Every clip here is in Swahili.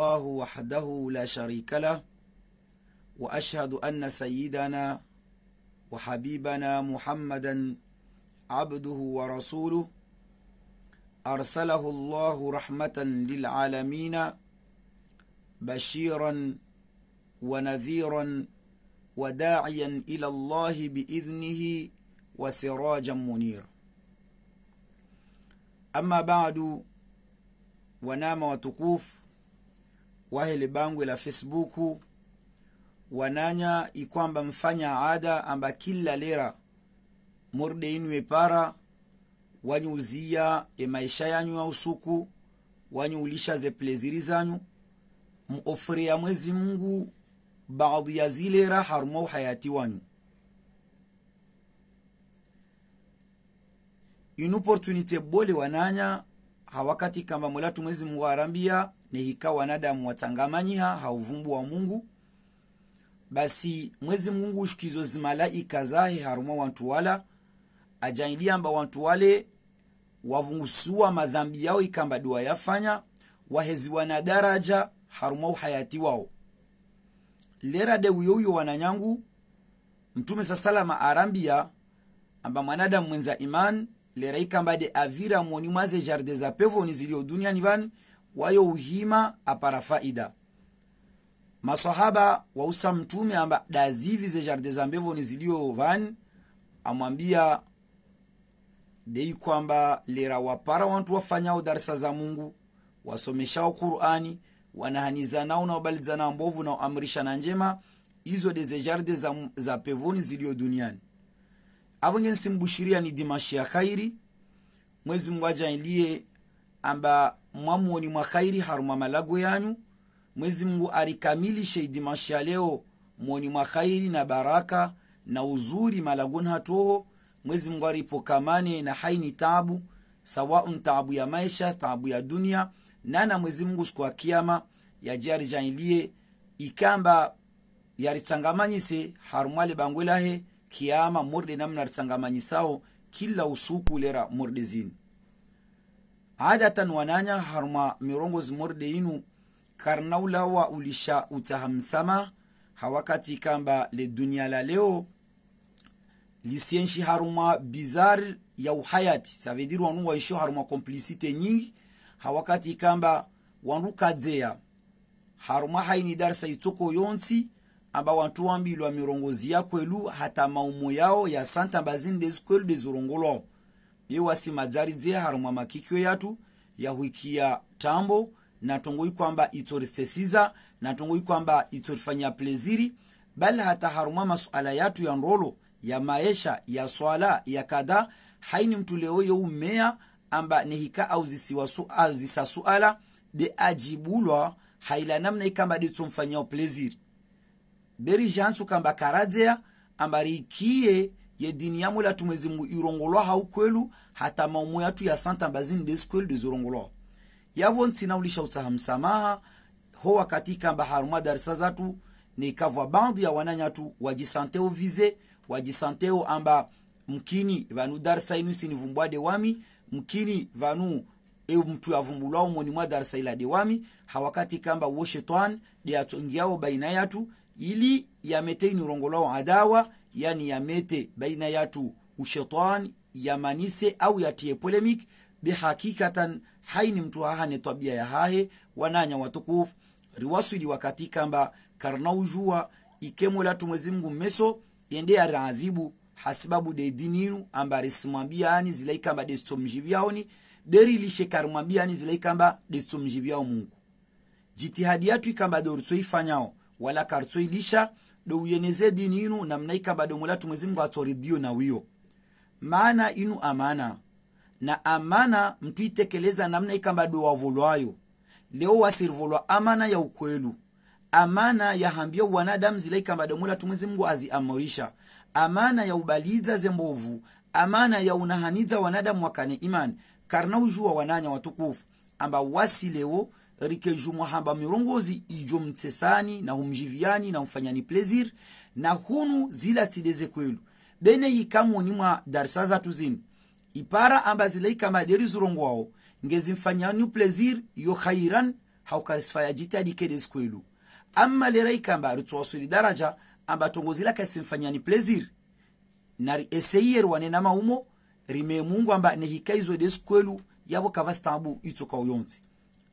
الله وحده لا شريك له وأشهد أن سيدنا وحبيبنا محمدا عبده ورسوله أرسله الله رحمة للعالمين بشيرا ونذيرا وداعيا إلى الله بإذنه وسراجا منيرا أما بعد ونام وتقوف wahili bangwe la facebook wananya ikwamba mfanya ada amba kila lera murde inwe para wanyuzia emaisha yanyu ya usuku wanyuulisha ze pleziri zanyu ya mwezi mungu baadhi ya zile raha rumau hayati wanyu une bole wananya hawakati kamba mulatu mwezi mungu arambia ni hika wanadamu watangamanyia hauvumbu wa Mungu basi mwezi Mungu ushikizo zimalaika zahe haruma wantu wala ajaidia mba wantu wale wavungusua madhambi yao ikamba dua yafanya waheziwa na daraja haruma uhayati wao lera de uyoyo wananyangu mtume sasalama arambia amba mwanadamu mwenza iman lera ikamba de avira mwoni mwaze jarde za pevoni zilio duniani vani wayo uhima apara faida masahaba wausa mtume amba dazivize jarde zambevo zilio van amwambia dei kwamba lera wapara wantu wafanyao darsa za mungu wasomeshao qurani wanahanizanao na wabalizana mbovu na amrisha na njema hizo de ze dezejarde za, za pevoni zilio duniani avonge nsimbushiria ni dimashi ya khairi mwezi mwaja ilie amba mwamuoni mwa khairi haruma malago yanyu mwezi mungu alikamilishe idimasha leo mwoni mwa khairi na baraka na uzuri malagon hatoho mwezi mungu aripokamane na haini tabu sawaun tabu ya maisha tabu ya dunia nana mwezi mungu siku ya kiama yajiarijaniliye ikamba yaritsangamanyise harumwale bangwelahe kiama morde namna ritsangamanyisawo kila usuku ulera morde zini adatan wananya harma mirongo morde inu karnaula wa ulisha utahamsama hawakati kamba le dunia la leo lisienshi haruma bizar ya uhayati savedir veut dire wanu waisho haruma komplisite nyingi hawakati kamba wanu kadzea haruma haini darsa itoko yonsi amba wantu wambilwa mirongozi ya kwelu hata maumo yao ya santa bazini dezi kwelu dezirongolwao iwasi madzari dzeharo mwa makikyo yatu yahuikia tambo natongoi kwamba itsorisesiza natongoi kwamba itsorifanya pleziri bali hata harumwa masuala yatu ya nrolo ya maesha ya swala ya kadha haini mtu leo yeumea amba nehika auzisa suala de ajibulwa haila namna ikamba ditsomfanyao pleziri beri jansu kamba karadzea ambariikie yedini ya mwela tu mwezi mu irongolo hau kwelu hata maumo yatu ya santa bazini desi kwelu dizirongolwa yavo ntsina ulisha utsaha msamaha howa katika mbaharuma darsa zatu kavwa bandi ya wananyatu wajisanteo vize wajisanteo amba mkini vanu darsa inu sinivumbwade wami mkini vanu e mtu yavumbulwao moni mwa darsa ila dewami hawakati kamba wo shetani de atongiao baina yatu ili yamete inirongolwao adawa yani yamete baina yatu ushetani yamanise au yatie polemic bihakikatan haini mtu hahane tabia ya hahe wananya watukufu riwasili wakati kamba karna karnaujua ikemwela tu mwezi Mungu yende ya araadhibu hasibabu de dininu ambare simwambia ani zilaikamba destomjibiaoni deri lishe karmwambia ani zilaikamba destomjibiao Mungu jitihadi yatu ikamba ifanyao wala ilisha do uyeneze dini inu na mnaika bado badomulatu mwezi mungu atoridhio na wiyo maana inu amana na amana mtu itekeleza na mnaika bado wavuluayo. leo wasirvolwa amana ya ukwelu amana ya yahambia wanadamu zile ikambado mula tumwezi mungu aziamorisha amana ya ubaliza zembovu amana ya unahaniza wanadamu wakane iman. karna ujua wananya watukufu amba wasi leo rikeju mwahamba mirongozi ijo mtesani na humjiviani na humfanyani plezir na hunu zila zilatsideze kwelu bene yikamoni mwa darsa zatu zini ipara amba zila deri zilaikamajeri ngezi mfanyani plezir yo khairan haukarisifaya haukarisfaya jitadikedezi kwelu amma lera ikamba ritwasuli daraja amba tongo zila tongozila mfanyani plezir nari rieseyer wanena maumo rime mungu amba nehikaizo desi kwelu yavo kavasitambu itsokauyonzi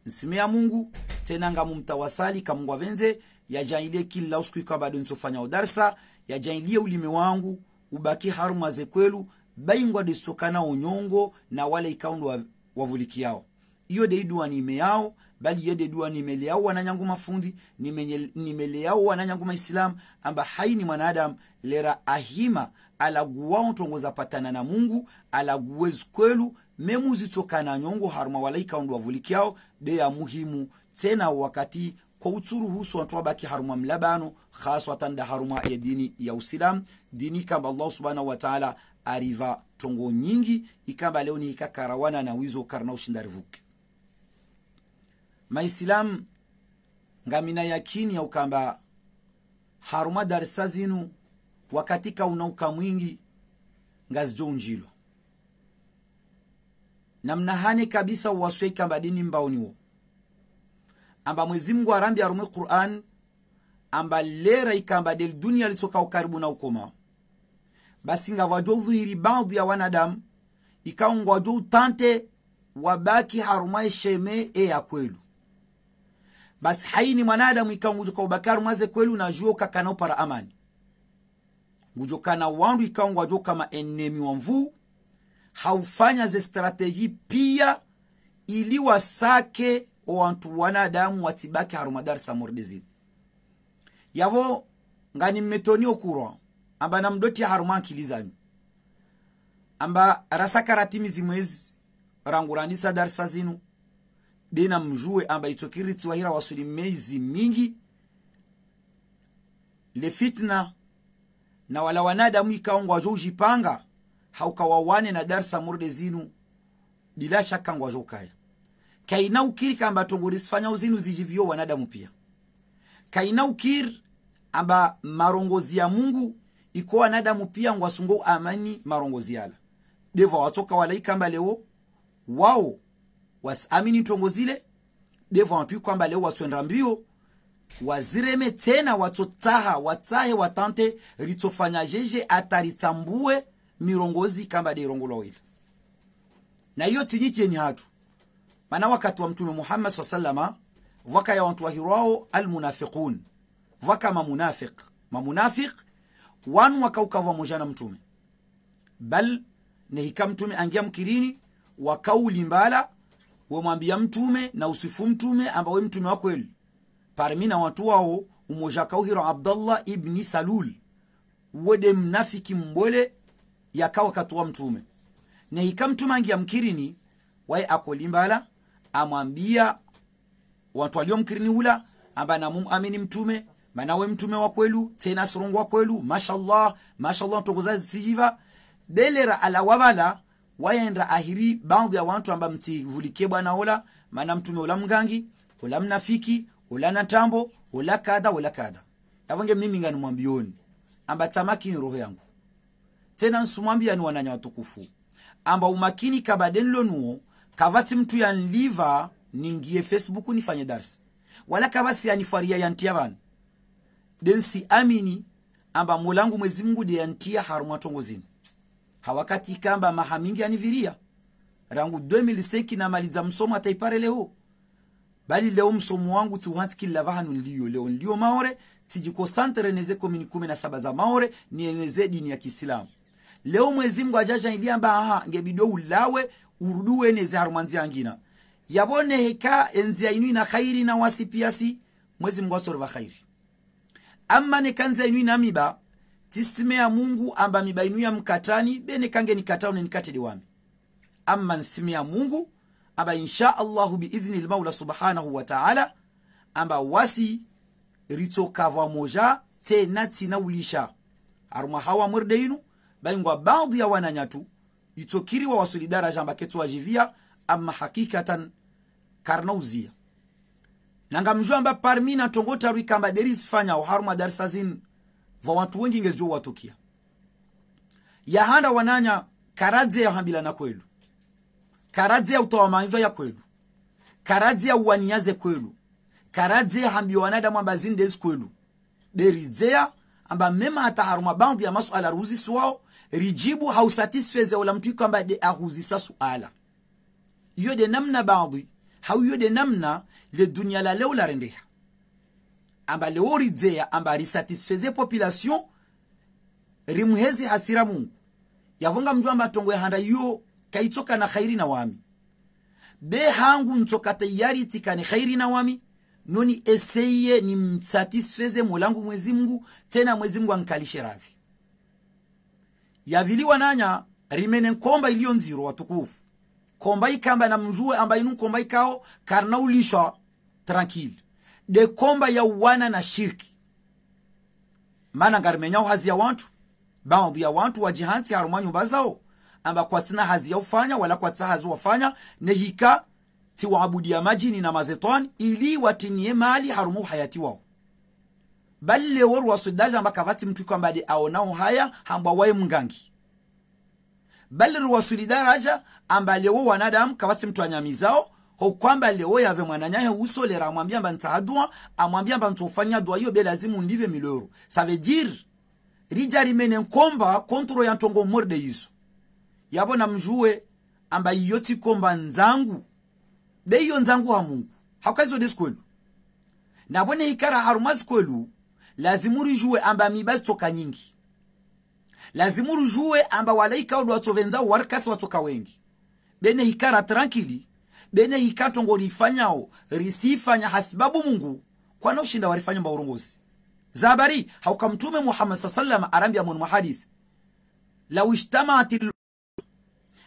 nsimu ya mungu tena nga mumtawasali kamungwa venze yajailie kila usiku bado nsofanya udarsa yajailie ulimi wangu ubaki haruma ze kwelu baingwa desokana unyongo na wale ikaundo wavulikiao iyo deidua nime yao bali yede dua ni mele yao wananyangu mafundi ni mele yao wananyangu maislam amba haini mwanadamu lera ahima alaguwa ontongoza patana na mungu alaguwezi kwelu memuzitsokana nyongo haruma walaika ondu wavulikiao beya muhimu tena wakati kwa utsuru husu wantu wabaki haruma mlabano haswatan watanda haruma ya dini ya usilam dini kamba allah subhanahu wataala ariva tongo nyingi ikamba leo ni ikakarawana na wizo karna ushindarivuke maisilamu ngamina yakini ya ukamba haruma darsa zinu wakati kaunauka mwingi ngazijo unjilo namna hani kabisa uwasweka mbao niwo amba mwezi mungu arambia arume quran amba lera ikamba del dunia lisoka ukaribu na ukoma basi ngavajo udhuhiri baadhi ya wanadamu ikawa ngwajo utante wabaki harumae sheme e ya kwelu basi haini mwanadamu ikaunguja kwa ubakari maze kwelu na juo kakanao para amani ngujokana wandu ikaongwa jo kama enemi wa mvu haufanya ze strategi pia ili wasake o wantu wanadamu watibake harumadar samordezit yavo ngani metoni okurwa amba na namdoti haruma nkilizami amba rasaka ratimi zimwezi rangurandisa darsa zinu bina mjue amba itokiri tiwahira wasulimezi mingi le fitna na wala wanadamu ikaongwa ikawangwazo ujipanga haukawawane na darsa murde zinu bila shaka ngwazo kaya kaina ukiri kamba sifanya uzinu zijivyo wanadamu pia kaina ukiri amba marongozi ya mungu iko wanadamu pia ngwa sungo amani marongozi yala devo watoka wala ikamba leo wao wasamini tongozile devo antu kwamba leo waswenda mbio wazireme tena watsotsaha watsahe watante ritsofanya jeje ataritsambue mirongozi kamba de deirongolwa ile na iyo tinyicheni hatu mana wakati wa mtume muhammad swalla sallama vwaka ya watu wa hirao almunafiqun ma munafiq ma munafiq wan wakaukavwa moja na mtume bal ne hika mtume angia mkirini wakauli mbala wamwambia mtume na usifu mtume ambao mtume wa kweli parmi na watu wao umoja kauhiro abdallah ibni salul wode mnafiki mbole yakawa katuwa mtume na mtume angia mkirini wae akolimbala amwambia watu walio mkirini hula amba na namumamini mtume maana we mtume wa kwelu tena surungu wa kwelu mashallah mashallah mtokoza sijiva belera alawabala waenda ahiri bangu ya watu amba msivulikie bwana ola maana mtume ola mgangi ola mnafiki na tambo ula kada ula kada yavange mimi ngani mwambioni amba tamaki ni roho yangu tena nsumwambia ni wananya watukufu amba umakini kabadenlo nuo kavati mtu ya yanliva ningie facebook nifanye darsi wala kavasi yanifaria yantia vanu densi amini amba mulangu mwezi mungu de yantia haruma tongozini hawakati kamba mahamingi yaniviria rangu 2005 namaliza msomo ataipare leo bali leo msomo wangu tiuhansikilila vahanu nliyo leo nliyo maore tijikosantere neze komini kumi na saba za maore nieneze dini ya kiislamu leo mwezi mngu ajaja iliamba aha ngebido ulawe uruduwe neze harumanzi angina yabone heka enzi inu ina khairi na wasi piasi mwezi mngu asorva khairi ama nekanzi inu ina miba tisime ya mungu amba miba inu ya mkatani bene kange nikatao ne nikate diwami ama nsime ya mungu aba insha allahu biidhni lmaula subhanahu wa taala amba wasi ritokavwa moja tena tinaulisha arumwa hawa mwerde inu baingwa baadhi ya wananyatu itokiriwa wasuli daraja amba mbaketwajivia ama hakikatan nanga mjua amba parmi na tongota rwikamba deris fanya haruma zin va watu wengi ngezio watukia yahanda wananya karadze ya hambila na kwelu karadze Karadzia utawamaliza ya kwelu. karadze ya uwaniaze kwelu. karadze ya hambi wanadamu ambazindezi kwelu. berizea amba mema hata haruma bandu ya masuala ruzi suwao rijibu hausatisfeze wala mtu kwamba de ahuzisa suala iyo de namna baadhi hau iyo de namna le dunia la leo la rendeha amba leo rizea amba risatisfeze population rimuhezi hasira mungu yavonga mjua mba tongo ya handa iyo kaitsoka na khairi na wami be hangu ntsoka tayari tikani khairi na wami noni eseye ni msatisfeze mulangu mwezi mungu tena mwezi mungu ankalishe radhi yaviliwa nanya rimene nkomba iliyo nziro watukufu komba ikamba na mjue ambayo nu komba ikao karna ulishwa tranquil de komba ya uwana na shirki mana ngarimenyao hazi ya wantu baadhi ya wantu wajihansi harumwa nyumba zao amba kwa tina hazi ya ufanya wala kwa tina hazi wafanya nehika ya majini na mazetani ili watinie mali harumu hayati wao bali leworu wa sudaja amba kavati mtu kwa mbadi aonao haya hamba wae mngangi bali ruwasuli daraja amba lewo wanadamu kavati mtu anyamizao hokwamba lewo ve mwananyahe uso lera amwambia amba ntahadua amwambia amba ntofanya dua hiyo be lazimu ndive miloro ça rijari dire nkomba kontro ya ntongo morde izo yabona mzhuwe amba iyo tsikomba nzangu be beiyo nzangu wa mungu hakaizode sikwelu nabone ikara haruma skwelu lazimu rijue amba mibazi toka nyingi lazimu rijue amba walaika watu venza warkasi watsoka wengi bene ikara tranquili bene hikatongo rifanyao risifanya hasibabu mungu kwana ushinda warifanya mbaurongozi zabari haukamtume muhammad saa salama arambia mwanu mahadithi lau ishtamaat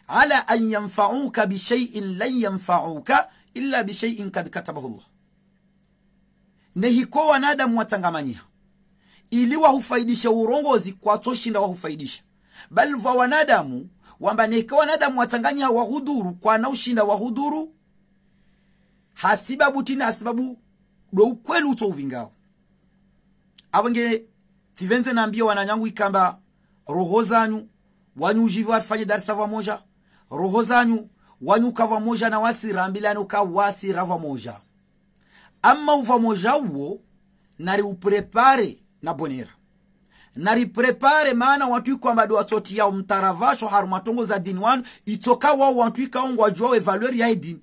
ala an yanfauka bishaiin lan yanfauka illa bishaiin kad katabahu llah nehiko wanadamu watangamanyia ili wahufaidishe urongozi kwa kwatoshinda wahufaidisha bal va wanadamu wamba nehiko wanadamu watanganya wahuduru kwanaushinda wahuduru hasibabu tina hasibabu do ukweli uto uvingao avenge tivenze naambia wananyangu ikamba roho zanyu wanyujivi warifanye darsa vamoja roho zanyu wanyu pamoja na wasirambirano ka wasira ama uvamoja uwo nariuprepare na bonera nariprepare maana wantu ikwambadi watsoti yao mtaravasho haru matongo za dini wanu itsoka wao wantu ikaongo evalueri yae dini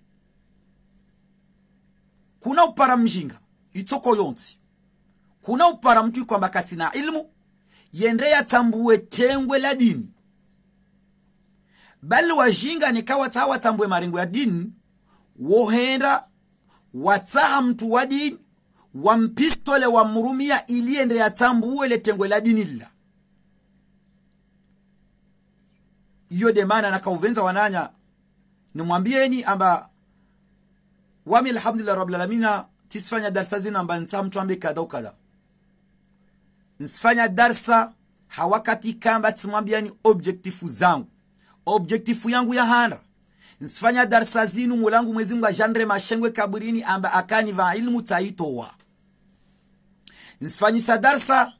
kuna upara mjinga itsoko yonsi kuna upara mtu ikwamba katina ilmu yende yatsambue tengwe la dini bali wazhinga kawatsa watsambwe marengo ya dini wohenda watsaha mtu wa dini wampistole wamrumiya iliende yatsambuwe letengwe la dini lila iyo demana nakauvenza wananya nimwambieni amba wami alhamdulillah rabbil alamina tisifanya darsa zina amba nsa mtu ambe kadha ukadha nsifanya darsa hawakati kamba timwambiani objektifu zangu Objektifu yangu ya hana nsifanya darsa zinu mulangu mwezi Mungu ajandre mashengwe kaburini amba akaniva ilmu taitowa nsifanyisa darsa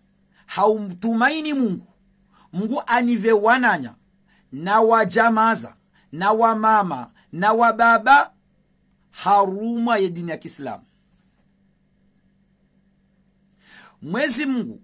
haumtumaini Mungu Mungu anive wananya na wajamaza na wamama na wababa haruma ya dini ya Kiislamu Mwezi Mungu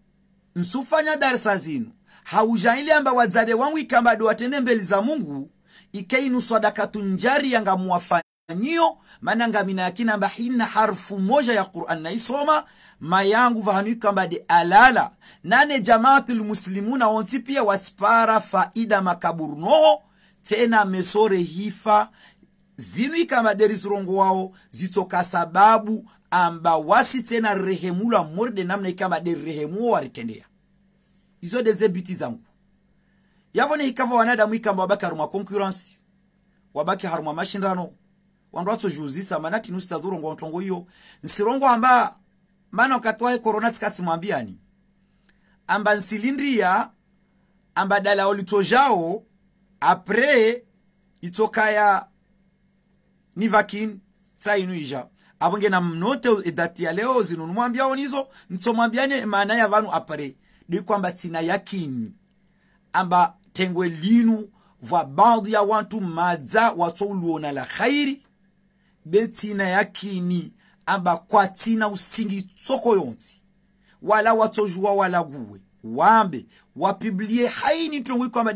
nsufanya darsa zinu haujaili amba wadzale wangu ikambado watende mbele za mungu ikainu sadakatu njari yangamuwafanyiyo mana ngamina yakina amba hina harfu moja ya quran naisoma mayangu vahanu ikambade alala nane jamaatul muslimuna onsi pia waspara faida makaburunoho tena mesore hifa zinu risurongo wao zitsoka sababu amba wasi tena rehemula morde namna ikamaderrehemuo waritendea izo deze biti zangu yavone ikava wanadamu ikamba wabaki haruma concurrence wabaki haruma mashindano wandu watsojuzisa mana tinu sitadhurongwa ntongo hiyo nsirongo amba mana ukatwae corona tikasimwambiani amba nsilindria amba dalao litojao apre itokaya nivakin tsainu ija abonge na mnote edati ya leo zinunumwambiao nizo ntsomwambiane maana ya vanu apre ni kwamba sina yakini amba tengwe linu vwa bandu ya wantu madza uluona la khairi betsina yakini amba kwa kwatsina usingi tsoko yonzi wala watsojua guwe wambe wapiblie haini tongo kwamba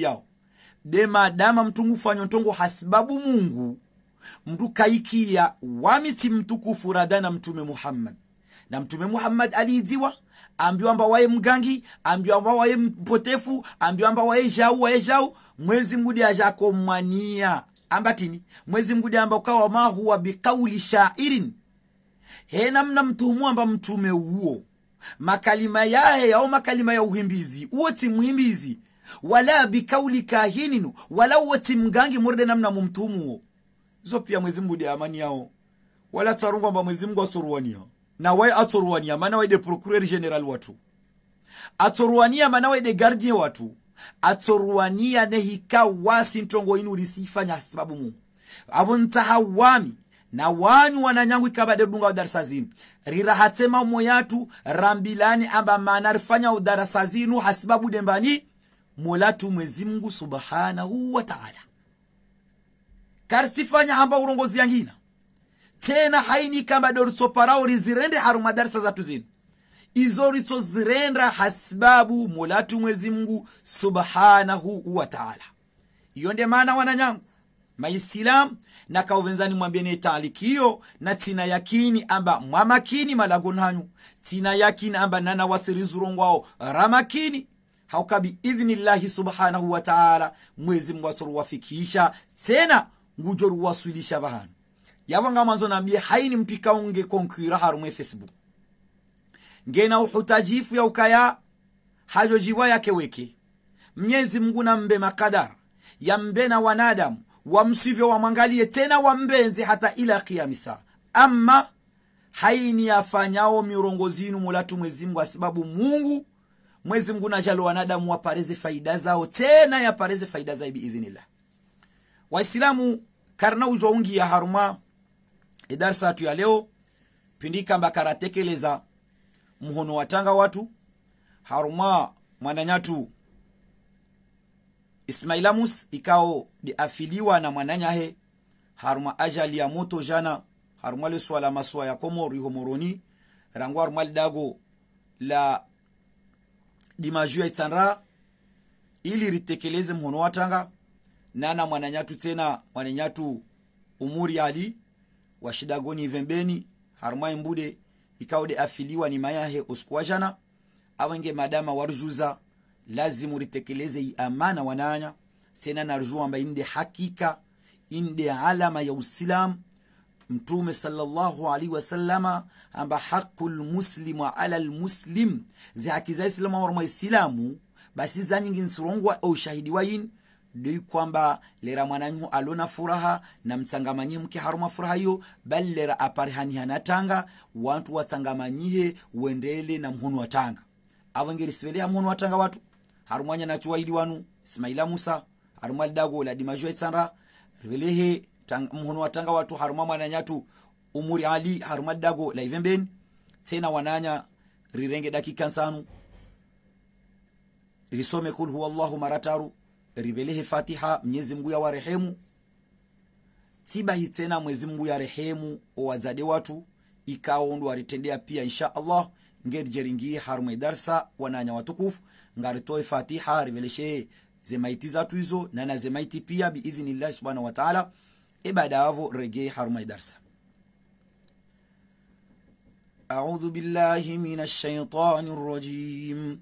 yao de madama mtungu fanyo ntongo hasibabu mungu mndu kaikia wamitsi mtukufu radana mtume muhammad na mtume muhammad aliidziwa ambiwa amba waye mgangi ambiwa amba waye mpotefu ambiwa amba waye jau waye jau mwezi mgudi ajako mwania ambatini mwezi mgudi amba ukawa mahuwa bikauli shairin he namna mtumu amba mtume uo makalima yahe au makalima ya uhimbizi uwo ti wala bikauli kahininu wala uwo ti mgangi murde namna mumtuhumu uo zo pia mwezi mgudi amani yao wala tsarungwa amba mwezi mgu asuruwani yao na way atsorwania mana wayde procureur general watu atsorwania mana wayde gardien watu atsorwania nehika wasintongo inu risifanya sababu mungu avontaha wami na wanyu wananyangu ikabade dunga udarasazinu rirahatema moyatu rambilani amba maana rifanya udarasazinu hasibabu dembani molatu mwezi mungu subhanahu wa taala karisifanya amba urongozi yangina tena haini kamba doritso parao zirende haru madarisa zatu zino izo zirenda hasibabu mulatu mwezi mngu subhanahu wa taala iyo nde maana wananyangu maisilamu na kauvenzani mwambieni taalikiyo na tina yakini amba mwamakini malago nanyu tina yakini amba nana wasiri zurongwao ramakini haukabi idhnillahi subhanahu wa taala mwezi mngu atsoruwafikisha tsena ngujoruwaswilisha bahanu yavanga manzo nabie haini mtu ikaunge konkira harumwe facebook ngena uhutajifu ya ukaya hajo jiwa yake weke mnyezi mungu na mbe makadar ya mbe na wanadamu wamsivyo wamwangalie tena wambenzi hata ila kiamisa ama haini yafanyao mirongo zinu mulatu mwezi mngu sababu mungu mwezi mngu najalo wanadamu wapareze faida zao tena yapareze faida zao biidhinillah waislamu karna uzwaungi ya haruma edarsa yathu ya leo pindika mbakaratekeleza muhono watanga watu haruma mwananyatu ismailamus ikao diafiliwa na mwananyahe haruma ajali ya moto jana haruma leswa la maswa ya komo rihomoroni rango haruma lidago la dimaju ya itsanra ili ritekeleze muhono watanga nana mwananyatu tena mwananyatu umuri ali washidagoni vembeni harmai mbude ikaude afiliwa ni mayahe uskuwajana awenge madama warjuza lazimu ritekeleze i amana wananya sena narjua amba inde hakika inde alama ya usilamu mtume sallallahu alaihi wasallama amba haqu lmuslimu ala lmuslim zihakiza za islamu warma islamu basi za nyingi nsirongwa ushahidi wayin dui kwamba lera mwananyu alona furaha na mtsangamanyi mke haruma furaha yo bali lera aparihaniha na tanga wantu watsangamanyihe wendele na mhunu wa tanga avangeli sivelea mhunu wa tanga watu harumanya na ili wanu ismaila musa harumwa lidago la dimajua itsanda rivelehe mhunu wa tanga watu harumwa mwananyatu umuri ali harumwa lidago la ivembeni tena wananya rirenge dakika nsanu risome kul huwallahu marataru rivelehe fatiha mnyezi mngu ya warehemu tsibahi tena mwezi mngu ya rehemu owadzade watu ikawo ndu waritendea pia insha allah ngeri jeringi harumwe darsa wananya watukufu ngaritoe fatiha riveleshe zemaiti zatu izo nana zemaiti pia biidhnillahi subhanahu wataala ebadaavo rege harumwe darsa أعوذ بالله من الشيطان الرجيم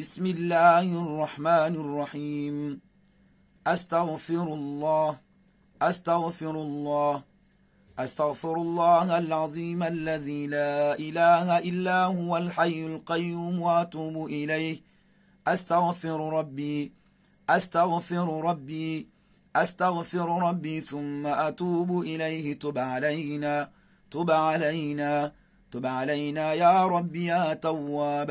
بسم الله الرحمن الرحيم أستغفر الله أستغفر الله أستغفر الله العظيم الذي لا إله إلا هو الحي القيوم وأتوب إليه أستغفر ربي أستغفر ربي أستغفر ربي ثم أتوب إليه تب علينا تب علينا تب علينا يا ربي يا تواب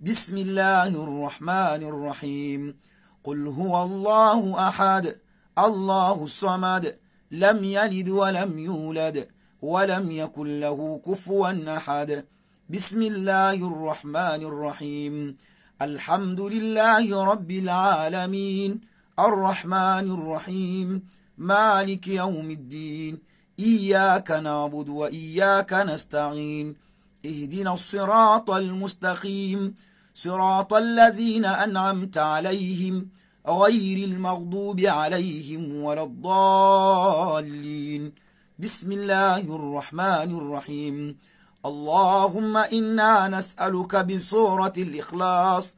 بسم الله الرحمن الرحيم قل هو الله أحد الله الصمد لم يلد ولم يولد ولم يكن له كفوا أحد بسم الله الرحمن الرحيم الحمد لله رب العالمين الرحمن الرحيم مالك يوم الدين إياك نعبد وإياك نستعين اهدنا الصراط المستقيم صراط الذين أنعمت عليهم غير المغضوب عليهم ولا الضالين بسم الله الرحمن الرحيم اللهم إنا نسألك بصورة الإخلاص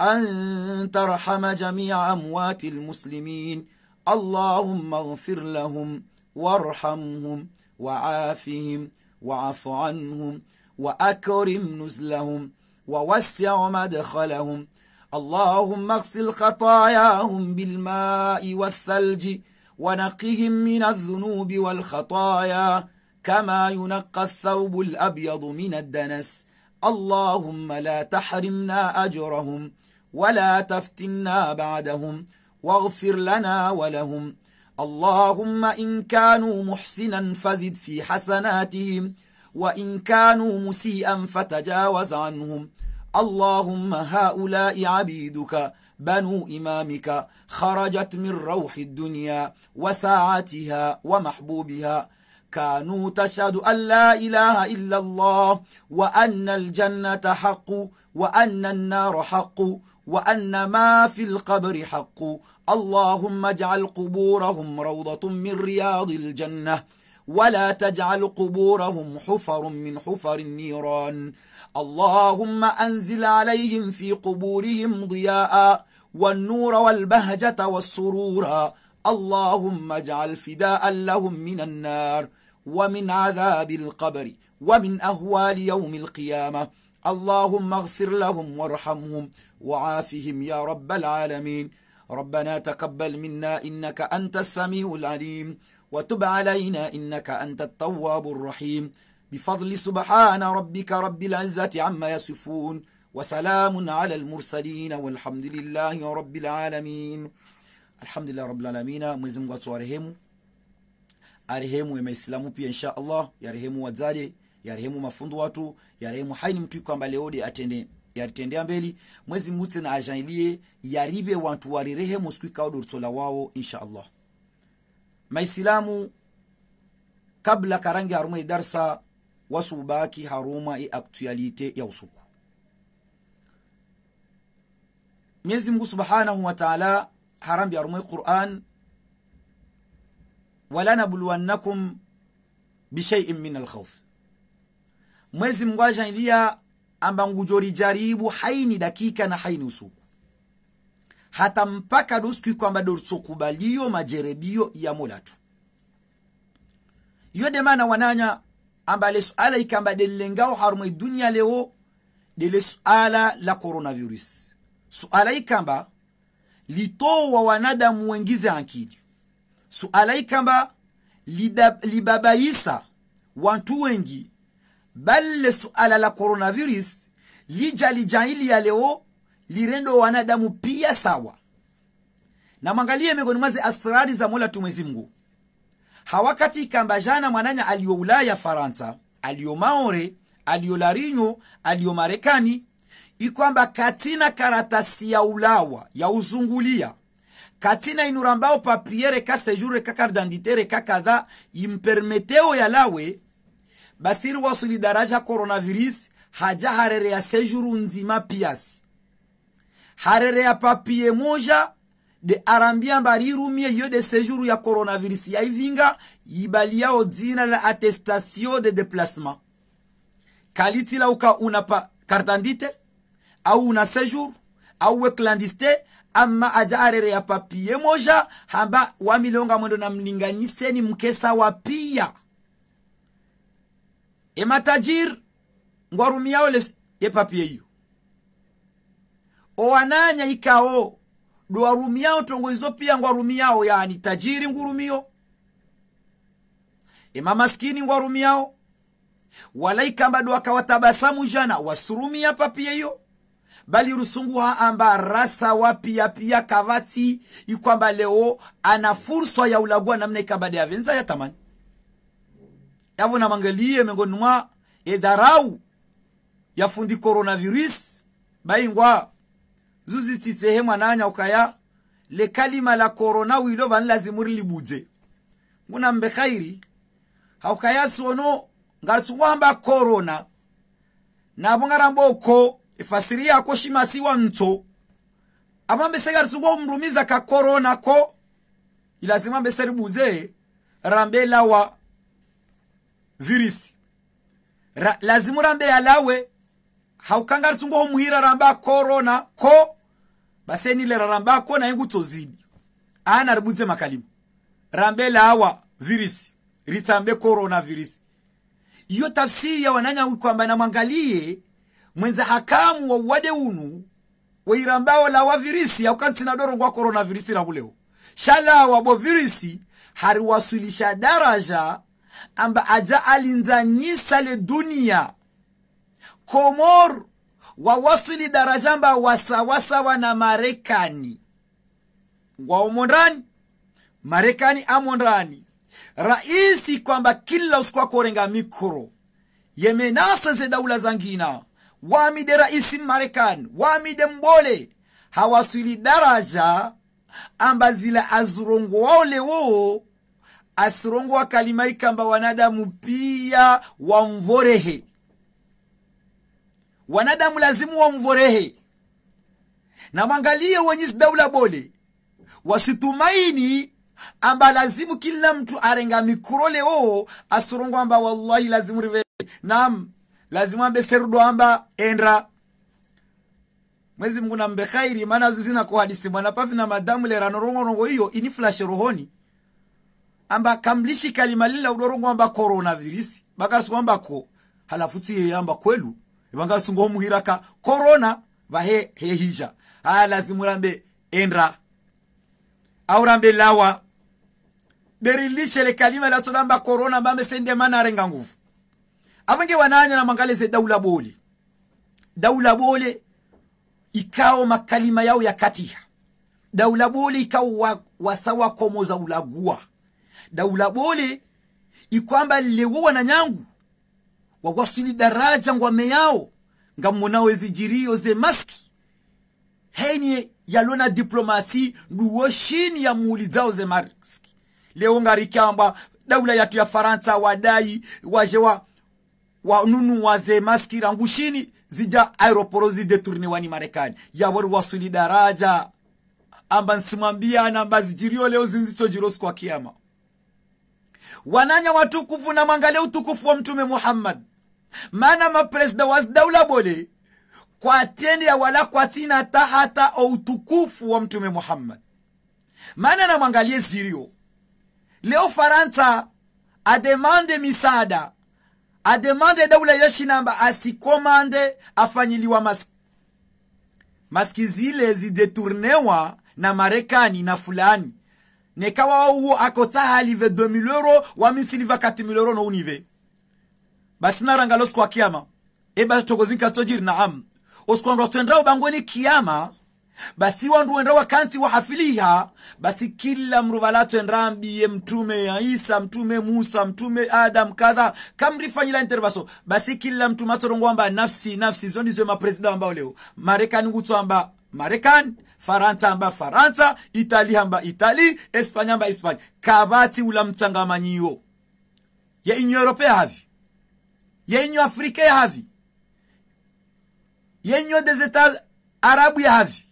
أن ترحم جميع أموات المسلمين اللهم اغفر لهم وارحمهم وعافهم وعف عنهم وأكرم نزلهم ووسع مدخلهم اللهم اغسل خطاياهم بالماء والثلج ونقهم من الذنوب والخطايا كما ينقى الثوب الأبيض من الدنس اللهم لا تحرمنا أجرهم ولا تفتنا بعدهم واغفر لنا ولهم اللهم إن كانوا محسنا فزد في حسناتهم وإن كانوا مسيئا فتجاوز عنهم اللهم هؤلاء عبيدك بنو إمامك خرجت من روح الدنيا وساعتها ومحبوبها كانوا تشهد أن لا إله إلا الله وأن الجنة حق وأن النار حق وأن ما في القبر حق اللهم اجعل قبورهم روضة من رياض الجنة ولا تجعل قبورهم حفر من حفر النيران اللهم أنزل عليهم في قبورهم ضياء والنور والبهجة والسرور اللهم اجعل فداء لهم من النار ومن عذاب القبر ومن أهوال يوم القيامة اللهم اغفر لهم وارحمهم وعافهم يا رب العالمين ربنا تقبل منا إنك أنت السميع العليم وتب علينا إنك أنت التواب الرحيم بفضل سبحان ربك رب العزة عما يصفون وسلام على المرسلين والحمد لله رب العالمين الحمد لله رب العالمين مزم وطورهم أرهم وما يسلموا بي إن شاء الله يرهم وزاري يرهم مفند واتو يرهم حين متوي كم بليودي أتني yaritendea ya mbeli mwezi mutse na ajailie yaribe wantu warirehemu sikuikaudo إن شاء الله maislamu kabla karangi haruma idarsa e darsa haruma i aktualite ya usuku Mwenyezi Mungu Subhanahu wa Ta'ala harambi haruma Qur'an wala nabluwannakum min alkhawf mwezi mngwaja ndia amba ngujori jaribu haini dakika na haini usuku hata mpaka duskwi kwamba dorsokubaliyo majerebio ya mulatu yo de mana wananya ambale suala ikamba delengao harumo dunia leo dele ala la coronavirus suala ikamba litowa wanadamu wengize ankili suala ikamba libabaisa wantu wengi bale suala la coronavirus lija lijaili ya leo lirendo wanadamu pia sawa na mwangalie miongoni mwazi asrari za mola tu mwezi mngu hawakati jana mwananya aliyo ulaya faransa aliyo maore aliyo larinyo aliyo marekani ikwamba katina karatasi ya ulawa ya uzungulia katina inurambao papiere ka sejure ka carte d'identité ka kadha impermeteo ya lawe basiri wasuli daraja coronavirus haja harere ya sejuru nzima piasi harereya papie moja de arambia mbarirumie yo de sejuru ya coronavirus yaivinga yibaliao odzina la attestation de déplacement la uka una pa kartandite au una sejour au we clandestin ama aja ya papie moja hamba wamilonga mwendo na mlinganiseni mkesa wa pia ematajir ngwarumi yao ye papie hiyo owananya ikawo dwarumiao tongoizo pia ngwarumiao yani tajiri ngurumio ema maskini ngwarumiao walaikamba do akawatabasamu jana wasurumia papia iyo bali rusunguha amba rasa wapia pia kavati ikwamba leo ana fursa ya ulagua namna ikambade ya tamani yavo namangalie miongoni mwa ya fundi coronavirus baingwa zuzitsitsehe mwananya ukaya lekalima la korona wilo vanu lazimuri libudze mbe khairi haukaya sono wamba korona navo ngarambo uko ifasiri ya yako shimasiwa ntso amambese garisuwa umrumiza ka korona ko ilazima mbese ribudze rambe lawa virisi Ra, lazimu rambe yalawe haukangaritsungoho umuhira ramba korona ko basenile raramba kona yengu tozidi ana ribudze makalimo rambe lawa virisi ritambe corona iyo tafsiri ya wananya kwamba namwangalie mwenza hakamu wa wade unu wairambao lawa virisi aukansina dorongwa corona virisi shala shalawa bo virisi hariwasilisha daraja amba aja alinza nyisa le dunia komor wawasili darajamba wasawasawa na Marekani waomo Marekani amondrani raisi kwamba kila usikwakworenga mikro yemenasa ze daula zangina wamide raisi Marekani wamide mbole hawaswili daraja amba zila azirongo waolewowo asirongo wakalimaikamba wanadamu pia wamvorehe Wanadamu lazima wamvorehe na wangalie wenyezi daula bole, wasitumaini amba lazimu kila mtu arenga mikuro leo asurungu amba wallahi lazimu rive nam lazimu ambe serudo amba endra mwezi mngu mbe khairi maana zuzina ko hadisi mwana pafi na madamu le norongo rongo hiyo ini flash rohoni amba kamlishi kalima lila udorongo amba corona bakarisu amba ko halafuti tiye kwelu vangarisi ngoho muhiraka korona vahe hehija ha lazimu rambe endra rambe lawa berilishe lekalima corona korona mbamesende mana renga nguvu avange wananya na ze daula bole daula bole ikao makalima yao ya katiha daula bole ikao wa, wasawa komo za ulagua daula bole ikwamba lewo nyangu wawasili daraja ngwame yao ngamunawo ezijirio maski henye yalona diplomasi duwo shini ya muuli ze maski leo ngarikamba daula yatu ya faransa wadai waje wa wanunu ze maski rangu shini zija aeroporo zideturniwani marekani yawari wasuli daraja amba nsimwambia namba zijirio leo zinzicho jirosi kwa kiama wananya watukufu na mwangalia utukufu wa mtume muhammad mana mapresida wazidaula bole ya wala tina ta hata outukufu wa mtume Muhammad. Mana namwangalie zirio leo Faransa ademande misaada ademande daula yeshi namba asikomande afanyiliwa maski maski zile zideturnewa na Marekani na fulani nekawa uwo akota halive 2000 euro wa misiliva 4000 euro na unive basinaranga losku akiama ebatogozinka tojiri naam oskwandwa twendrawo bangweni kiyama basi wandu wendrawa kansi wahafiliha basi kila mru valatwendra mbiye mtume ya isa mtume musa mtume adam kadha kamrifanyila intervaso basi kila mtume mtu matorongwamba nafsi nafsi izo ndizo mapresida ambao leo marekani ngutswamba marekani faransa amba faransa itali amba itali espanya amba espanya kavati ula mtsangamanyiwo ya inyo europea havi yenyu afrika ya havi yenyu deseta arabu ya havi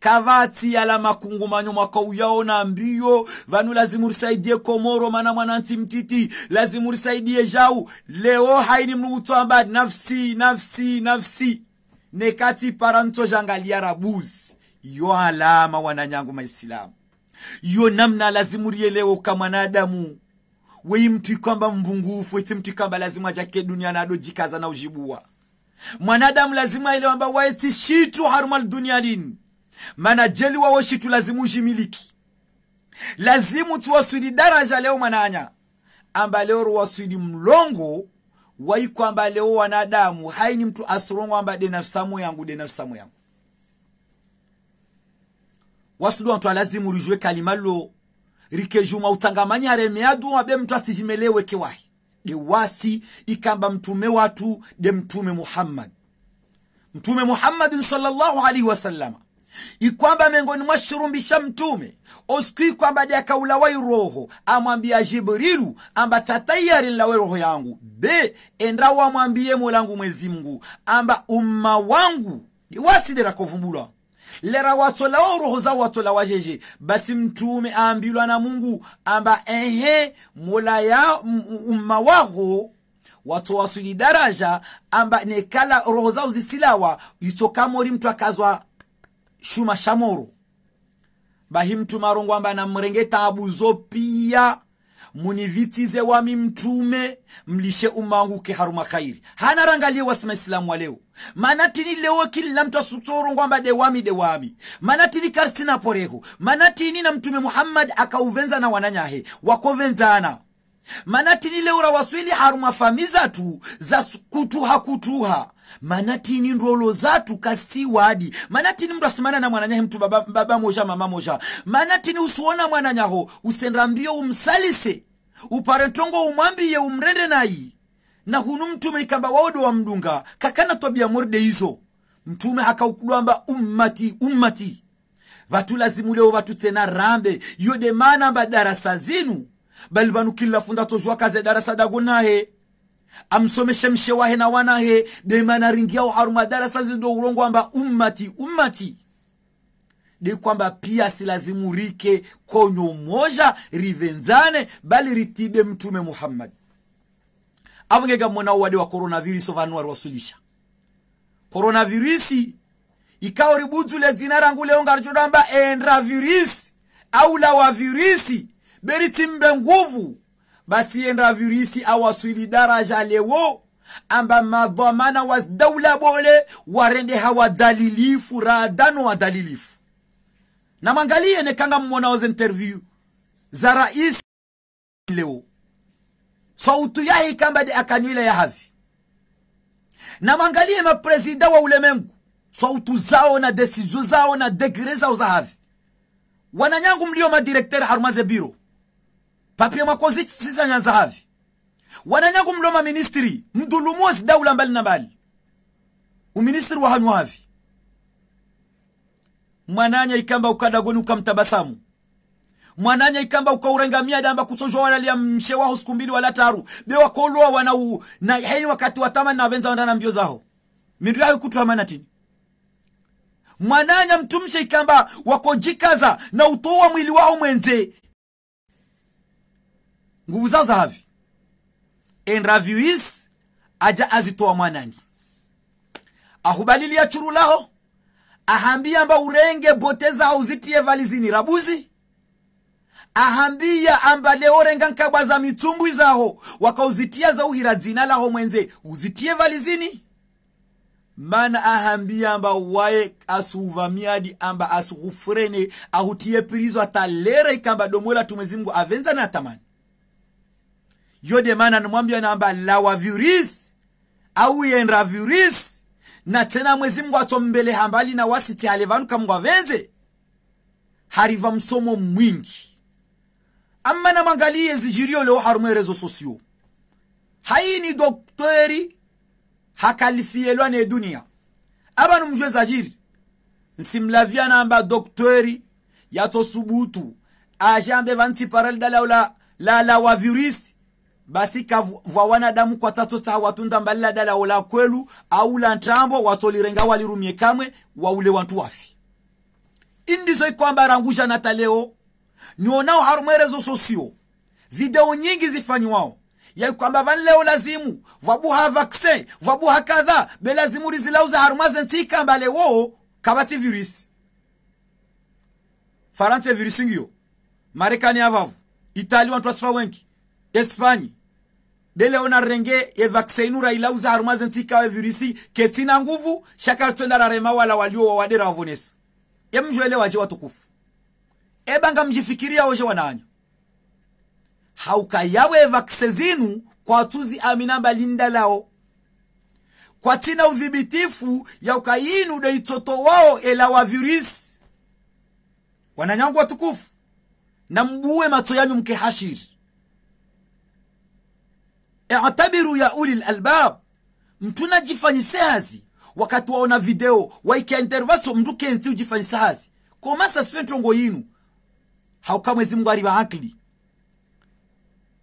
kavati yala makungumanyo mwaka uyao na mbio vanu lazimu risaidie komoro mana mwananti mtiti lazimu risaidie jau leo haini mnukutwamba nafsi nafsi nafsi nekati paranto jangalia rabuzi yo alama wananyangu maisilamu yo namna lazimu rielewo ka wei mtu ikamba mvungufu eti mtu ikamba lazima jake dunia duniani jikaza na ujibua mwanadamu lazima ile amba waeti shitu harumal dunia dunianin mana jeli wawo shitu lazimu ujimiliki lazimu tuwaswidi daraja leo mananya amba leo ruwaswidi mlongo waiko kwamba leo wanadamu haini mtu asurongo amba denafsamu yangu denafsamu yangu wasudu wantu alazimu rujwe kalimalo rikejuma utsangamanya aremeyadu wabe mntu asijimelewe kewahi dewasi ikamba mtume watu de mtume muhammad mtume Muhammad sallallahu alaihi wasallam ikwamba mengoni mwa mtume oskui kwamba dakaulawai roho amwambia jibrilu amba tatayari nlawe roho yangu be enda wamwambiye molangu mwezi mngu amba umma wangu diwasiderakovumbulwa lera watolawo roho za watola wajeje basi mtume aambilwa na mungu amba ehe mola ya umma waho watowasuli daraja amba nekala roho zao zisilawa isokamori mtu akazwa shuma shamoro bahi mtume arongwa amba namrengeta abuzo pia munivitize wami mtume mlishe umanguke haruma khairi hana rangalie wasema islamu waleo manatini leo kila mtu asutoro ngwamba dewami dewami manatini karsina poreho manatini na mtume muhammad akauvenza na wananyahe wakovenzana manatini leo rawaswili haruma famiza tu za kutuha kutuha manatini ndrolo zatu kasi wadi manatini mndu asimana na mwananyahe mtu baba, baba moja mama moja manatini usuona mwananyaho usendrambio umsalise upare uparentongo umwambiye umrende nayi na hunu mtume ikamba wawodo wa mdunga kakana tabia morde hizo mtume akaukudwamba ummati ummati vatulazimuleo tena rambe yode manamba darasa zinu bali kila funda kaze darasa dago nahe amsomeshe mshe wahe na wanahe demanaringiao haruma darasa zindo urongwamba ummati ummati ni kwamba pia silazimurike konyo moja rivenzane bali ritibe mtume muhammad avungega mwana wadi wa coronavirus vanhu wariwasulisha coronavirusi ikaoribudzule dzina rangu leonga richodamba endra au la wa virisi beritimbe nguvu basi endra virus awasuli daraja lewo amba madhamana wa daula bole warende hawa dalilifu radano wa dalilifu na mwangalie nekanga mmonaoze interview za rais leo utu ya hikamba ikambade akanywile ya havi na mwangalie maprezida wa ulemengu sautu so zao na desizu zao na degre zao za havi wananyangu mlio madirekter harumaze biro makozi chisisa nyanza havi wananyangu mlio maministri mdulumuo zidaula mbali na mbali uministri wa hanywa havi mwananya ikamba ukadagoni ukamtabasamu mwananya ikamba ukaurengamia damba kusoshwa wala lia mshewaho siku mbili wala taru bewa kolwa wana u na heni wakati watamani na venza wandana mbio zao mindu yayo kutwamana tini mwananya mtumshe ikamba wako jikaza na utoa mwili wao mwenze nguvu zao zahavi enravyu is aja azitoa mwanani ya churu laho ahambia amba urenge boteza hauzitiye valizini rabuzi ahambia amba leo renga nkabwa za mitumbwi zaho wakauzitia zauhira dzina laho mwenze uzitiye valizini mana ahambia amba waye asuuva miadi amba asukufurene ahutie pirizo atalera ikamba domwela tumwezi mngu avenza na tamani yode mana namwambia namba lawa vyuris au yendra vyuris na tena mwezi mungu atombele hambali na wasiti halevanuka mungu avenze hariva msomo mwingi amma namwangalie zijirio leo harumwe rezo sosio hayi ni dokteri hakalifielwa ne dunia abanu mjwe zajiri nsimlavia namba dokteri yatosubutu ajambe vanti dalaula la la wa basika vwa wanadamu kwa tatu ta watunda mbali la dala ola kwelu au la nthambo watsolirenga walirumie kamwe wa ule watu wafi indizo ikwamba rangusha nata leo nionao zo sosio video nyingi wao ya kwamba leo lazimu vabuha vaksin vabuha kadha belazimu rizilauza harumaze ntikamba lewo kabati virus farante virus ngiyo marekani avavu itali wantu wasifa wengi espanyi bele ona renge ye vaccine ila uza harumaze ntika zentikawe virusi ketina nguvu shakartonda rema wala walio wa wawadera wavonesa yemjwele waje watukufu ebanga mjifikiria oje wananya haukayawe vakse zinu tuzi amina balinda lao kwa tina udhibitifu ya yaukayinu itoto wao ela wa virusi wananyangu watukufu na mbuwe macho yanyu mke i'tabiru ya ulil albab mtu najifanyise sehazi. wakati waona video waika intervaso mndu kensi ujifanyisa hazi komasa sife ntongo yinu hauka mwezi mungu ariba akili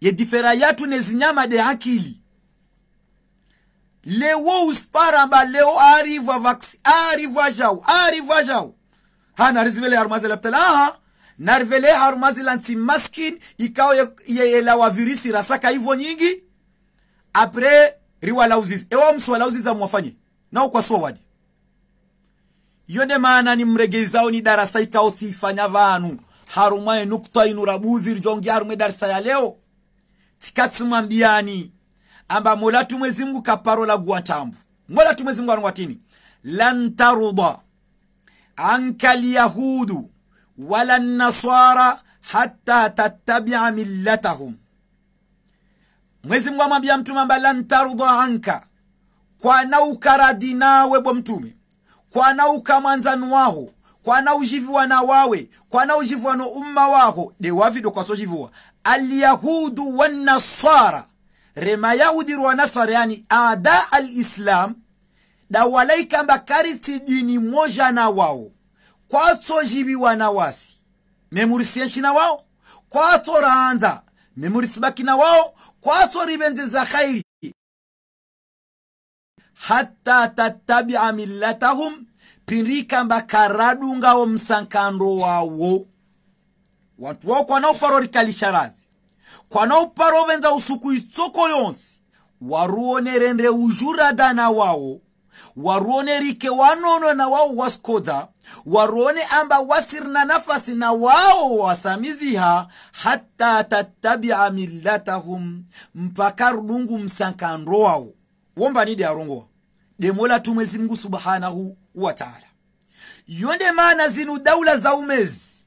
yedifera yatu nezinyama de akili lewo usparamba leo arivwa vaksi arivwa jau arivwa jau ha narizivele harumazela Ha narivele harumazila nti maskin ikao yelawa virisi rasaka hivyo nyingi après riwalauziza ewa msiwalauziza mwafanye nao kwa swawadi iyo nde maana nimregezao ni darasa ikao tifanya vanu harumaye nukta inurabuzi rjongi harume darasa ya leo tikasimwambiani amba mola tumwezi kaparo la guwatambu mola tumwezi mngu anuwatini lan anka liyahudu wala nasara hatta tatabia millatahum mwezi Mungu amwambia mtume amba lan tarudha anka, kwana ukaradi nawe bwa mtume, kwana ukamwanzanu waho kwana uzhivuwana wawe kwana uzhivuwano umma waho dewavido kwasozhivuwa alyahudu wanasara remayahudirwa nasara yani ada alislam dawalaikamba karitsi dini moja na wawo kwatsozhiviwa na wasi memurisienshina wawo kwatsora hanza memurisi na wao kwaso ribenze za khairi hatta tattabia millatahum mbakaradunga karadungawo msankando wawo wantu wawo kwanauparo rikalisharadhi kwanauparo venza usuku itsoko yonse waruonerende ujura dana wawo waruonerike wanono na wawo wasikodza waruone amba na nafasi na wao wasamiziha hata tattabi'a millatahum mpaka rudungu msankanrowawo womba nidi arongowa demola tu mwezi mungu subhanahu wataala yonde maana zinu daula za umezi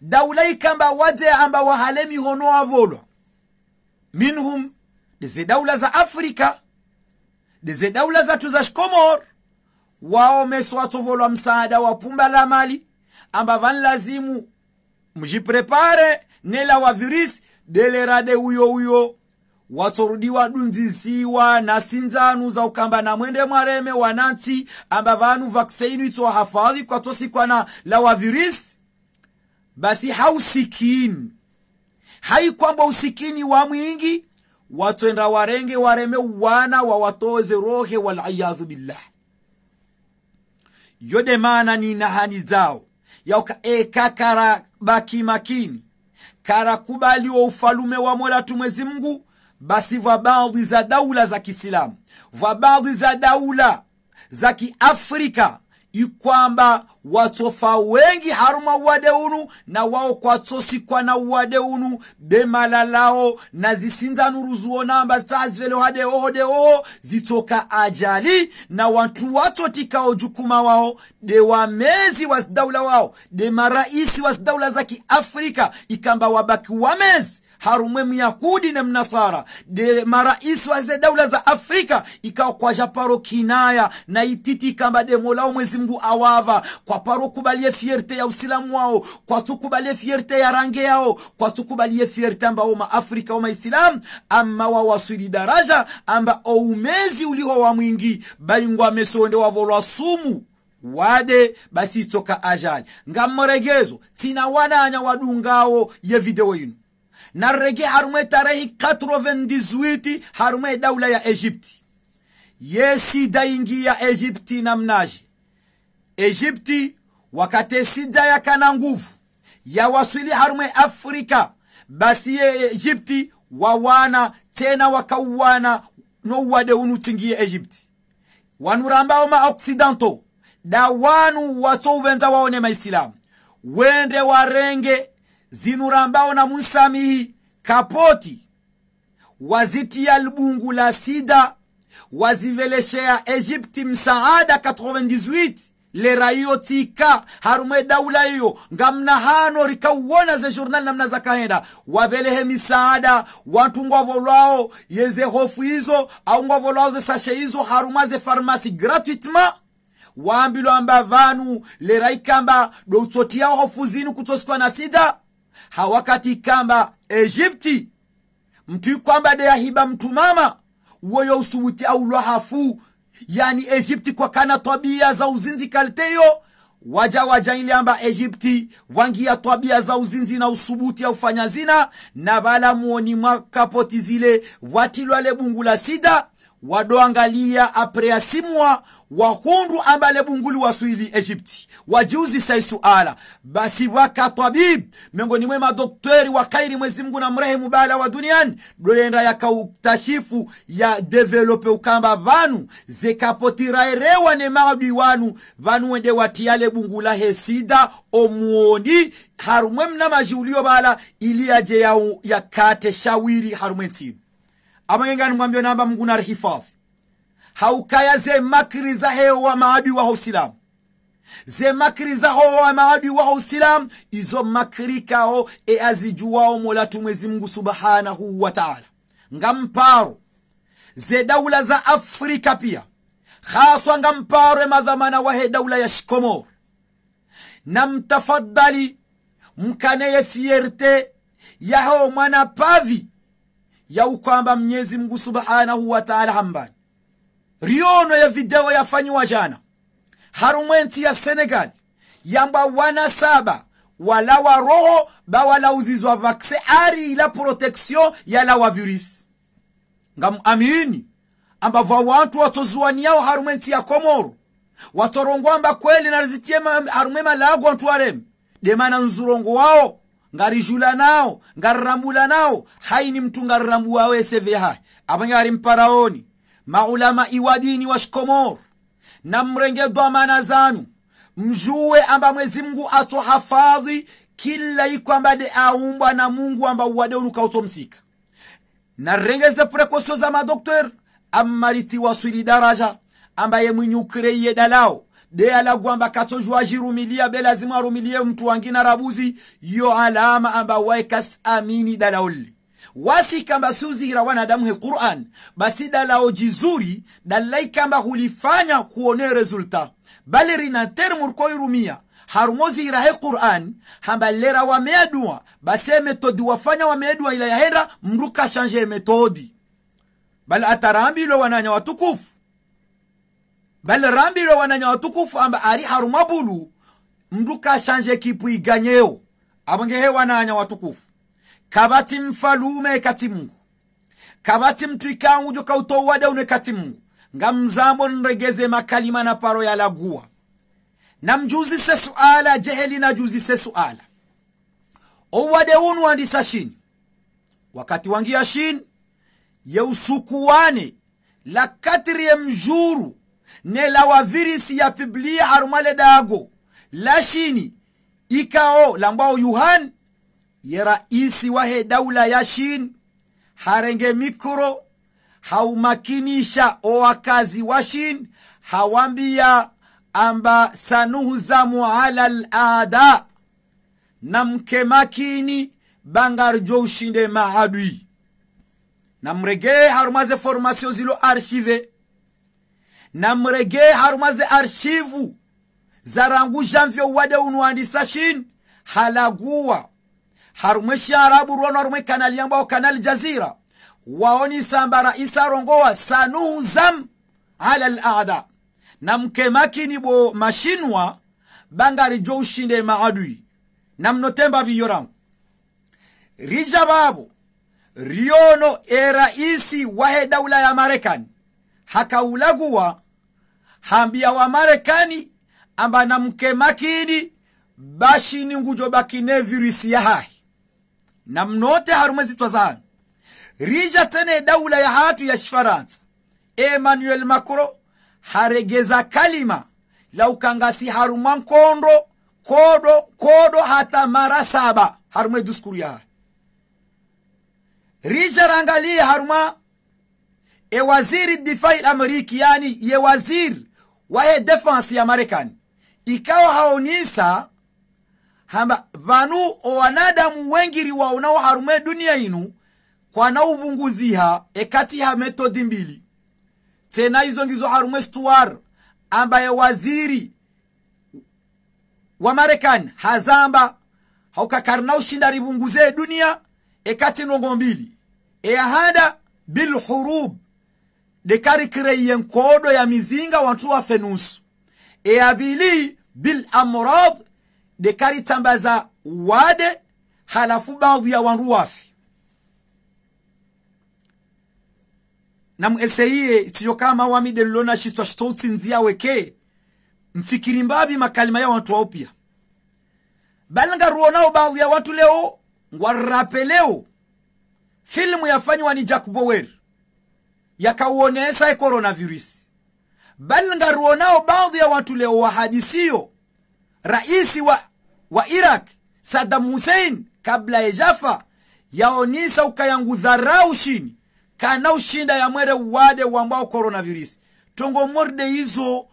daula ikamba wadze amba wahale mihono avolwa minhum deze daula za afrika deze daula zatu za shkomor waomesa watsovolwa msaada wa pumba la mali amba vanlazimu mjiprepare nela wa virisi delerade uyo uyo watsorudiwa dunzisiwa na sinzanu za ukamba na mwende mwareme wananti amba vanu vakseinu itso hafadhi na la wa virisi basi hausikini hai kwamba usikini wa mwingi watwenda warenge wareme wana watoze rohe waliyadhu billah yodemana ni nahani zao kara e, baki makini karakubaliwa ufalume wa mola tu mwezi mngu basi vwa baadhi za daula za kisilamu vwa baadhi za daula za kiafrika ikwamba watsofa wengi haruma uwade unu na wao kwatsosikwa na uwade unu bemala lao na zisinzanuruzuo namba sazivele hade ohode oho zitsoka ajali na wantu watsotikao jukuma wao de wamezi wa zidaula wao de maraisi wa zidaula za kiafrika ikamba wabaki wamezi harumwe myahudi na mnasara de marais wa ze daula za afrika ikawa kwa japaro kinaya na ititika mbade molao mwezi mngu awava kwa paro kubalie fierte ya usilamu wao kwa tukubalie fierte ya range yao kwa tukubalie fierte amba oma afrika oma isilamu ama wawaswili daraja amba oumezi uliho wa mwingi baingwa mesonde wavolwa sumu wade basi toka ajali ngamregezo tina wananya wadungao ye video yinu na rege harume tarehi 98 harume daula ya Egypti yesida ya Egypti mnaji. Egypti wakate sida yakana nguvu yawaswili harume Afrika basi ye Egypti wawana tena wakauwana tingi ya Egypti Wanuramba ma occidental da wanu watouvenza waone maisilamu wende warenge zinurambao na munsamihi kapoti wazitia lbungu la sida waziveleshea egypti msaada 98 le iyo tika harumwe daula iyo ngamna hano rikauwona ze journal namna zakahenda wavelehe misaada wantu ngwavo lwao yeze hofu izo au ngwavo lwao ze sashe izo harumwa ze farmasi gratuitement waambilwa amba vanu lera ikamba doutsotiao hofu zinu kutosikwa na sida hawakati kamba egypti mtuikwambade yahiba mtu mama woyo usubuti au lwahafu yani egypti kwakana twabia za uzinzi kalteyo waja waja amba egypti wangia twabia za uzinzi na usubuti aufanya zina na vala muoni mwakapoti zile watilwale bungu la sida wadoangalia apreasimwa wahundu ambale bunguli waswili Egypti wajuzi saisuala basi waka tabib miongoni mwe madokteri wa kairi mwezi Mungu na mrehemu bala wa duniani ya kautashifu ya develope ukamba vanu zekapotiraerewa ne maadui wanu vanu wende watiale bungula hesida omuoni harumwe mna majulio bala ili aje ya, ya shawiri harumwe tinu amangengani mwambio namba Mungu na rihifadhi haukaya ze makri heo wa maadui waho usilamu ze makri zaho wa maadui wa usilamu izo makri kao e azijuwao mola tumwezi mungu subhanahu wa taala nga mparo ze daula za afrika pia haswa nga mparo madhamana wahe daula ya shikomor na mtafaddali mkaneye fierte yaho mwana pavi ya ukwamba mnyezi mungu subhanahu wa taala hambani riono ya video yafanyiwa jana harumwensi ya senegal yamba wana saba wala wa roho bawalauzizwa vakse ari ila protection yala wa virisi ngamuamini ambavyo wantu watozuwaniao harumwensi ya komoro watorongwamba kweli narizitie harume malago antuarem demana nzurongo wao ngarijula nao ngarirambula nao haini mtu ngarirambua weseve hai apanyari mparaoni maulamai iwadini wa shkomor na mrenge dhamana zanu, mjue amba mwezi Mungu atohafadhi kila iko de aumbwa na Mungu amba uwade ulukautomsika na rengeze prekosio za madokter ammariti wasuli daraja ambaye mwinyukireiye dalao de alagwamba katojwa jirumilia be lazima arumilie mtu wangina rabuzi yo alama amba waekas amini dalaoli wasikamba wanadamu he quran basi dalao jizuri dalaikamba hulifanya kuone resulta bali rina termur koirumia he quran hamba lera wameadua basi metodi wafanya wameadua ila yahera mruka kashanje metodi bali atarambilo wananya watukufu bali rambilo wananya watukufu amba ari harumabulu mruka mndu kashanje kipwiganyeo abangehe wananya watukufu kabati mfalume kati mungu kabati mtwikangu joka utowada une kati mungu nga mzambo nregeze makalima na paro lagua na mjuzi se suala jeheli na juzi se suala owade unu andisa shini wakati wangia shini wane la katiri mjuru ne la wavirisi ya piblia arumale dago la shini ikao lambao yuhani ye raisi wahe daula ya shin harenge mikro haumakinisha o wa shin hawambia amba sanuhuzamu ala lada na makini bangarjo ushinde maadui namrege harumaze formasio zilo arshive namrege harumaze arshivu zarangu janvyo wade unuandisa shin halaguwa harumwe sharabu rwano harumwe kanali yambao kanali jazira waoni sambara isarongowa sanuhuzam ala lada na mkemakini bo mashinwa bangari jo ushinde maadui na mnotemba biyoramu rijababu riono e raisi wahe daula ya marekani hakaulaguwa hambia wa marekani amba na mkemakini bashini ngujo bakine virisi ya hahi namnote zitwa twazana rija tsene daula ya hatu ya shifaransa emmanuel macron haregeza kalima la ukangasi harumwa nkondo kodo kodo hata mara saba harumwe duskuru yaha rija rangalie harumwa e waziri difai amriki yani ye waziri wahe defense ya marekani ikawa haonisa hamba vanu o wanadamu wengiri unao harume dunia inu kwanauvunguziha ekati ha metodi mbili tena izo ngizo harume stuar ambaye waziri wa marekani hazamba karna ushinda ribunguze dunia ekati nongo mbili e hurub dekari dekarikireye nkodo ya mizinga wantu wafenusu e abili bil amrad dekari tambaza wade halafu baadhi ya wandu wafi namweseiye siyo kama wamide shitwa shitotsi nzia weke mfikiri mbavi makalima ya watu wao pia balanga ruonao baadhi ya watu leo ngwarape leo filmu yafanywa ni Jack Bauer yakauonesa coronavirus balanga ruonao baadhi ya watu leo wahadisio raisi wa wa Iraq Saddam Hussein kabla ya jafa yaonisa ukayangu dharau shini kana ushinda ya yamwere wade wambao coronavirus tongo morde hizo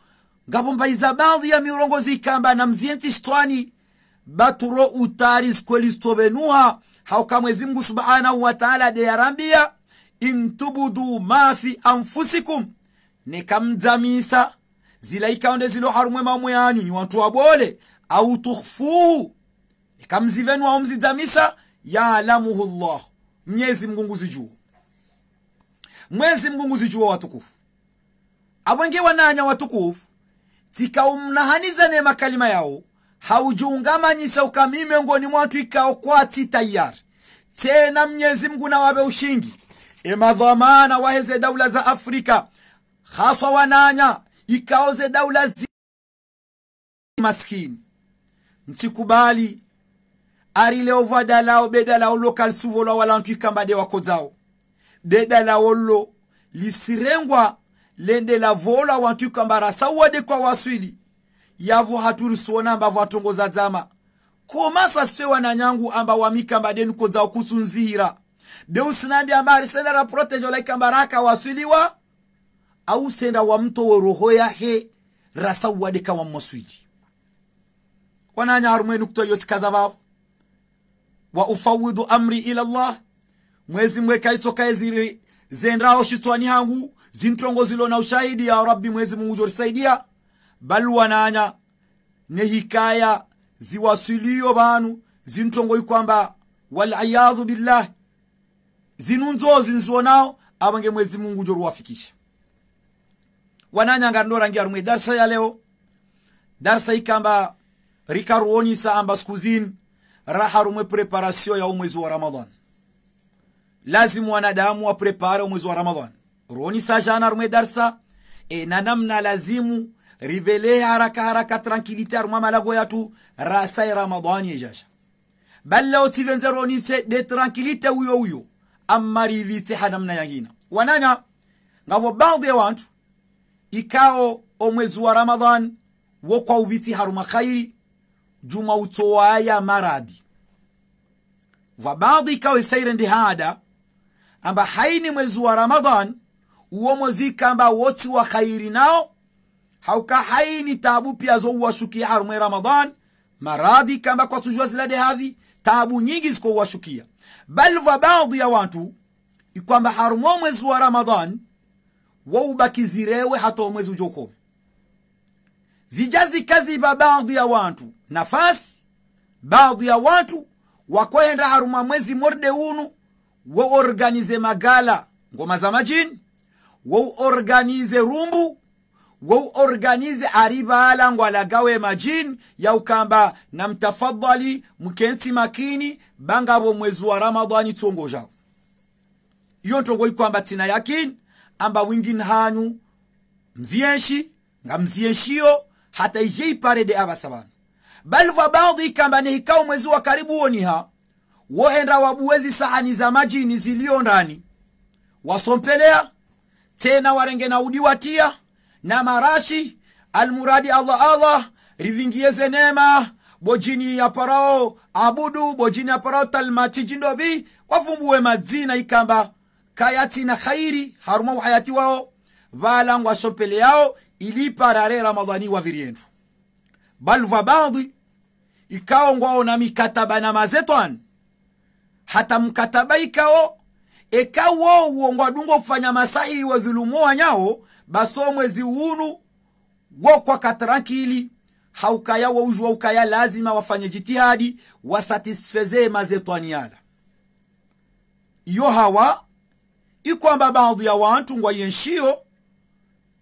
ngapombaiza baadhi ya mirongozi zikamba na mzienti stwani baturo utari skweli stovenuha hauka mwezi mngu subhanahu de yarambia intubudu ma fi anfusikum zilaika onde zilo harumwe mamwe yanyu nyi wantu wabole au tukhfuhu, ikamzivenu au mzidzamisa, yaalamuhu llah, mnyezi mgungu zijuu mwezi mngungu zijua watukufu awenge wananya watukufu tikaumnahaniza ne makalima yao haujungamanyisa ukamii miongoni mwatu ikao kwati tayari tena mnyezi mngu na wabe ushingi emadhamana waheze daula za afrika haswa wananya ikao ze daula zi maskini mtsikubali ari leova dalao be dalaollo kalsuvolo kamba de wako zao beda de dalaollo lisirengwa lende la vola kamba rasa wade kwa waswili yavo haturi suona ambavo atongoza dzama koma sasfewa na nyangu amba wamikamba denu kodzawo kusunzihira de usinambi amba risenda la protejo kamba raka wa au senda wa mto wa roho ya he rasa wade kwa mwaswili wananyaharumwe nuktoyo tsikazavavo wa ufawidu amri ila Allah mwezi mweka itsokaye ziri zendrao shitwani hangu zilo na ushahidi ya rabbi mwezi mungu jorisaidia bal wananya ne hikaya ziwasilio banu zintongoi kwamba waliyadhu billah zinunzo nao. abange mwezi mungu joruwafikisha wananyanga ndorangia rumwe darsa ya leo darsa ikamba rikaruonyisa amba siku raha rumwe preparasio ya umwezi wa Ramadhan. lazimu wanadamu waprepare umwezi wa Ramadhan. Ruonyisa jana rumwe darsa e na namna lazimu rivele haraka haraka tranquilite rumwe malago yatu rasa ya Ramadhani ejasha. Balla utivenze ruonyise de tranquilite uyo uyo amma rivite hanamna yangina. Wananya ngavo baadhi ya wantu ikao omwezi wa Ramadhan wokwa uviti haruma khairi juu juma utoaya maradhi wa baadhi ikawe ndi hada amba haini mwezi wa ramadan uwo mwezi amba woti wa khairi nao hauka haini tabu pia zo uwashukia harumwe ramadan maradhi kamba kwa tujua zila de havi tabu nyingi ziko uwashukia bal va baadhi ya watu ikwamba harumwe mwezi wa ramadan woubakizirewe hata mwezi ujokome zijazi kazi va baadhi ya watu nafasi baadhi ya watu wakwenda haruma mwezi morde unu woorganize magala ngoma za majini wouorganize rumbu wouorganize ari balangwa ngwalagawe majini yaukamba na mtafadhali mkensi makini bangabo mwezi wa ramadhani tsongozhawo iyo ntongo ikwamba tsina yakini amba wingini hanyu mziyenshi nga mziyenshiyo hata ije iparede abasa banu bali va baadhi kamba ni hikao mwezi wa karibu woni ha wohenda wabuwezi sahani za majini zilio ndani wasompelea tena warenge na udiwatia na marashi almuradi allah allah rivingieze neema bojini ya parao abudu bojini ya parao talmati jindobi kwafumbuwe madzina ikamba kayati na khairi haruma uhayati wao valangwa sompele yao iliparare ramadhani wa viriendu bal va baadhi ikao ngwao na mikataba na mazetwani hata mkataba ikao ekawo uongwadungo kufanya masaili wadhulumu wanyawo baso mwezi unu wokwa katarankili haukaya waujwa ukaya lazima wafanye jitihadi wasatisfeze mazetwani yala iyo hawa ikwamba baadhi ya wantu ngwa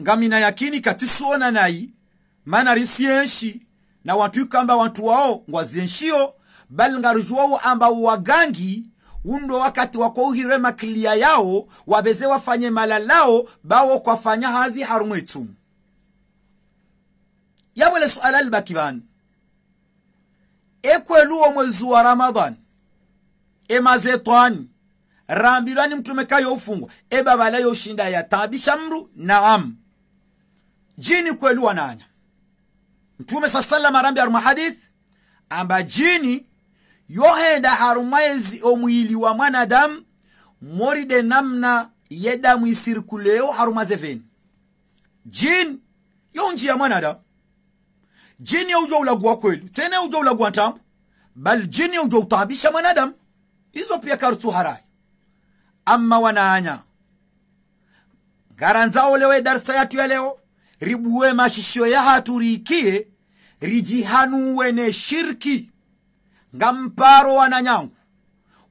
ngamina yakini katisona nai mana risienshi na watu kamba watu wao ngwazenshio bali ngarujwao amba wagangi undo wakati wakouhire makilia yao wabeze wafanye malalao bawo kwafanya hazi harumwetu yabole suala libakiban ekweluwo mwezi wa ramadhan emazetwani rambilwani mtume kayo ufungwa ebabala yoshinda yatabisha mru naam jini kweluwa nanya mtume salama arambi haruma hadith amba jini yohenda harumwezi omwili wa mwanadamu moride namna yedamu isirkuleo harumaze veni jini yo ya mwanadamu jini yaujwa ulaguwa kwelu tena yaujwa ulaguwa ntambu bal jini yaujwa utaabisha mwanadamu izo pia karutu harai amma wanaanya lewe darsa yatu ya leo ribuwe mashishio yaha turiikie rijihanuwe ne shirki nga mparo wananyangu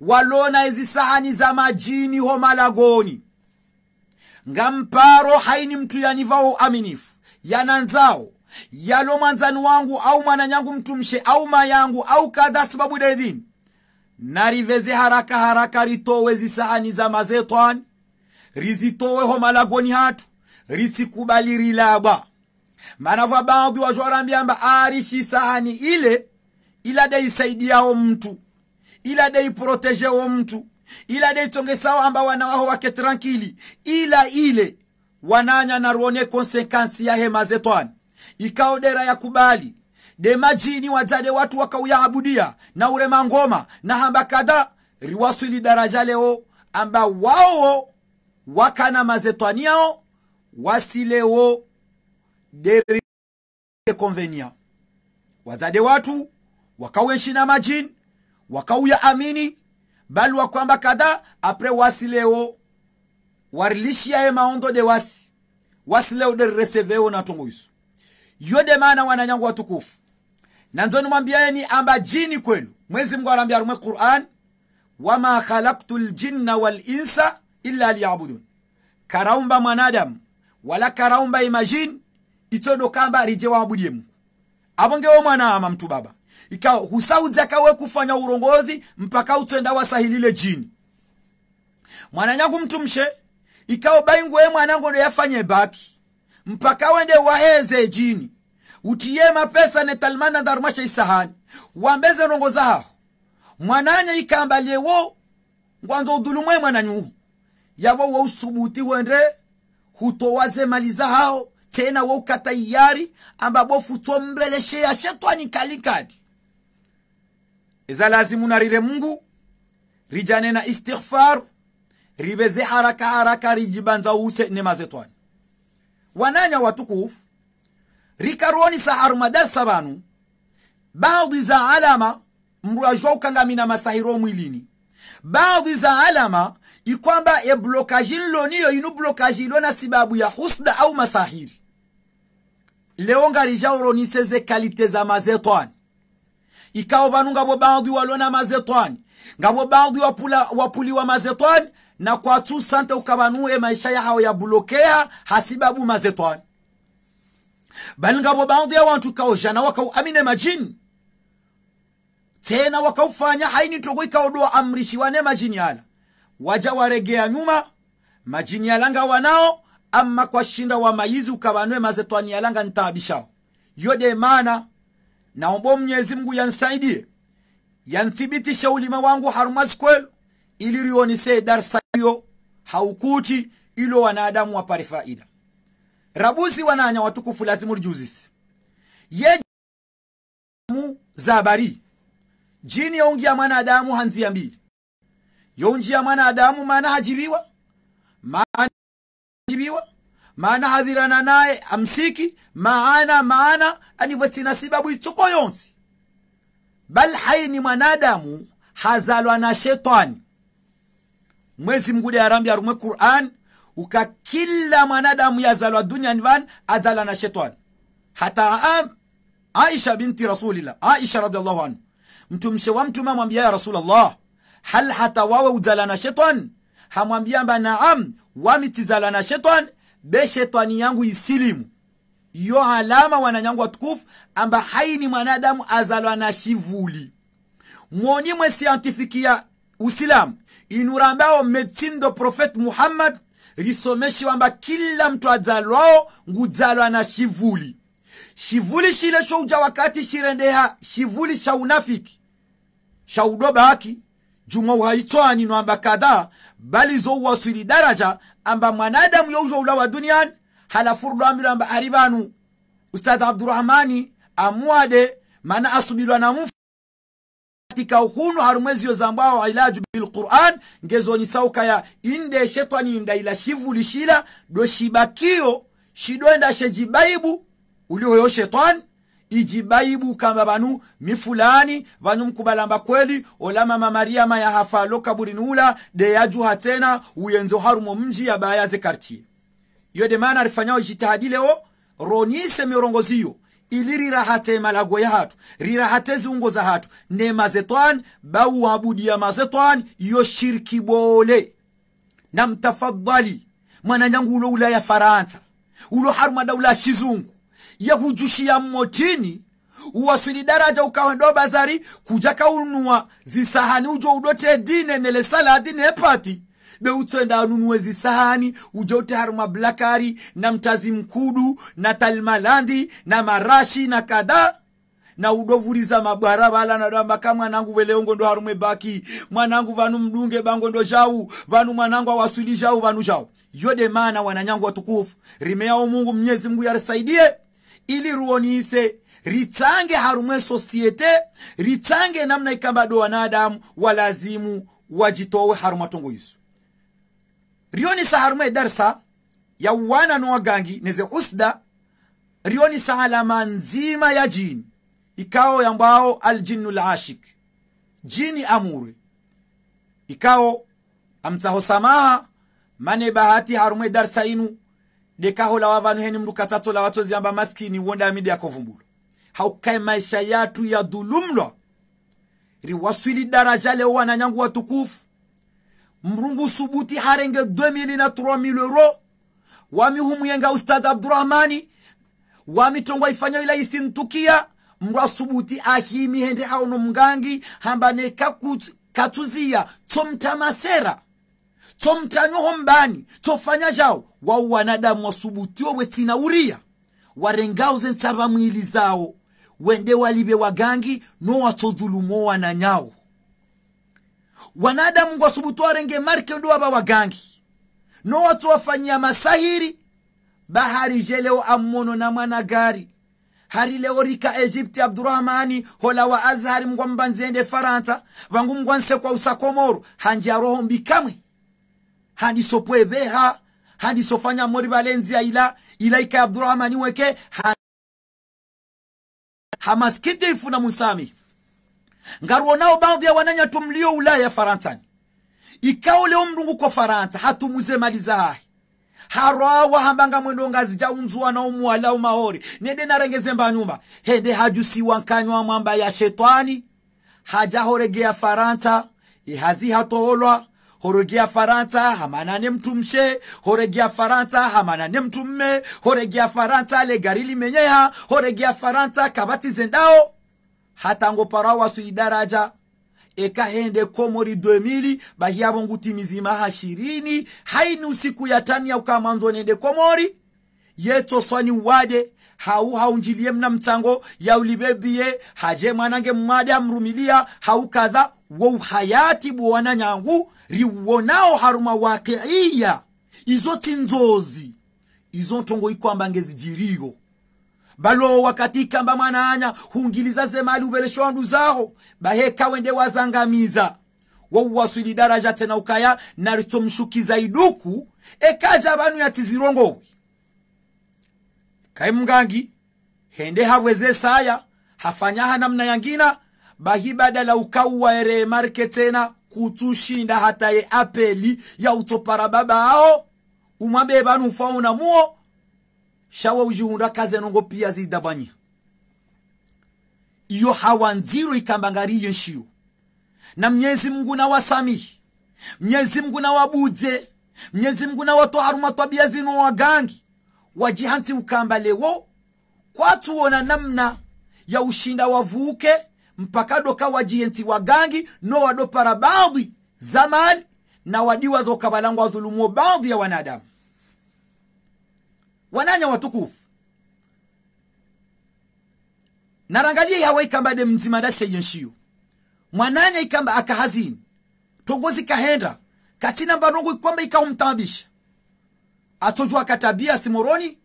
walona ezi sahani za majini ho malagoni nga mparo haini mtu yanivao aminifu yananzao yalo mwanzani wangu au mwananyangu mtumshe au mayangu au kadha sababu dedini nariveze haraka haraka ritowe zisahani za mazetwani rizitowe ho malagoni hatu ritsikubalirilabwa manavwa baadhi arishi sahani ile ila deisaidiao mtu ila deiprotejewo mtu ila deitongesawo amba wana waho wake trankili ila ile wananya naruone konsekansi ya hema zetwani ikao dera ya kubali de majini wadzade watu wakauyahabudia na urema ngoma na hamba kadha riwaswili daraja leo amba wao wakana mazetwani yao wasi leo deri konvenia wazade watu wakaueshina majini wakauya amini bali wakwamba kadha apre wasi leo warilishiaye maondo de wasi wasi leo derireseveo na tongo isu yo de maana wananyangu watukufu nanzoni mwambieni amba jini kwenu mwezi mungu anaambia rumwe quran wama khalaktu ljinna walinsa illa liyabudun karaumba mwanadamu wala karaumba imagine itodo kamba rije waabudie mungu avo ngewo mwana ama mtu baba ikawo husaudzi akawe kufanya urongozi mpaka utwenda wasahilile jini mwananyangu mtu mshe mtumshe ikawo bainguwe mwanangu ndo yafanye baki mpaka wende waheze jini utiye mapesa ne talmana dharumasha isahani wambeze rongoza hao mwananya ikambalie wo ngwanza udhulumwe mwananyuhu yavo wo wousubuti wende hutowaze mali hao tena woukatayari ambabo bofutombelesheya shetwani kalikadi eza lazimu narire mungu rijane na istighfar ribeze haraka haraka rijibanza use nema zetwani wananya watukufu rikaronisa harumadarsa banu baadhi za alama mruajwa ukangamina masahiro mwilini baadhi za alama i kwamba ye blokaji liloniyo inu blokaji ilo na sibabu ya husda au masahiri leo ngarijaoronise niseze kalite za mazetwani ikawo vanu ngavo baadhi walona mazetwani ngavo baadhi wapula, wa mazetwani na kwa tu sante ukavanue maisha ya ya blokea hasibabu mazetwani bali ngavo baadhi ya wantu kaojana wakauamine majini tena wakaufanya haini togo ikaodoa amrishiwane majini ala waja waregea nyuma majini yalanga wanao ama kwa shinda wa maizi ukabanwe mazetwani yalanga ntaabishao yode maana naomba mnyezi mngu yansaidie yanthibitisha ulima wangu harumazi kwelu ili rionisee darsa hiyo haukuti ilo wanadamu wapare faida rabuzi wananya watukufu lazimu rijuzisi ye zabari jini yaungia mwanadamu hanzia mbili yo njia adamu maana hajibiwa maana hajibiwa maana havirana naye amsiki maana maana anivatina sababu itoko yonsi bal hai ni mwanadamu hazalwa na shetani mwezi mgude arambi arumwe Qur'an uka kila mwanadamu yazalwa duniani van azalwa na shetani hata am, Aisha binti Rasulillah Aisha radhiallahu anhu mtumshe wa mtume amwambia ya Rasulullah hal hata wawe uzalana shetani mba naam na shetani be shetani yangu isilimu iyo alama wananyangu watukufu amba haini mwanadamu azalwa na shivuli mwonimwe siantifiki ya usilam inurambao medecine do profete muhammad risomeshi wamba kila mtu adzalwao ngudzalwa na shivuli shivuli shile shouja wakati shirendeha shivuli sha unafiki shaudoba haki jumwa waitwani nwamba kadha bali zowaswili daraja amba mwanadamu youzwa ulawa duniani halafu rudwambiro amba ari banu ustadh abdurahmani amuade mana asubilwa na mufu katika hunu harumweziyo zambao ilaju bilquran ngezoni sauka ya inde shetani ndaila shivulishila doshibakio shidwenda shejibaibu ulihoyo shetani ijibaibu kama banu mifulani vanyu mkubalamba kweli olama mamariyama ya hafalo kaburinula deyajuha tena uyenzo harumo mji ya baya ze kartier iyo mana arifanyao jitihadi leo ronise mirongoziyo ili rirahate malagwe ya hatu rirahate ziungo za hatu ne nema zetwan ya mazetwan yo shirki bole na mtafadhali mwananyangu ulo ula ya faranta ulo haruma ula shizungu yehujushia mmotini uwasili daraja ukawendo bazari kuja unua zisahani ujo udote dine nele saladi nepati beutswenda anunue zisahani uja uteharuma blakari na mtazi mkudu na talmalandi na marashi na kada na udovuriza mabwarabala nadamba ka mwanangu veleongo ndo harume baki mwanangu vanu mdunge bango ndo jau vanu mwanangu awasuli jau vanu jau yode mana wananyangu watukufu rimeyao mungu mnyezi mungu yarisaidie ili ruonise ritsange harumwe sosiete ritsange namna do wanadamu walazimu wajitowe harumwa tongo rionisa harumwe darsa ya wana wagangi neze usda rionisa alama nzima ya jini ikao yambao aljinnu lashik jini amurwe ikao amtsaho samaha mane bahati harumwe darsa inu dekaho la heni mndu katatsola watsoziamba maskini wonda amidi yakovumbulwa haukae maisha yatu yadhulumlwa riwaswili daraja leo wananyangu watukufu mrungu subuti harenge 2000 na 3000 euro wami humyenga ustad abdurahmani wami tongwa ifanyo ila isintukia mrwa subuti ahimi hende haono mngangi hamba ne katuzia tsomtamasera tomutanywaho mbani tofanya zhawo wau wanadamu wasubutiwo wetsinauria warengauze ntsava mwili zawo wende walive wagangi no watsodhulumu wananyawo wanadamu ngwasubutu warenge marke ndo wava wagangi no watso wafanyia masahiri bahari jeleo ammono na mwana hari leo rika egypti abdurahmani hola wa azhari mngwa mbanzende faransa vangu mngwanse kwa usakomoro hanji aroho mbikamwe handisopweveha handisofanya mori valenzia ila ilaika ya abdurahmani weke hamaskiti na musami ngaruonao baadhi ya wananyatu mlio ulaya faransani ikao leo mrungu kwa faransa hatumuze maliza hahi harawa hambanga mwendo ngazi ja unzua na umuala umahori nende rengeze mba nyumba hende hajusiwa nkanywa mwamba ya shetani hajahoregea faransa ihazi hatoolwa horegia faransa hamanane mtumshe horegia faransa hamanane mtumme horegia faransa legarili menyeha horegia faransa kabati zendao hata hatango parawa sui daraja ekahende komori 2000 bahiabo nguti mizima 20 haini usiku ya tani ya ukamanzo nende komori yeto swani wade hau haunjilie mna mtango ulibebie haje mwanange mmade amrumilia hau kadha uhayati bwona nyangu riwonao haruma wake iya izo tinzozi izo ntongo ikwambange zijiriyo balo wakati kamba mwananya hungiliza zemali ubelesho wandu zaho baheka wende wazangamiza wouwaswili daraja tena ukaya naritomshukiza iduku ekaja banu yatizirongowi kaimungangi hende havweze saya hafanyaha namna yangina bahibadala ere marke tena kutushinda ye apeli ya utopara baba ao umwabe banu na muo shawe ujihunda kaze nongo pia zidabanya iyo hawa nziro ikambangariye nshiyo na mnyezi mungu na wasami mnyezi mungu na wabuje mnyezi mungu na watu haruma twabia zino wagangi wajihansi ukamba lewo kwatuona namna ya ushinda wavuke mpaka mpakado jienti wa gangi no wadopara baadhi zaman na wadiwa zokabalangwa dhulumuo baadhi ya wanadamu wananya watukufu narangalie yawa de mzima daseyenshiyo mwananya ikamba akahazini togozi kahenda katina mbarongo ikwamba ikahumtabisha atojwa katabia simoroni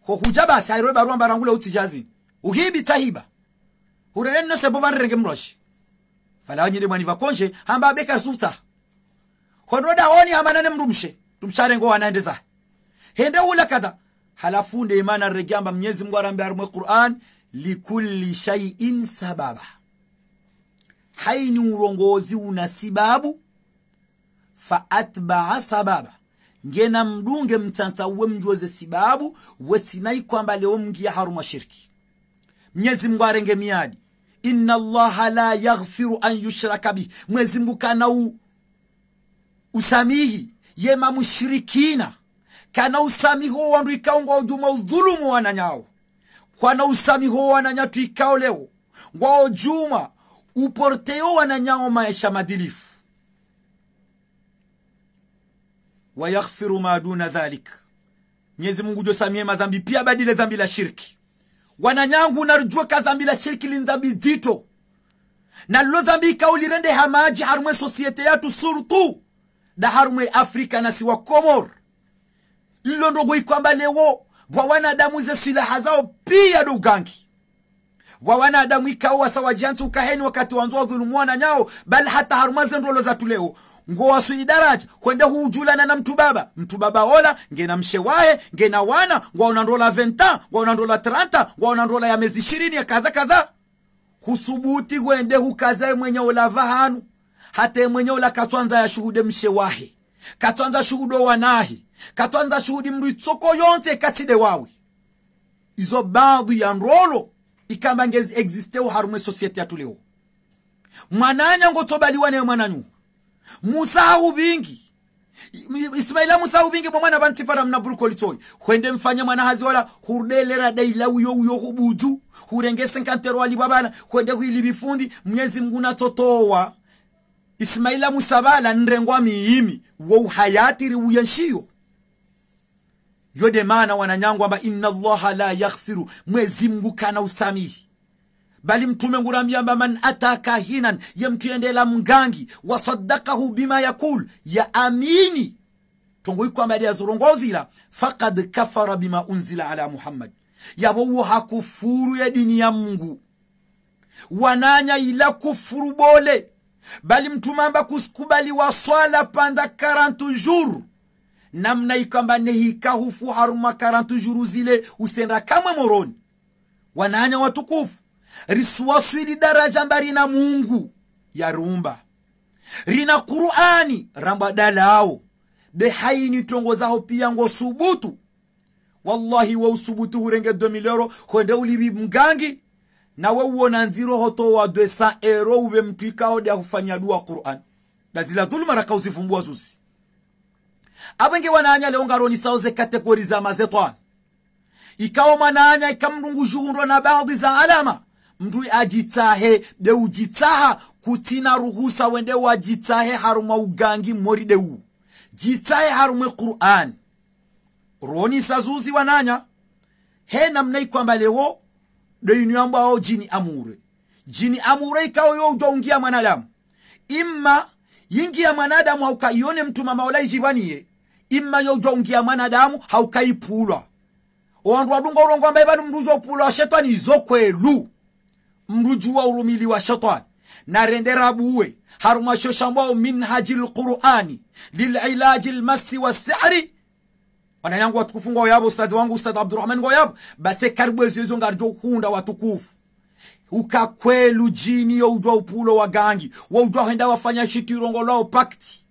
hohuja basi barua mbarangula utijazini uhibi tahiba hurere nose bo varerenge muroshi valawanyire mwani vakonje hamba abeka suta honoda honi hamanane mrumshe tumsharengo wanaendeza hende ula kada halafu nde imana regamba mnyezi mungu arambe arumwe quran likulli shaiin sababa haini urongozi una fa faatbaa sababa ngena mdunge mtanta uwe mjuoze sibabu wesinai kwamba leo mngia harumwa shirki mnyezi mungu arenge miadi inna allaha la yaghfiru an yushraka bihi, Mwenyezi Mungu kana u, usamihi yema mushirikina kana usamihi wandu ikao ngwa ujuma udhulumu wananyao kwana usamihi wananya tuikao leo ngwa ujuma uporteo wananyao maisha madilifu wayaghfiru ma dhalik Mwenyezi Mungu josamie madhambi pia badile dhambi la shirki wananyangu narujua dhambi la shiriki li zito dzito nalilo dhambi ikaulirende hamaji harumwe sosiete yatu surutu da harumwe afrika na siwa komor lilo ndogo ikwamba lewo bwa wanadamu ze silaha zao pia dugangi wa wanadamu ikawa sawajiansi ukaheni wakati wanzoa dhulumu wananyao bali hata harumaze ndolo za tuleo ngo ngowasuli daraja kwende huujulana na mtu baba mtu baba ola ngena mshe wahe ngena wana ngwaunandola 20 ngwaunandola 30 ndola ya mezi ishirini ya kadha kadha kusubuti kwende hukazae mwenye olava hanu hata mwenye ola katwanza ya shuhude mshe wahe katwanza shuhudo wanahi katwanza shuhudi mndu itsoko yonte katide wawi izo baadhi ya nrolo ikamba ngezi existe uharumwe society tuleo mwananya ngotsobaliwa naye mwananyu musahu vingi ismaila musahu vingi mwamwana vantsipara mna burukolitsoyi hwende mfanya mwana haziola hurudelera daila uyo uyo hubuju hurengese nkantero alibwa bana hwende hwili vifundi mwezi mngu natsotowa ismaila musabala nrengwa miimi wo uhayatiri uya nshiyo yode wananyangu wananyangwamba inna allaha la yaghfiru mwezi mngu kana usamihi bali mtume ngurambiyamba man ataka hinan ye mtu yendela mngangi wasaddakahu bima yakul ya amini tongoiko amari yazorongozila fakad kafara bima unzila ala muhammad yavowo hakufuru ya dini ya mungu wananya ila kufuru bole bali mtumamba kusikubaliwa swala panda 40 jur namna ikamba nehikahufu haruma 40 juru zile usenda kamwe moroni wananya watukufu risuwaswi ri daraja mbari na mungu rumba rina qur'ani ramba dalawo tongo zao pia ngo subutu wallahi wa usubutu hurenge 2000 euro hwende ulibi mgangi nawe uona nziro hoto wa 200 ero ube mtu ikao dia kufanya dua Qur'an lazila dhulma rakauzifumbua zusi abenge wananya leongaroni sauze kategori za mazetwan ikao mananya ikamrungu juhundwa na baadhi za alama mndu ajitsahe deu jitsaha kutina ruhusa wende wajitsahe harumwa ugangi mori deu jitsahe harumwe quran roni sazuzi wananya he namnai kwamba lewo doinyuambao jini amure jini amure ikaoyo ujaungia mwanadamu imma yingia mwanadamu haukaione mtuma maolaijivaniye imma yo youjaungia mwanadamu haukaipulwa wandu wadunga ulongo ambaye vanu mndu uzopulwa shetani izo kwelu mrujuwa wa shatani narenderabuwe harumashoshambwao minhaji lqurani lililaji lmasi wasari wana yangu watukufu yabo ustadhi wangu ustadhi abdurahman yabo base karibu ziwezo ngarjo hunda watukufu ukakwelu jini ujwa upulo wa gangi ujwa henda wafanya shitirongo lao pakti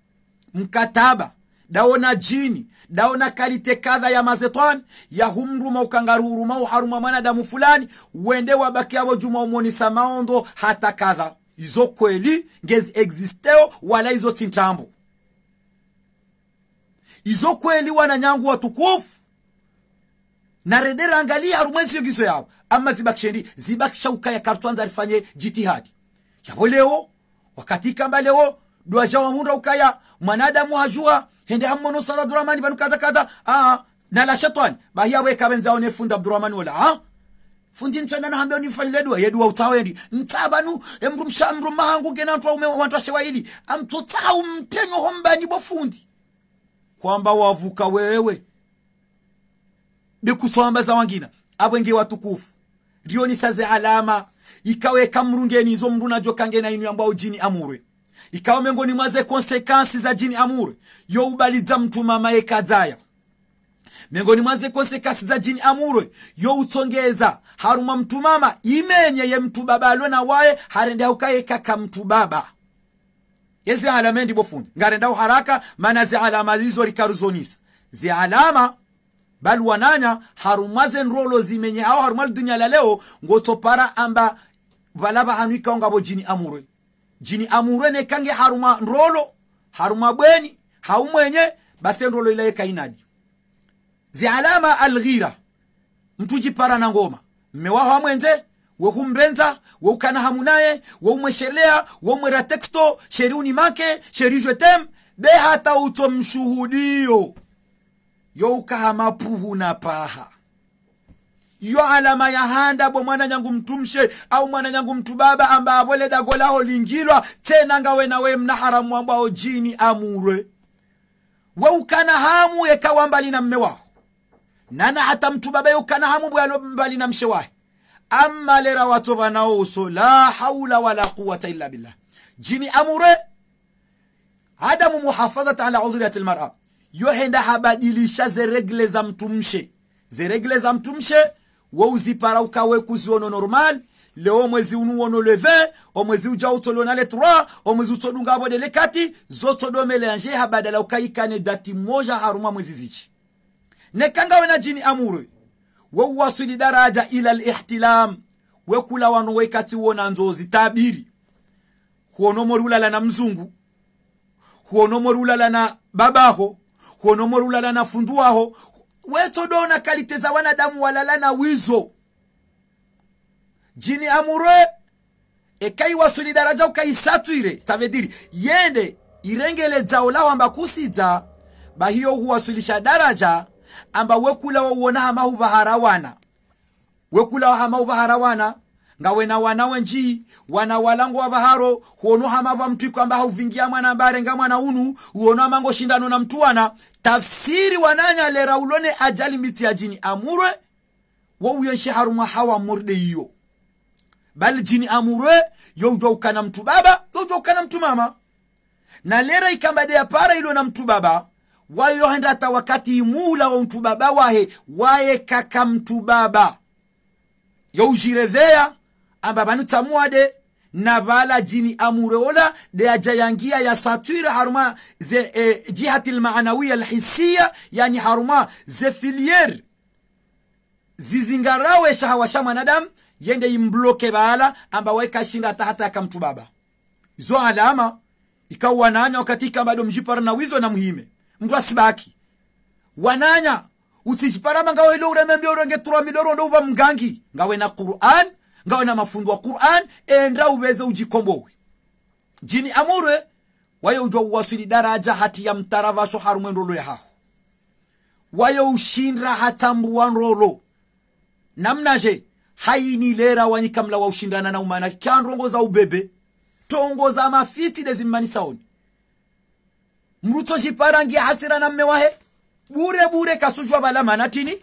mkataba daona jini daona kalite kadha ya mazetwan yahumruma ukangaruruma uharuma mwanadamu fulani wende wabaki abo juma umoni samaondo hata kadha izo kweli ngezi existeo wala izo tinchambo izo kweli wana wananyangu watukufu naredera angalia harumwenzi yogizo yao ama zibakishendi zibakisha ukaya kartwanza alifanye jitihadi yabo leo wakati kamba leo duaja munda ukaya mwanadamu hajua hende ammono sala abdurahmani banu kadha kadha ah, ah. nala shetani bahia weka benzao nefunda abdurahmani wala ah fundi ntwana na hambeo nifanyile dua yedu wa utawendi ntabanu emru mshamru mahangu gena ntwa ume wantwa shewaili amtotau mtenyo ni bofundi kwamba wavuka wewe bikusomba za wangina abwenge watukufu ndio saze alama ikaweka mrungeni izo mruna jokangena inu ambao jini amurwe ikawa miongoni mwa ze konsekansi za jini amuri youbalidza mtu mama yekadzaya miongoni mwa ze konsekansi za jini amur youtsongeza haruma mtu mama imenye ye mtu baba alwe na waye harendayo kaka mtu baba yezi alama ndi bofundi ngarendawo haraka mana ze alama lizo likaruzonisa ze alama bali wananya harumwa ze nrolo zimenye awo harumwa lidunya la leo ngotsopara amba balaba hanu ikawo ngavo jini amurwe jini amurwe nekange haruma nrolo haruma bweni haumwenye basi nrolo ilaye kainadi zi alama alghira mtu jipara na ngoma mmewaho amwenze wehumrenza weukana hamunaye we weumwera teksto sheriuni make sherijwetem be hata uto mshuhudio youkaha na paha yo alama ya handa bwe mwana nyangu mtumshe au mwana nyangu mtu baba amba avole dago lao lingilwa tena ngawe nawe mna haramu ambao jini amurwe we ukana hamu yekawa mbali na mme wao nana hata mtu baba ukana hamu bwalo mbali na mshe wae amma lera watu wanaouso la haula wala quwata illa billah jini amure adamu muhafadhat ala udhuriyat lmara yohenda habadilisha zeregle za mtumshe zeregle za mtumshe wo ukawe kuziono normal leo omwezi unuwono le 20 omwezi uja utolona le 3 omwezi utodunga abo le 4 do melange habadala ukaikane dati moja haruma mwezi zichi nekanga wena jini amuru wo wewasili daraja ila al-ihtilam we kula wanu we kati wona nzozi tabiri huonomori ulala na mzungu huonomori ulala na babaho huonomori ulala na funduaho wetodoona kalite za wanadamu walala na wizo jini amure ekaiwasuli daraja ukaisatwire savediri yende irengeledzawo lawo kusidza bahiyo huwasulisha daraja amba wekulawo uwona hamahu baharawana wekulawo hamahu nga wena wanawe nji wana walango wa baharo huono hamava mtwiko amba hauvingia mwana ambare nga mwana unu huono amango shindano na mtuana tafsiri wananya lera ulone ajali miti ya jini amurwe wouyenshe harumwa hawa morde iyo bali jini amurwe youjwa ukana mtu baba youjwa ukana mtu mama na lera ikambadeya para ilo na mtu baba wayo henda hata wakati imula wa mtu baba wahe waye kaka mtu baba yaujireveya amba vanutsamuwade na vala jini amureola de ajayangia ya satwira haruma ze e, eh, jihati lmaanawiya lhisiya yani haruma ze filier zizingarawe shahawa sha mwanadamu yende imbloke baala amba shinda hata hata akamtu baba zo alama ikawa wananya wakatika bado mjipara na wizo na muhime mndu asibaki wananya usijiparama ngawe ureme mbio uronge tura midoro uva mgangi ngawe na Qur'an ngawe na mafundo wa Qur'an enda uweze ujikombowe jini amure waye ujwa uwasili daraja hati ya mtaravasho ya hao waye ushinra hatambua nrolo namnaje hainilera wanyikamla wa ushindana na umana za ubebe tongo za mafiti de zimani saoni mruto jiparangi hasira na mme wahe bure bure kasujwa bala manatini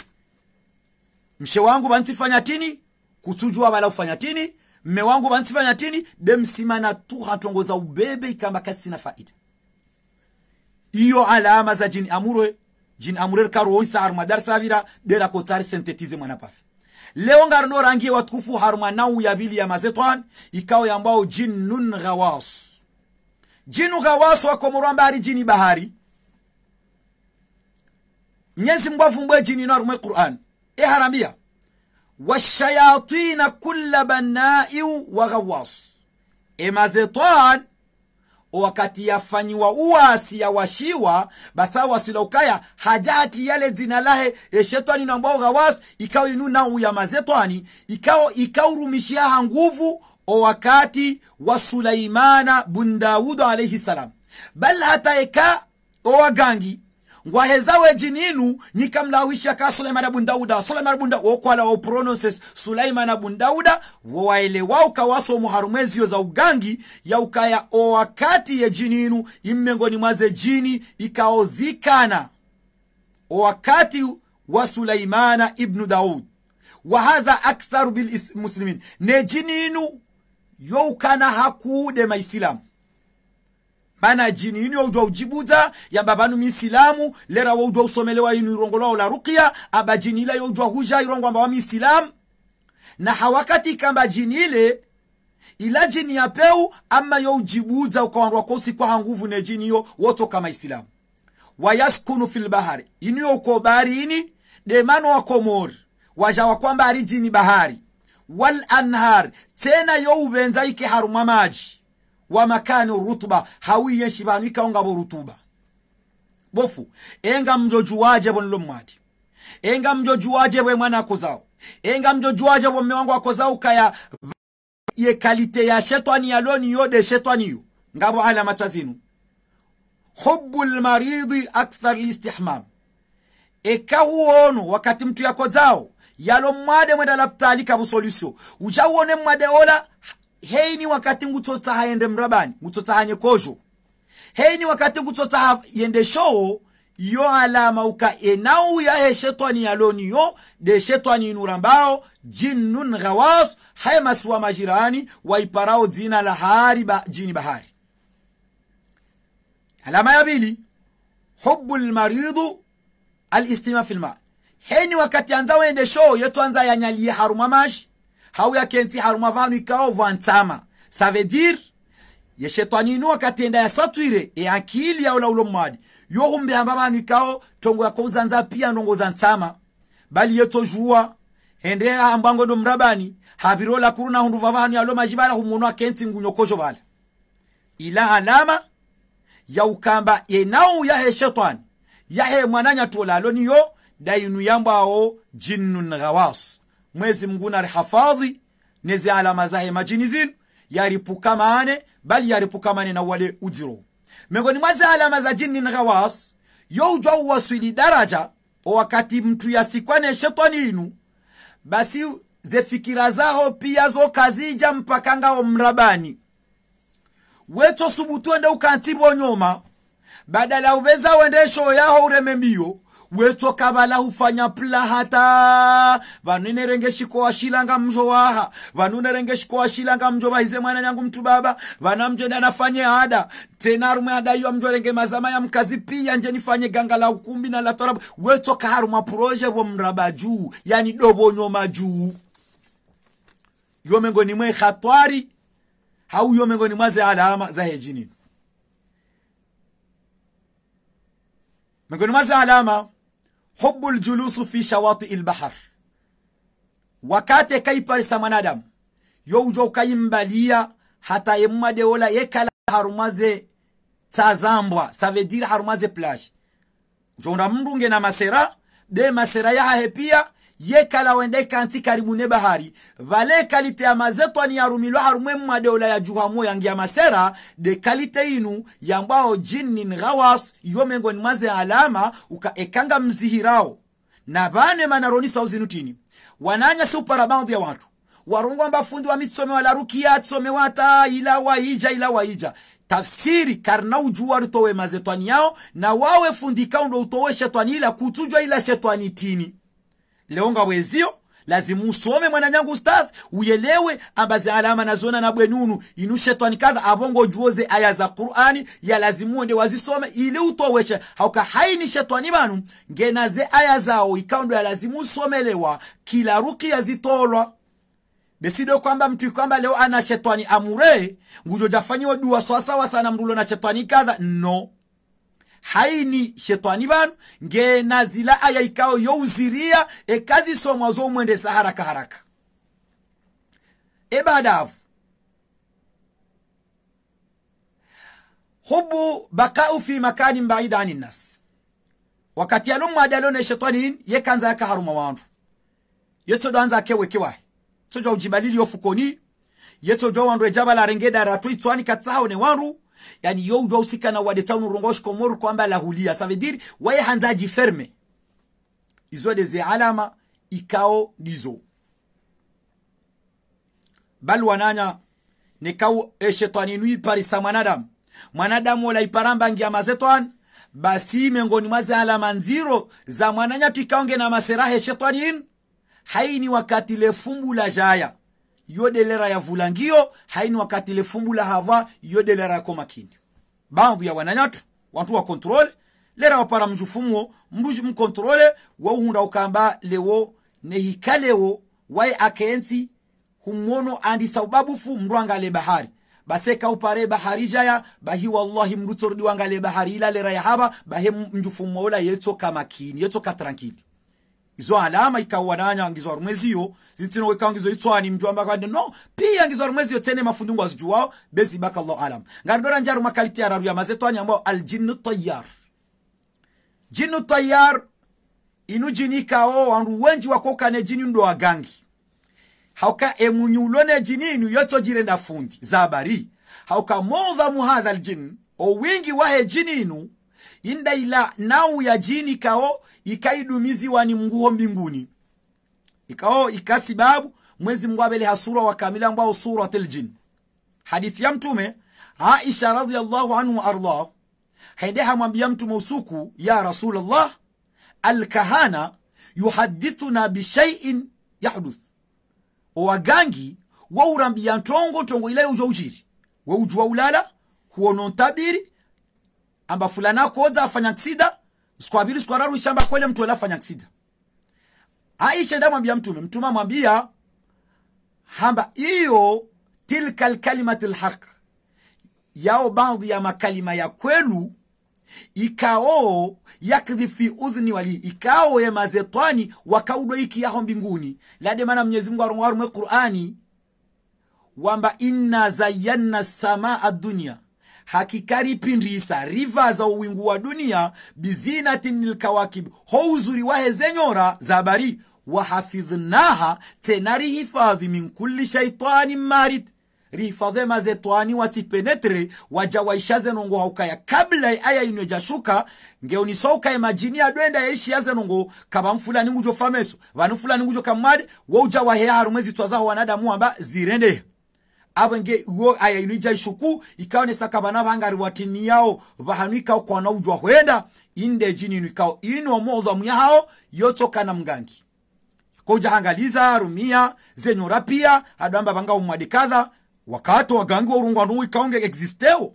mshe wangu bantifanya tini kutujua bala ufanya tini mme wangu bansifanya tini demsimana tu hatongoza ubebe ikamba kasi sina faida iyo alama za jini amure jini amurer karoisa haruma darsavira dera kotari sintetize mwana pafi leo ngarno rangie watukufu harma na ya bili ya mazetwan ikao ya mbao jin nun gawas jinu gawas wa komoro murambari jini bahari nyezi mbwe jini na rumwe Qur'an e haramia washayatina kula banai wa ghawas emazetan wakati yafanyiwa uwasi yawashiwa washiwa basa wasilaukaya hajati yale dzina lahe yeshetani nambao ghawas ikao inu nau ya mazetwani ikao ikaurumishiaha nguvu o wakati wa sulaimana bun alaihi salam bal hata eka owagangi ngwahezawe jininu nyikamlawisha ka sulaiman bun dauda sulaimana bun dauda wokwala wa prononces sulaimana bun dauda wowaelewau kawaso muharumweziyo za ugangi yaukaya owakati ye jininu immengoni mwaze jini ikaozikana owakati wa sulaimana ibnu daud wahadha aktharu bilmuslimin ne jininu youkana hakuude maisilamu bana jini ini ujwa ujibuza ya babanu misilamu lera wa ujwa usomelewa yinu irongo lwao la ruqya aba jini ila ujwa huja irongo amba wa misilamu na hawakati kamba jini ile ila jini ya peu ama ya ujibuza uka wanruwa kosi kwa hanguvu ne jini yo woto kama isilamu wayaskunu fil bahari ini yo uko baharini demano wa komori wajawa kwamba ari jini bahari wal anhar tena yo ubenza ike harumamaji wa makani rutuba hawiye shibanu ikaonga bo rutuba bofu enga mjojuwaje bo mwadi enga mjojuwaje bwe mwana akozao enga mjojuwaje bwe mme wangu akozao kaya ye kalite ya shetani yaloni yode shetani yo ngabo ala matazinu hubbu lmaridhi akthar listihmam ekawuono wakati mtu yakozao yalo mwade mwenda laptali kabu solusio uchawone mwade ola hei ni wakati ngutsotsaha yende mrabani hanye ngutsotsaha hei ni wakati ngutsotsaha yende showo yo alama uka enauya he shetani yo de shetani inurambao jinnun ghawas haye masiwa majirani waiparao dzina la hari ba, jini bahari alama ya pili hubu lmaridu alistima filma heni wakati anza wende show yetu anza yanyalie harumamashi hawya kenti haruma vanu ikao vwantsama ça veut dire ye shetani ino akatenda yasatwire e akili yao laulo mmadi yohumbehamba vanu ikao tongo yakouzanza pia nongo za ntsama bali yetojuwa hende hambango do mrabani habiro havirola kuruna hundu vavanu yalo majibala humuno akenti ngunyokosho vala ila alama ya ukamba yenau yahe shetani yahe mwananya tolalo niyo dainu yambwao jinnun ghawasu mwezi mnguna arihafadhi nezi alama zahe majini zinu maane bali maane na wale mego ni mwaze alama za jini ni yo ujwa uwaswili daraja wakati mtu yasikwane shetani inu basi ze fikira zaho pia zo kazija mpakangao mrabani weto subutu ende ukantibo nyoma badala ubeza wende show yaho ureme mbio wetsoka valahufanya pulahata vanunerenge xikowa shilanga mzo waha vanunerenge xikowa xilanga mjo vahize mwana nyangu mtu baba vana mjo ndanafanye hada tena rumwe hada iyo mjo renge mazama ya mkazi pia nje nifanye ganga la ukumbi na la torabu wetsoka harumwa proje vo mraba juu yani dobonyoma juu yomengo ni mwe hatwari hau yomengo ni mwaze alama za hejini miongoni mwaze alama حب الجلوس في شواطئ البحر وكاتي كيبر يو جو كايم باليا حتى يما ديولا يكالا هرمزي تازامبوا سافيدير هرمزي بلاج جونا مرونجي نا ماسيرا دي ماسيرا يا هيبيا yekala kanti karibu ne bahari vale kalite ya mazeto mazetwani arumilwa harumwe mmadeula ya juha mo yangi ya masera de kalite inu yambwao jinnin yo mengo ni maze alama uka ekanga mzihirao na bane manaroni sauzi nutini wananya si upara ya watu warungwa mbafundi wamitsome walarukia atsome wata ila wa waija ila wa waija tafsiri karna ujua rutowe mazetwani yao na wawe fundika ndo utowe shetwani ila kutujwa ila shetwani tini leonga wezio lazima usome mwananyangu ustadhi uyelewe ambazi alama nazona na bwenunu inu shetani kadha abongo juoze aya za qur'ani ya lazima uende wazisome ili utoweshe hauka haini shetani banu ngenaze aya zao ikaundo ya lazima usomelewa kila rukia zitolwa besido kwamba mtu kwamba leo ana shetani amure ngujo jafanyiwa dua sawasawa sana mrulo na shetani kadha no haini shetani vanu nazila aya ikao youziria ekazisomwa zomwendesa haraka haraka ebadavu hubu bakau fi makanin baida ani nnas wakati yalo mwadi kanza shetanin yekanza wanu yeto yetsodo anza akewekewahe tsojwa ujibalili yofukoni yetsojwa wandu ejabala ratu twitswani katahone wanu yani yo doit aussi kana wa de taunu rongosh komor kwamba la hulia ça veut dire waye hanza jiferme izo de alama ikao ndizo bal wananya nekau e shetani nui parisa mwanadamu wala iparamba ngia mazetwan basi mengoni maze alama nziro za mwananya twikaonge na maserahe shetanin haini wakati le fumbu la jaya yodelera yavula ngiyo haini wakati lefumbula hava yodelera yako makini bandu ya wananyatu wantu wa control lera wapara mjufumo mbuji mkontrole wa uhunda ukamba lewo ne nehikalewo waye akensi humono andi sababu fu saubabufu le bahari baseka upare bahari jaya bahi wallahi mrutordi wangale bahari ila lera ya yahaba bahe mjufumuola yetsoka makini yetsoka trankili izo alama ikawananya ngizo arumweziyo zitino weka ngizo itwani mjwamba kwande no pia ngizo arumweziyo tene mafundi ngwa zijuwao bezi baka Allah alam ngardora njaru makaliti araru ya mazetwani ambao aljinnu tayyar jinnu tayyar inu jinika o wanru wenji wakokane jini ndo wagangi hauka emunyulone inu yoto jire jirenda fundi zabari hauka modhamu hadha aljin o wingi wahe jini inu inda ila nau ya jini ikao ikaidumiziwani ni mnguho mbinguni ikao ikasibabu mwezi mungu hasura wa kamila ambao suratil jin hadithi ya mtume aisha radhiallahu anhu arda hende hamwambia mtume usuku ya rasulllah alkahana yuhadithuna bishaiin yahduth owagangi waurambia ntongo ntongo ilayo uja ujiri weujua ulala huonontabiri amba fulana akodza afanya aksida siku abiri siku araru ishamba kwele mtu wala afanya aksida aisha ndamu ndamwambia mtume mtume amwambia hamba iyo tilka alkalimati lhaq yao baadhi ya makalima ya kwelu ikao yakdhi fi udhni wali ikao ya mazetwani wakaudo iki yaho mbinguni lade mana mwenyezi mungu arumwe qurani wamba inna zayanna samaa ad-dunya hakikari pindrisa riva za uwingu wa dunia bizinatinil kawakib ho uzuri wahe zenyora zabari wahafidhnaha tena rihifadhi min kulli shaitani marid rihifadhe maze twani watipenetre wajawaishaze nongo haukaya kabla aya ino jashuka ngeonisoukaye majini yadwenda yaishi yaze nongo kaba mfulani ngujo fameso vanu fulani ngujo kamwade woujawahe harumwezi twazaho wanadamu amba zirendeha abange aya ayainija ishuku ikao ni saka sakabana bangari yao bahanu kwa na ujwa hwenda inde jini ino ikawo inu hao yoto kana mgangi hangaliza rumia zenyora rapia hadamba banga umwadikadha wakati wagangi worungwa nuu ikaonge existeo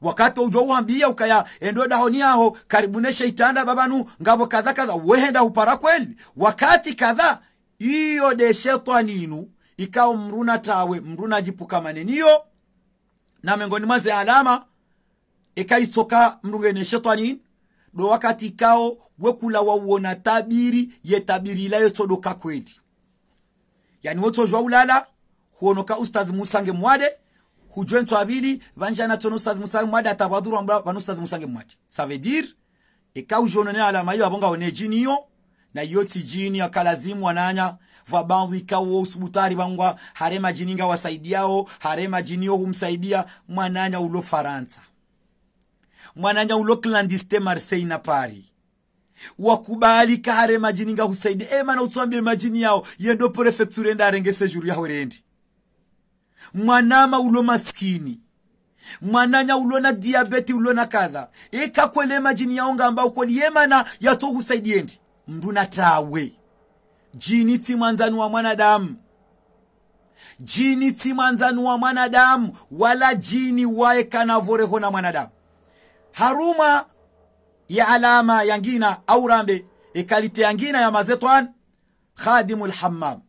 wakati ujwa uambia ukaya endo dahoni aho karibunesha itanda babanu ngabo kadha kadha wehenda upara kweli wakati kadha iyo de shetani inu ikao mruna ikawo mrunatawe mrunajipukamane niyo na miongoni mwaze alama ikaitsoka mrungene shetani do wakati ikao wekula wauona tabiri ye tabiri ilayo tsodoka kweli yani wotsozwa ulala huonoka ustadh musange mwade hujwe ntwabili vanjana tsono ustadh musange mwade atabadhuru vanu ustadh musange mwade savedir veut dire ikaujonone alama iyo abonga one jini iyo na iyo tsijini akalazimu wananya vabadhika wa usubutari bangwa hare majininga wasaidiao hare majinio humsaidia mwananya ulo faransa mwananya ulo clandeste marseille na paris ka hare majininga husaidia e eh, mana utwambie majini yao yendo prefecture enda arengese juru ya horendi mwanama ulo maskini mwananya ulo na diabeti ulo ulona kadha eh, kwele majini yaonga ambao kweli yemana eh, yato husaidiende mndu natawe jini timanzani wa mwanadamu jini timanzani wa mwanadamu wala jini waye kanavoreho na mwanadamu haruma ya alama yangina au rambe ekalite yangina ya mazetwan khadimu lhammam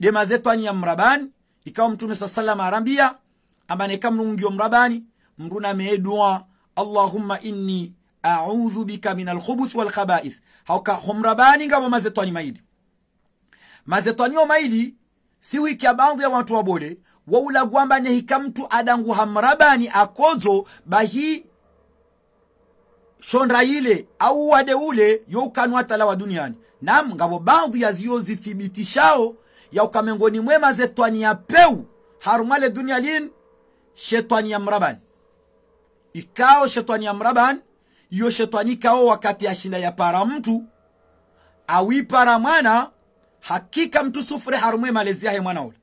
de mazetwan ya mrabani ikawa mtume sa salama arambia amaneka mnungio mrabani mruna meedua allahumma inni audhu bika min alkhubuth walkhabaith hauka homrabani ngabo mazetwani maidi mazetaniyo maili siwi kyabangu ya watu wabole waula gwamba nehika mtu adangu hamrabani akozo bahi shonra ile au wade ule youkanwa atala wa duniani nam ngabo bangu ya ziyo zithibitishao ya ukamengoni mwema zetwani ya peu harumale dunia lin shetwani ya mrabani ikao shetwani ya mrabani iyo shetwani kao wakati ya shinda ya para mtu awi para mwana hakika mtu sufure harumwe malezi yahe mwana ule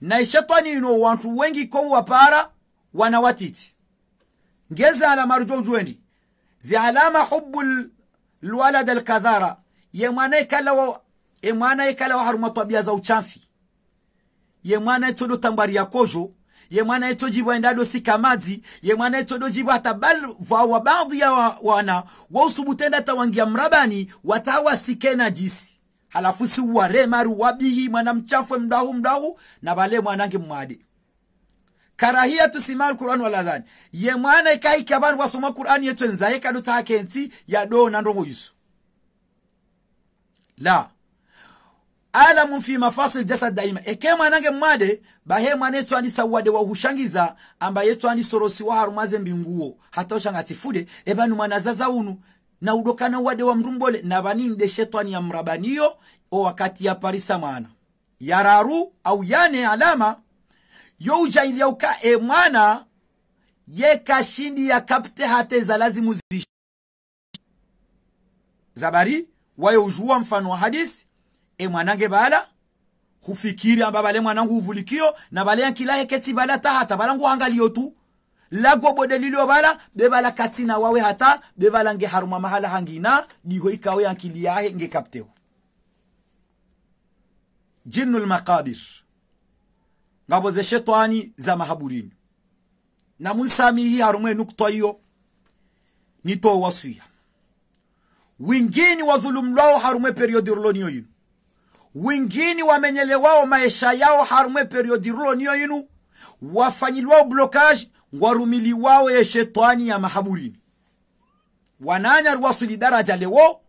na ishetani ino wantu wengi ko wapara wanawatiti ngeze alama rujo ujwendi zi alama hubu lwalada lkadhara ye mwana ikala wa ye mwana ikala wa harumwa tabia za uchafi ye mwana itodo tambari ya kojo ye mwana ito jibwa endado sikamazi ye mwana ito do jibwa hata bal wa baadhi ya wana wausubutenda tawangia mrabani watawa sike na jisi halafu si maru wabihi mwana mchafu mdahu mdahu na bale mwanange mwadi karahia tusima alquran waladhani ye mwana ikaike abantu basoma qur'ani yetwenza yekadu takensi yado na ndongo yusu la alamu fi mafasil jasad daima eke mwanange mwade bahe mwana yetu andi sawade wa hushangiza amba yetu andi sorosi wa harumaze mbinguo hata ushangatifude ebanu zaza unu udokana wade wa mrumbole na vaninde shetani ya mrabaniyo o wakati ya parisa mwana yararu au yane alama youjailiauka e mwana kashindi ya kapte hate za lazimu zishi zabari wayo ujua mfano wa hadisi e mwanange bala kufikiri amba bale mwanangu uvulikio na bale yankila heketi bala tahata balangu tu lagwo bode lilio bala bebala katina wawe hata bebala nge haruma mahala hangina digo ikawe yankili yahe nge kapteo jinnul maqabir ngabo ze shetani za mahaburini na munsamihi harumwe nukto iyo nito wasuya wingini wadhulumu lwao harumwe periodi niyo yinu wingini wamenyelewao maisha yao harumwe periodi niyo yinu wafanyilwao blokaji wawe ye shetani ya mahaburini wananya ruwasuli daraja lewo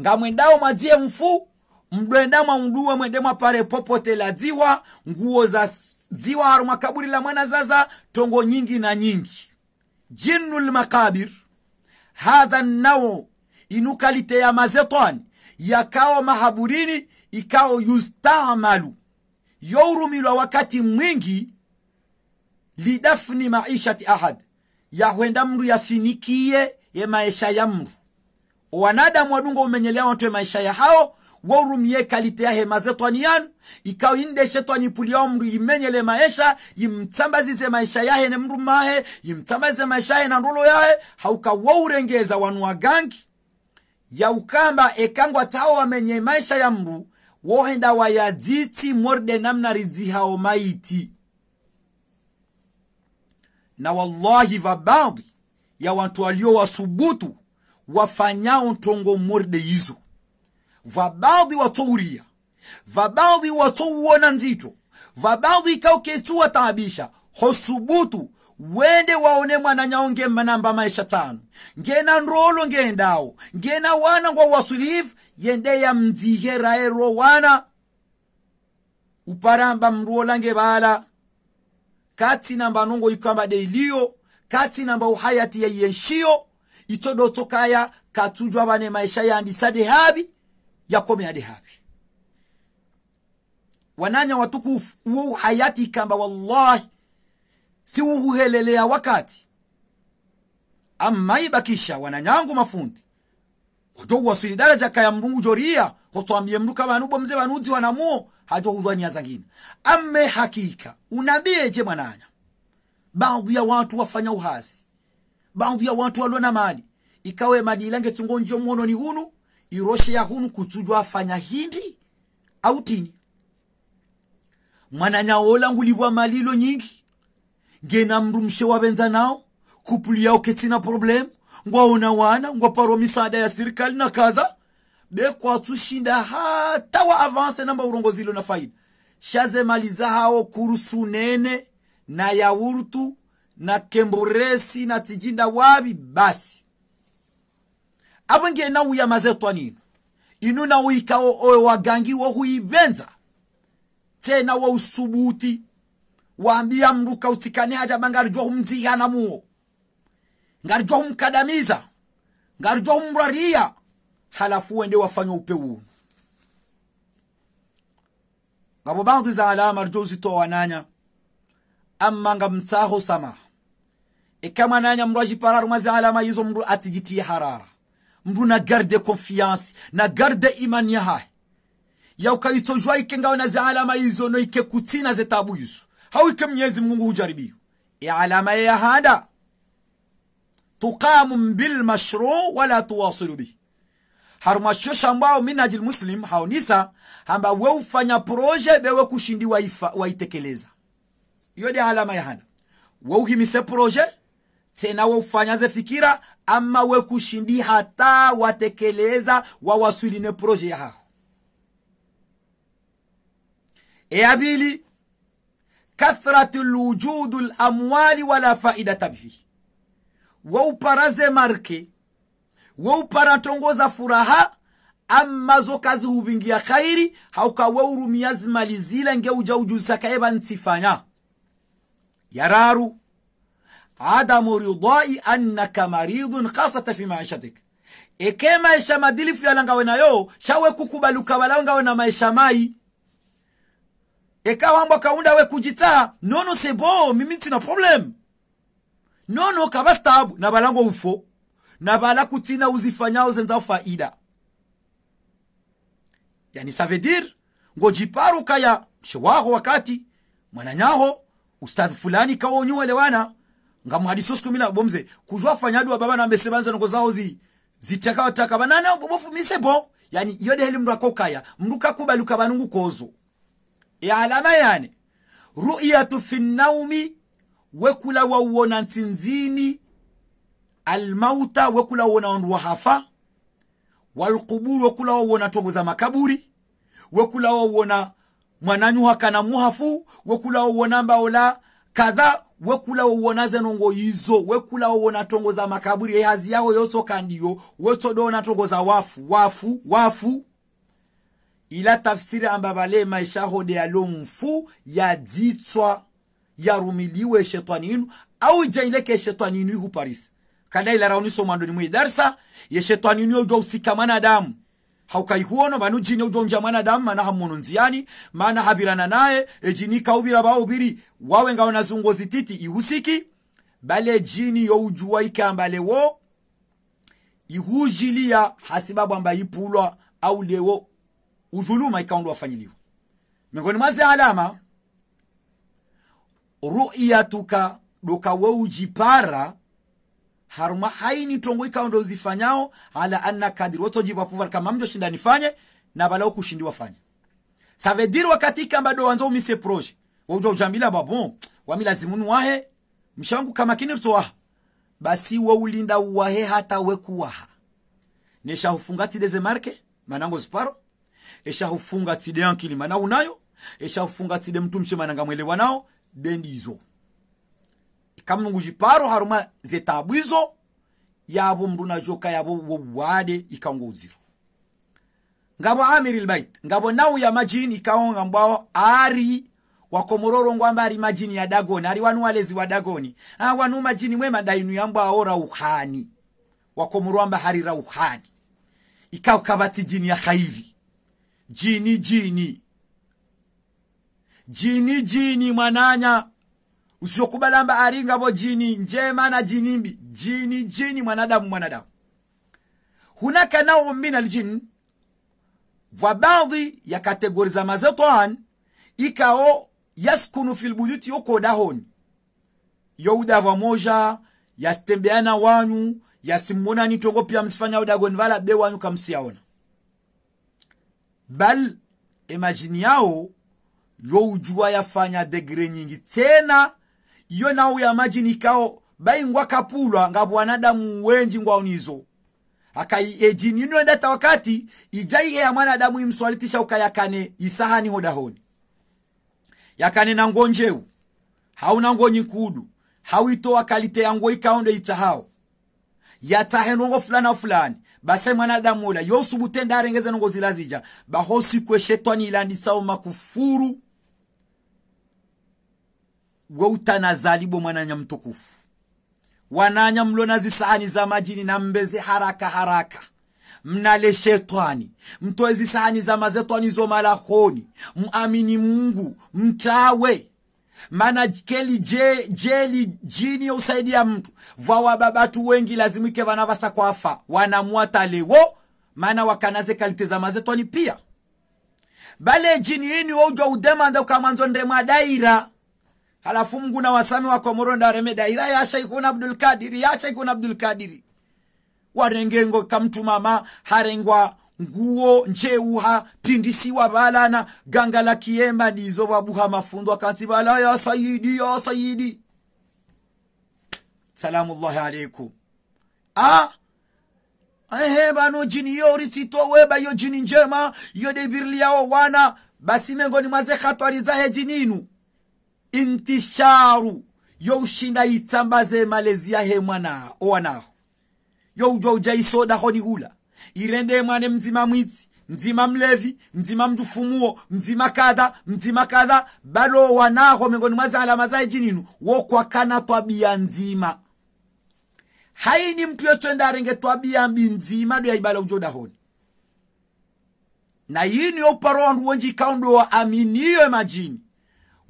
ngamwendao mwadziye mfu mdwenda mwaunduwe mwende mwapare popote la dziwa nguo za dziwa haru makaburi la mwana zaza tongo nyingi na nyingi jinnu lmakabir hadha nao inukalite ya mazetani yakao mahaburini ikao yustamalu yourumilwa wakati mwingi lidafni maishati ahad yahwenda mndu yafinikie ye maisha ya mndu wanadamu wadunga umenyelia watu maisha ya hao waurumie kalite yahe mazetwaniyan ikaw inde shetwani puliyao mndu yimenyele maisha yimtsambazize maisha yahe ne mndu mahe yimtsambazize maisha yahe na ndulo yahe hauka waurengeza wanu wagangi yaukamba ekangwa tawo wamenye maisha ya mndu wohenda wayadzitsi morde namna ridzihao maiti na wallahi baadhi ya watu wasubutu wafanyao ntongo morde hizo vabadhi watouria vabadhi watouona nzito vabadhi kauketua taabisha hosubutu wende waone mwana nyaonge manamba maisha tano ngena nrolo ngendao ngena wana ngwa ya yendeya mdziheraero wana uparamba mruolange bala kati namba nongo ikamba de iliyo kati namba uhayati ya yeshio ico dotokaya katujwa bane maisha ya yandisa dehabi yakomea habi wananya watukufu uwo uhayati kamba wallahi si uhuhelelea wakati amma ibakisha wananyangu mafundi kuto uwasili jaka ya mrungu joria hotwambie mruka banubo mze banuzi wanamuo udhania zangine amme hakika unabie je mwananya baadhi ya watu wafanya uhasi baadhi ya watu walona mali ikawe mali ilange tungonjo mwono ni hunu iroshe ya hunu kutujwa afanya hindi au tini mwananya ola ngulibwa malilo nyingi ngena mrumshe wabenza nao kupulia uketsina problem ngwaona wana ngwaparo misaada ya serikali na kadha bekwatushinda hata wa avance namba urongozi ilo na faida shazemaliza hao kurusu nene na yawurtu na kemburesi na tijinda wabi basi abo ngiye nawe mazetwa nino inu nawe ikawo owe wagangi wo huibenza tena wa usubuti waambia mruka utikane haja bangarijwa humzihana muo ngarijwa humkadamiza ngarijwa humraria halafu wende wafanywa upewu ngabo bandi za alama rjozi to wananya amma nga mtsaho sama ikama nanya mndu ajiparara mwazi alama yizo mru mndu atijitie harara mru na garde confiance na garde iman ya imani yahaye yaukayitojwa ike ngawo na zi alama yizo no ike kutina ze tabu yusu yizo ike mnyezi mungu hujaribiyo e ya e tukamu mbil bilmashru wala tuwasilu bihi harumashosha ambao minhajil muslim haonisa hamba we ufanya proje bewe kushindi waifa, waitekeleza iyo ni alama ya handa we uhimise proje tena we ufanyaze fikira ama we kushindi hata watekeleza wawaswiline proje ya hao eyabili kathratu lwujudu lamwali wala faidata bihi we uparaze marke weupara ntongoza furaha ammazo kazi hubingia khairi hauka haukaweurumia zile nge uja ujusa ujuzisakaye bantsifanya yararu adamu ridai annaka maridun khasata fi maishatik eke maisha madilifu yalangawe nayo shawe kukubali ukabalangawe na maisha mai eka ekawambo kaunda we kujita nono sebo mimi tina problem nono kabastaabu na balango ufo na bala kutina uzifanyao zenzao faida yani savedir ngojiparu kaya mshewaho wakati mwananyaho ustadhi fulani kaonyu elewana ngamuhadiso siku mila bomze kuzwa fanyadu wa baba na mbesebanza nongo zao zi zitakawa wataka banana bobofu mise bo yani yode heli mndu akokaya mndu kakubali kabanungu kozo e alama yani ruia fi naumi wekula wauona ntinzini almauta wekulawo wonawonduwa hafa walquburu wekulawo wona togoza makaburi wekulawo wona mwananyuha kana muhafu wekulawo wona ola kadha wekulawo wona zenongo izo wekulawo wona tongoza makaburi ehazi yawo yosokandiyo wetsodoona tongoza wafu wafu wafu ila tafsiri ambabale amba balema ishahode alo mfu yadzitswa yarumiliwe shetwaninu au jaileke shetwaninu ihu parisi kadai la rauni so mando ni mwe darsa ye shetani ni ojo usika manadamu haukaihuono vanu jini ujonja manadamu mana hamuono nziani mana havirana naye ejini kauvira vauviri wawe nga wanazungo zititi ihusiki bale jini yo ujua ike ambale wo ihujilia hasibabu amba ipulwa au lewo udhuluma ikaundu wafanyiliwa miongoni mwaze alama doka dokaweu ujipara haruma haini tongo ikawa ndo uzifanyao ala anna kadiri wotojibu apuvar kama mjo shinda nifanye na balao kushindiwa fanya ça veut dire wakati kamba do wanzo umise proje wojo ujambila babo wami lazimunu wahe mshangu kama kini rito waha basi wa ulinda wahe hata wekuwaha nesha hufunga tideze marke manango ziparo esha hufunga tide ankili mana unayo esha hufunga tide mtumche mananga mwelewa nao bendi izo kamungu jiparo haruma zetabu izo yabo mruna joka yabo wade ikanguziro ngabo amiril ilbait ngabo nau ya majini ikaonga mbao ari wakomororo ngwamba mbari majini ya dagoni ari wanu walezi wa dagoni ah wanu majini mwema dainu ya mbao ora uhani mba harira uhani ikao kabati jini ya khairi jini jini jini jini mwananya usiokubalamba aringavo jini njema na mbi jini jini mwanadamu mwanadamu hunaka naum min aljin vwa baadhi ya kategori za mazetoan ikao yaskunu fil buyuti uko dahoni youdava moja yasitembeana wanyu yasimuonani tongo pia msifanya udagoni vala be wanyu kamsiyaona bal imajini yao youjua yafanya degre nyingi tena iyo nawo yamajinikawo baingwa kapulwa nga bwanadamu wenji ngwaunizo akaiyejini ino endata wakati ija iye ya mwanadamu imswalitisha ukayakane isahani hodahoni yakane na nguo njeu hauna nguo nyikudu hauitoa wakalite ya nguo ikaonde itahao yatahe nongo fulana fulani base mwanadamu ola yosubutenda arengeze nongo zilazija bahosi kwe shetani ilandisao makufuru weutanazalibwa mwananya mtukufu wananya mlona zisahani za majini na mbeze haraka haraka mnale shetwani mtoe zisahani za mazetwani zo malahoni muamini mungu mchawe maana keli jeli jini usaidia mtu vawa babatu wengi lazimike vana vasa kwafa wanamwata lewo maana wakanaze kalite za mazetwani pia bale jini ini wa woujwa udemanda ukamwanzo ndemwa daira halafu mungu na wasame wa komoro nda remeda ila ya ndaremeda ira yashaikuna abdulkadiri abdul kadiri warengengo kamtu mama harengwa nguo njeuha pindisiwa valana ganga la kiemba ndizo wabuha mafundo akanti vala ya sayidi ya sayidi salamu salamullahi alaikum a ehe vano jini yori sito weba yo jini njema birli yao wana basi mengoni mwaze khatwa rizahe jininu intisharu youshinda itsambaze malezi he mwana owanaho youjwa uja isodaho hula irende mwane mdzima mwitsi mdzima mlevi mdzima mdufumuo mdzima kadha mdzima kadha bado wanaho miongoni mwazi alama zae jininu wokwakana twabia nzima haini mtu yetswenda arenge twabia mbi nzima do yaibala ujo dahoni na yini yoparo wandu wenji kaundowa aminiyo emajini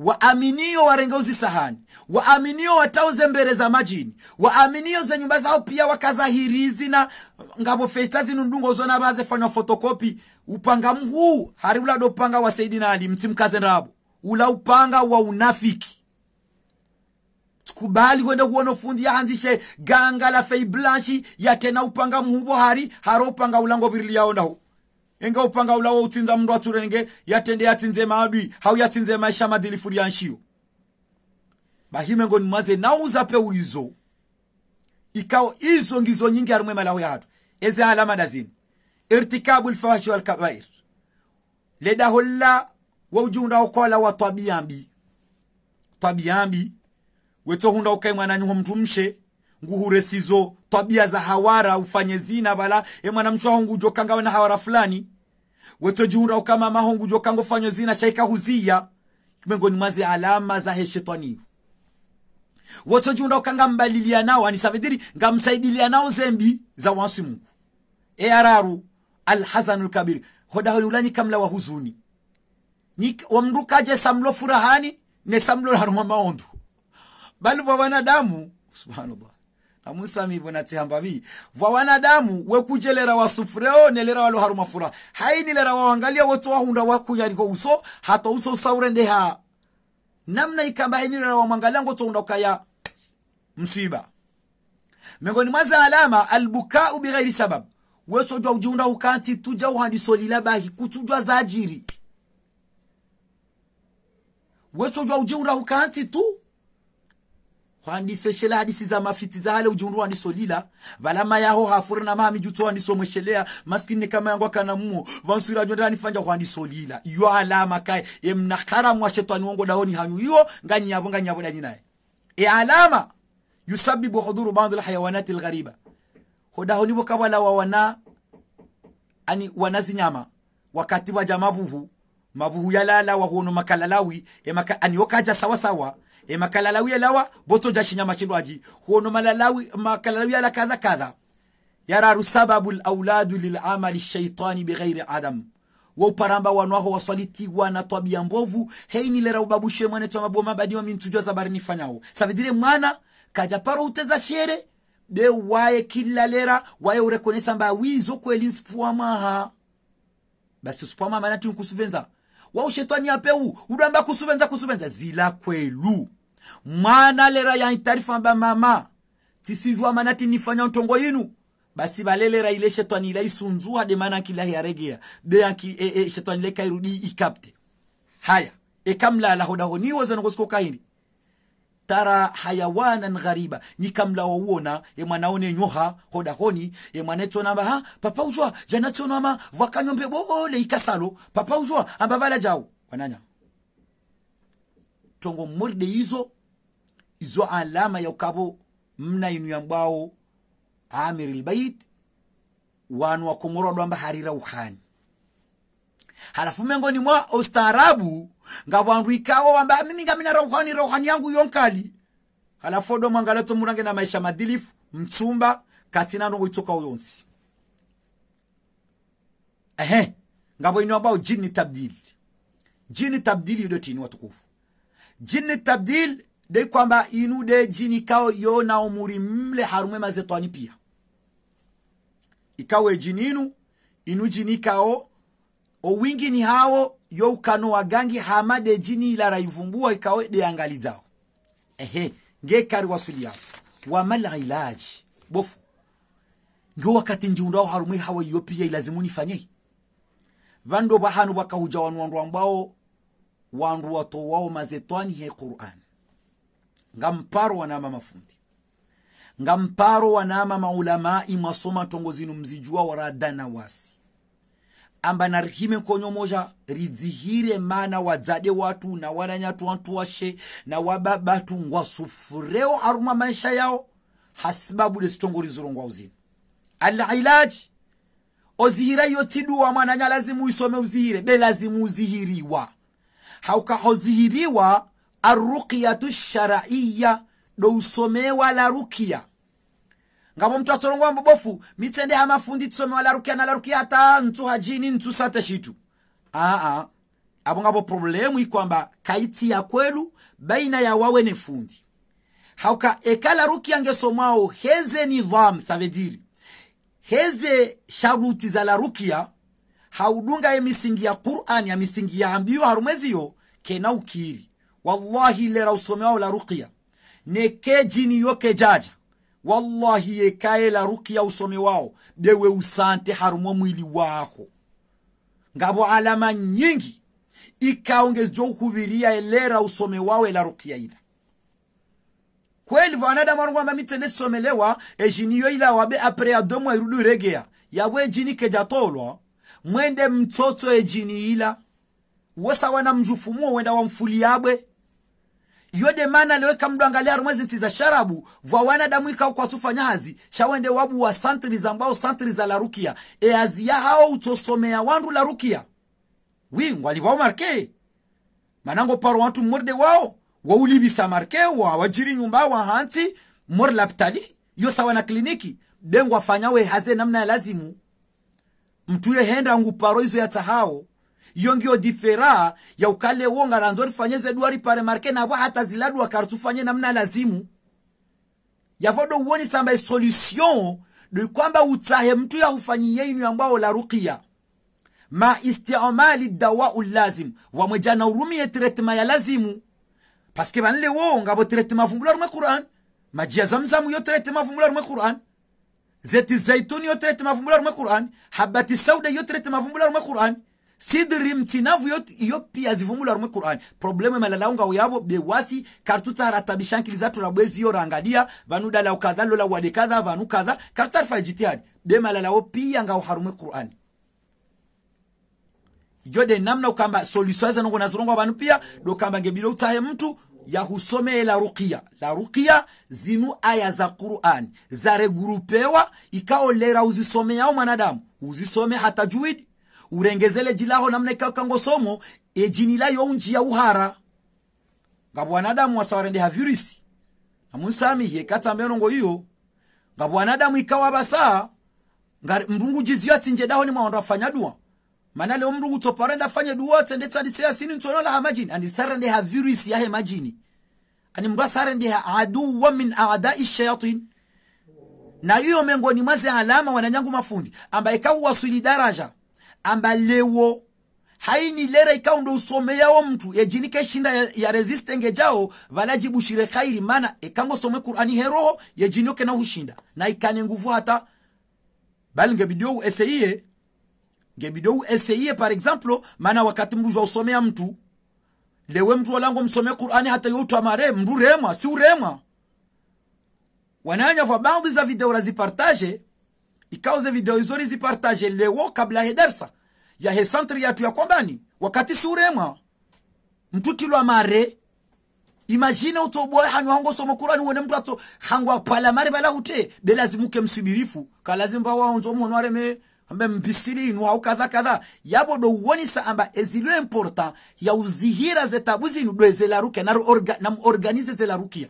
waaminio warenga sahani waaminio watauze mbere za majini, waaminio za nyumba zao pia na ngabo feta zinu ndungo baze bazefanywa fotokopi upanga mhuu hari ulado upanga wa na Ali mtimkaze ndabo ula upanga wa unafiki tukubali kwenda kuona fundi yahanzishe ganga la fei blanshi yatena upanga mhubo hari haro upanga ulango birili huu upanga ulawo utsinza mundu renge yatende yatsinze maadwi hau yatsinze maisha madhilifuri ya nshiyo bahimengoni mwaze nauzape uizo ikao izo ngizo nyingi arumwe malawo yatu eze alama dazini irtikabu lfawashi walkabair ledaholla waujunda ukwala wa twabiambi twabiambi wetohunda ukaimwananyuho mtumshe nguhure sizo tabia za hawara ufanye zina bala emwana mshwaho ngujokanga na hawara fulani ukama ukamamaho ngujo kango fanyo zina shaika huzia kimengoni mwazi alama za heshetani wetojuhura ukanga mbalilia nao anisavediri ngamsaidilia nao zembi za wansi mungu e araru alhazanul kabiri hodaholi ulani kamla wa huzuni Nyik, wamrukaje samlo furahani ne samlo laruma maondu bali wa wanadamu subhanallah amusami bonatsihambavi vwa wanadamu wekujelera wasufureo nelera walo haruma fura hainilera wawangalia woto wahunda wakuyaliko uso hata uso usaurendeha namna ikamba hainilera wamwangalia ngoto hunda ukaya msiba mengoni mwaza alama albukau bighairi sabab jwa ujiunda ukanti tuja uhandisolila bahi kutujwa za ajiri jwa ujiunda ukanti tu hwandiseshela hadisi za mafiti zale ujundu wandisolila valama yaho hafure na mami juto jutso wandisomweshelea maskini ni kama yangu akana muo vansurajo ndanifanja lila iyo alama kaye emnakara mwashetani wongo daoni hanyu iyo yabu yabu nganyabo danyinaye e alama yusabibu huduru badu lgariba lghariba hodahonivo kabwala wa wana ani wanazi nyama wakati wa jamavuhu mavuhu ya lala wa huonu makalalawi emaka aniokaja sawa sawa e makalalawi emakalalawi elawa botsonja shinya mashindwaji huono malalawi makalalawi ala kadha kadha yararu sababu lauladu lilamali shaitani bighairi adam wauparamba wanwaho waswalitigwa na twabia mbovu heinilera ubabushe mwana twa maboma badiwa mintujwa zabari nifanyao savidire mwana kaja paro uteza shere be waye kilalera waye urekonesa mba wizo kweli maha basi usipwamama nati wa ushetwani apeu udamba kusubenza kusubenza zila kwelu mwana lera ya itarifa yantarifamba mama tisijua manati nifanya ntongo yinu basi balelera ile shetani ile isunzua de mana kila ya de ya ki, e, e, shetani ile kairudi ikapte haya ekamla la hoda honiwa zana kusko kaini tara hayawanan ghariba nikamla uona ye mwanaone nyoha hoda honi ye mwaneto namba ha papa uzwa janatso nama vakanyombe bole ikasalo papa ujua ambavala vala jao wananya tongo morde hizo izo alama mna inu ya mbao amir bait wanu wakongorwa dwamba harira uhani halafu mengo ni mwa ustaarabu nga bwandu ikawo wamba mimi nga minara rohani rohani yangu yonkali halafu odo mwangalato murange na maisha madilifu mtsumba katina nungu itoka uyonsi ehe ngabo ino ambao jini tabdili jini tabdili yudo tini watukufu jini tabdili de kwamba inu de jini kao yo na umuri mle harume mazetwani pia ikawe jini inu inu jini kao owingi ni hao yo ukano wa gangi hama de jini ila raivumbua ikao de angali zao ehe nge kari wasuli yao wa mala ilaji bofu nge wakati njiundao harume hawa yo pia ilazimu nifanye vando bahanu waka hujawanu wandu ambao wandu watowao mazetwani he Qur'an nga mparo wanama mafundi ngamparo wanama maulamai masoma tongozinu zinu mzijua waradana wasi amba narihime konyo moja ridzihire mana wadzade watu na wananyatu watu washe na wababatu ngwasufureo aruma maisha yao hasibabu desitongolizurongwa uzinu alilaji ozihira iyo tiduwa mwananya lazimu isome uzihire be lazimu uzihiriwa haukahozihiriwa arruqyatu sharaiya dousomewa la rukia ngabo mtu atolongwa mbobofu mitende ha mafundi tsomewa la rukia na la rukia hata ntu hajini ntu sate shitu aa abo ngabo problemu ikwamba kaiti ya kwelu baina ya wawe ne fundi hauka ekala rukia ngesomwao heze ni nidham savediri heze sharuti za la rukia haudunga ya misingi ya qur'ani ya misingi ya ambiyo harumweziyo kena ukiri wallahi lera usomewao la ruqya neke jini yoke jaja wallahi yekaye la ruqya usomewao dewe usante harumwa mwili wako ngabo alama nyingi ikaongezwa ukuviria elera usome wawo la ruqya ila kweli vanadamu arukwamba mitende somelewa ejini yo ila wabe apre ya domo irudi uregea yabwe ejini kejatolwa mwende mtoto ejini ila wosa wana mjufumuo wenda wamfuliabwe yabwe yode mana aliweka mndu angalia mwezi nsi za sharabu vwa wanadamuika ukwasufanya hazi shawende wabu wa santri za mbao santri za larukia e eazia hao utosomea wandu larukia wi ngwali alivao marke manango paro wantu morde wao waulibisa marke wawajiri nyumba wa hanti mor laptali yo sawa na kliniki bengwa fanyawe haze namna ya lazimu mtuye henda nguparo izo yatahao iyo ngiyo difera ya ukale wonga ranzo rifanye zedu riparemarke navo hataziladwa karitufanye namna lazimu yavodo uoni samba solution doi kwamba utahe mtu ya hufanyiye inu ambao la rukia. ma istiamali dawau lazim wamwejana urumie tretema ya lazimu paske banile wonga bo tretima vumbula rume Qur'an majia zamzamu yo tretima vumbula rume Qur'an zeti zaituni yo tretima vumbula rume Qur'an habati sauda yo tretema vumbula rumwe Qur'an sidiri mtinavu yo pia zivumula rumwe Qur'an problemu malalaunga uyabo bewasi kartuta haratabishankiliza turabwezi iyo rangalia vanu dala ukadha la wade kadha vanu kadha kartuta fajitiad jitihadi be malalao pia nga uharumwe Qur'an yode namna ukamba solisoza zanongo nazorongo abantu pia do kamba ngebilo utahe mtu ya husome la ruqya la ruqya zinu aya za Qur'an zaregurupewa ikaolera uzisomeyao mwanadamu uzisome hata juidi urengezele jilaho namna ikakango somo ejinila younji ya uhara nga bwanadamu wasawarendeha virisi namunsamihe katamba nongo hiyo nga bwanadamu ikawa basa nga mrungu jiziyo atsinjedaho ni mwawandu afanya dua mana leo mrungu tsoparenda afanye dua tsendetsa adisea sini ntsonola ha majini ani sarendeha virisi yahe majini ani mndu asarendeha wa min adai shayatin na iyo mengoni mwaze alama wananyangu mafundi ambaye kawuwaswili daraja ambalewo hainilera ikaundo usomeyawo mntu yejinikeshinda yareziste ya ngejawo valajibushire khairi mana some kurani heroho yejinioke nahushinda na ikane nguvu hata bali ngebidiou eseiye ngebidiou eseiye par exemple mana wakati mndu jausomea mtu lewe mtu walango msomee kurani hata youtamare mndu remwa si uremwa wananya vwa baadhi za video razipartage ikauze video hizo nizipartaje leo kabla ya darsa ya hesantri yatu ya kwambani wakati suremwa mtutilwa mare imagine utoboe hanywa hango somo kurani uone mtu ato hango pala mare bala hute belazimuke msibirifu kalazimba waonzo mwono areme ambe mpisili inu au kadha kadha yabo do sa amba ezilu importa ya uzihira zetabu zinu do zelaruke na, orga, nam organize zelarukia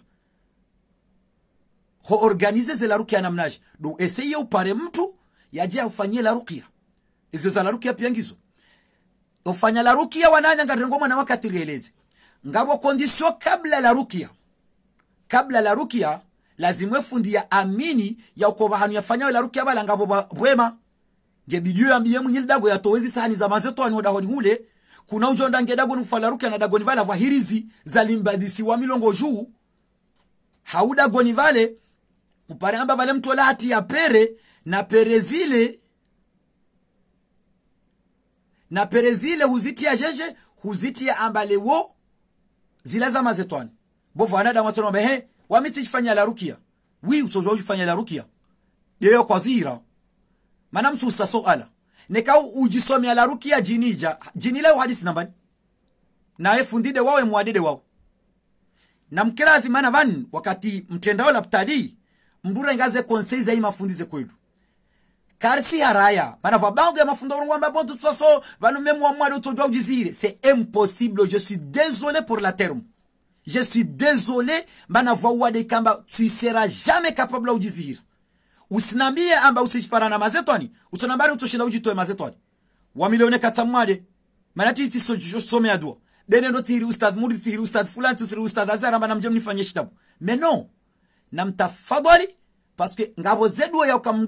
hoorganize zela rukia namnaje do eseye upare mtu yaje afanyie la rukia izo za la rukia pia ngizo ofanya la rukia wananya ngoma na wakati rieleze ngabo kondisio kabla la rukia kabla la rukia lazimwe fundi ya amini ya uko bahanu yafanya la rukia bala ngabo bwema nge bidiyo yambiye mwenye dago ya towezi sahani za mazeto ani honi hule kuna ujonda nge dago nufala rukia na dago nivala vahirizi za limbadisi wa milongo juu hauda goni vale kupare amba vale mtola hati ya pere na pere zile na pere zile huzitia jeje huzitia ambale wo zile za mazetwani bovu anadamu mbe he wamitsichifanya la rukia wi utojo uchifanya la rukia yeyo kwa zira mana ala neka ujisomi ya la rukia jinija jinila hadisi nambani naye fundide wawe muadide wawe na mkira mana vani wakati mtendao la ptalii mbura ngaze conseils aí mafundize kwedu karsi haraya bana va bango ya mafundo ngwamba bon de toute façon vanu même wa mwari utojwa ujizire c'est impossible je suis désolé pour la terme je suis désolé bana va wa de kamba tu seras jamais capable au ujizire usinambie amba na mazetoni utonambari utoshinda ujitoe mazetoni wa milioni katamwade mana titi so iti somea dua bene ndo tiri ustad muri tiri ustad fulani tiri ustad azara amba namje mnifanye shitabu mais non na mtafadhali paske ngabo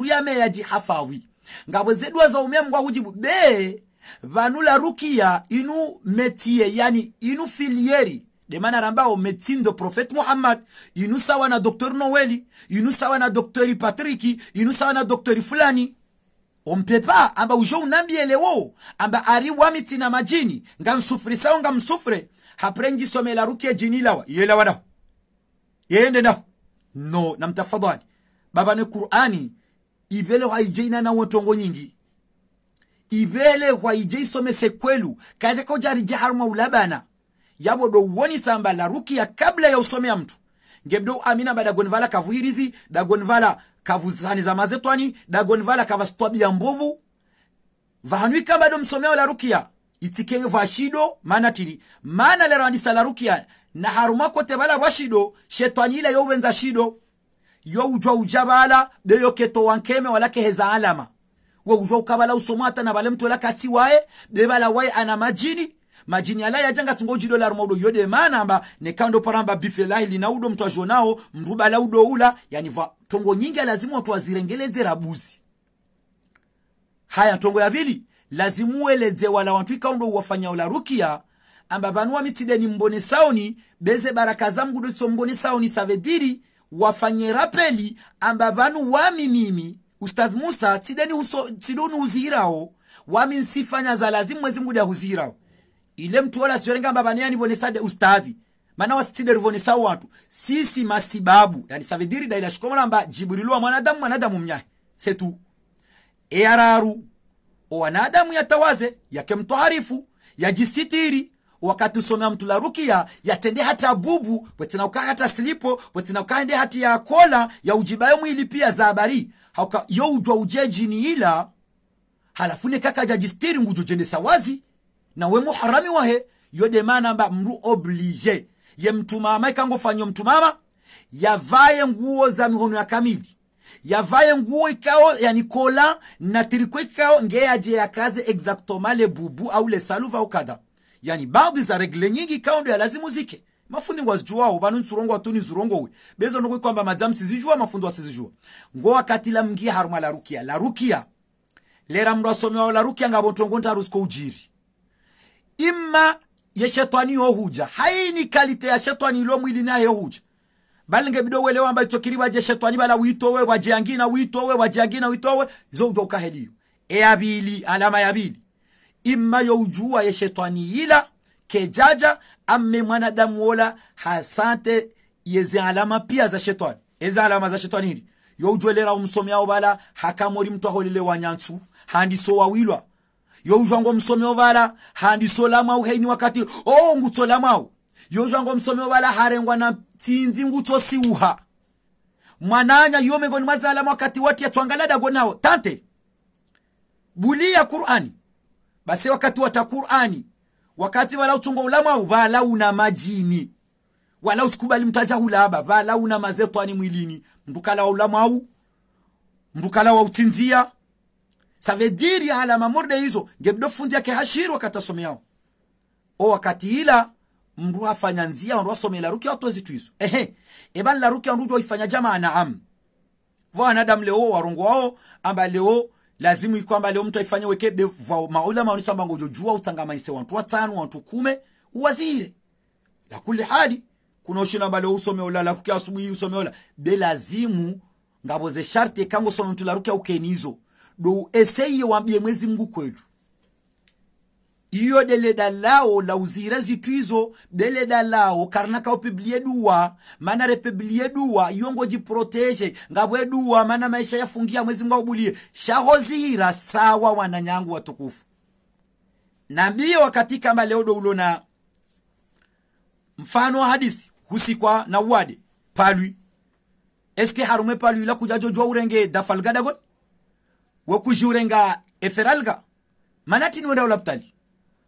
ya me ya jihafawi ngabo za umia mgwa kujibu be vanula rukia inu metie yani inu filieri de demana rambao de profet muhammad inu sawa na docteur noeli inu sawa na docteur patriki inu sawa na docteur fulani ompepa amba ujo elewo amba ari wa na majini nga nga msufre haprenji somela rukia jini ilawa yelawa naho yende naho no na mtafadhali baba babane qur'ani ivele hwaijei na wontongo nyingi ivele hwaijei somese kwelu kateko jari jaharuma ulabana yabo do woni samba la rukia kabla ya usomea mtu ngebdo amina bada gonvala kavuhirizi dagonvala kavuzani za mazetwani dagonvala kavastwabi ya mbovu vahanwika bado msomeo la rukia itikenge vashido maana tiri maana lerandisa la rukia na haruma kote bala bwa shido shetwanyile yo wenza shido yo ujwa ujabala de yo keto wankeme wala ke heza alama wo ujwa ukabala usomata na bale mtu laka ati wae de bala wae ana majini majini ala ya janga singo jido la rumodo yode ne kando paramba bife lahi udo mtu ajonao mruba la udo ula yani va tongo nyingi lazima watu wazirengeleze rabuzi haya tongo ya vili lazimu ueleze wala wantu ikaundo wafanya ula rukia amba vanua mbone mbonesaoni beze baraka zangu doso mbonesaoni savediri wafanye rapeli amba vanu wami mimi ustadh musa tsideni tsidoni uzirao wami nsifanya za lazimu mwezi mguda uzirao ile mtu wala sijorenga amba vaneyani vonesade ustadhi mana wasitsideri vonesao watu sisi masibabu yani savediri daila shikomala namba jiburilu wa mwanadamu mwanadamu mnyahe setu eyararu o wanadamu yatawaze yakemtoharifu yajisitiri wakati usomea mtu la rukia yatende hata bubu wetina ukaa hata silipo ende hati ya kola ya ujibayo mwili pia za habari hauka yo ujwa ujeji ni ila halafu ne kaka jajistiri jende sawazi na we muharami wahe yo mba mru oblige ye mtu mama mtumama ikangofanyo mtumama yavaye nguo za mihono ya kamili yavaye nguo ikao yani kola na tirikwe ikao ngeyaje yakaze exactement le bubu au le saluva ukada yani baadhi za regle nyingi kaundo yalazimuzike mafundi ngwazijuwawo vanonsurongo watuni bezo bezonokwe kwamba madam sizijua mafundi wasizijua ngo wakati la haruma la rukia la rukia lera mndu ngabo tongo ntaru ntarusko ujiri imma ye yeshetwani yohuja haini kalite ya shetani lo mwili naye huja balinge bido wele wamba itokiri je shetani bala wito we wajiangina wito we wajiangina wito we zo ujoka uja e abili alama ya abili imma youjua ya shetani yila kejaja amme mwanadamu wola hasante yeze alama pia za shetani eze alama za shetani hili lera umsomi yao bala hakamori mtu aholele handi so wawilwa youjwango msomyo bala handi handiso lamau heini wakati o oh lama ngutso lamau yozvango msomyo bala harengwa na tsinzi si uha mwananya yomengoni mwazalama wakati wati tuangalada gonao tante bulia qur'ani basi wakati wata Qur'ani wakati wala utungo ulama wala una majini wala usikubali mtaja achakulaba wala una mazetwani mwilini mbukala wa ulama au mbukala wa utinzia savediri ala hizo morde fundi yake kehashiri wakati asomeyawo o wakati ila mru afanya nziya ondu asomela ruki watu wezitu hizo ehe eban la ruki andu joifanya jamaa naam vo anadam leo warongo wao amba leo lazimu ikwamba leo mtu aifanye wekebe vwa maulama wanisambango ujojua utangamaise wantu watanu wantu kume uwazire la kuli hali kuna ushina balo usomeola la kukia asubuhi usomeola be lazimu ngaboze sharti kango mtu la rukia ukenizo do eseye wambie mwezi Mungu kwetu iyo deleda lao lauzira zitu izo deleda lao karna kaupiblie dua mana repiblie dua iyo ngojiproteje ngabwe dua mana maisha yafungia mwezi mga ngaubulie shahozira sawa wananyangu watukufu nambie wakati kama leo do ulo na mfano wa hadisi husikwa na wade palwi eske harume palwi la kujajojwa urenge dafalga dagon wakujurenga eferalga manati ni wenda ulaptali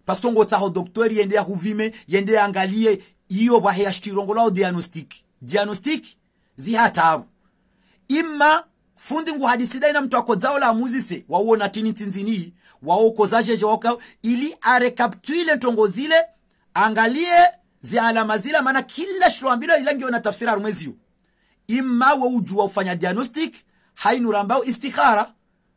paske ngotsaho doktori yende ya huvime yende ya angalie iyo shtirongo vaheyashitirilongolao diagnostiki diagnostiki zihatavo ima fundi ngu nguhadisida ina mtu akodzao la muzise na tini tinzini tsinzini waokozazheje waka ili are arekaptuile ntongo zile angalie zi alama zile maana kila shiroambilo na tafsira ima imma ujua ufanya diagnostic hainurambao istikhara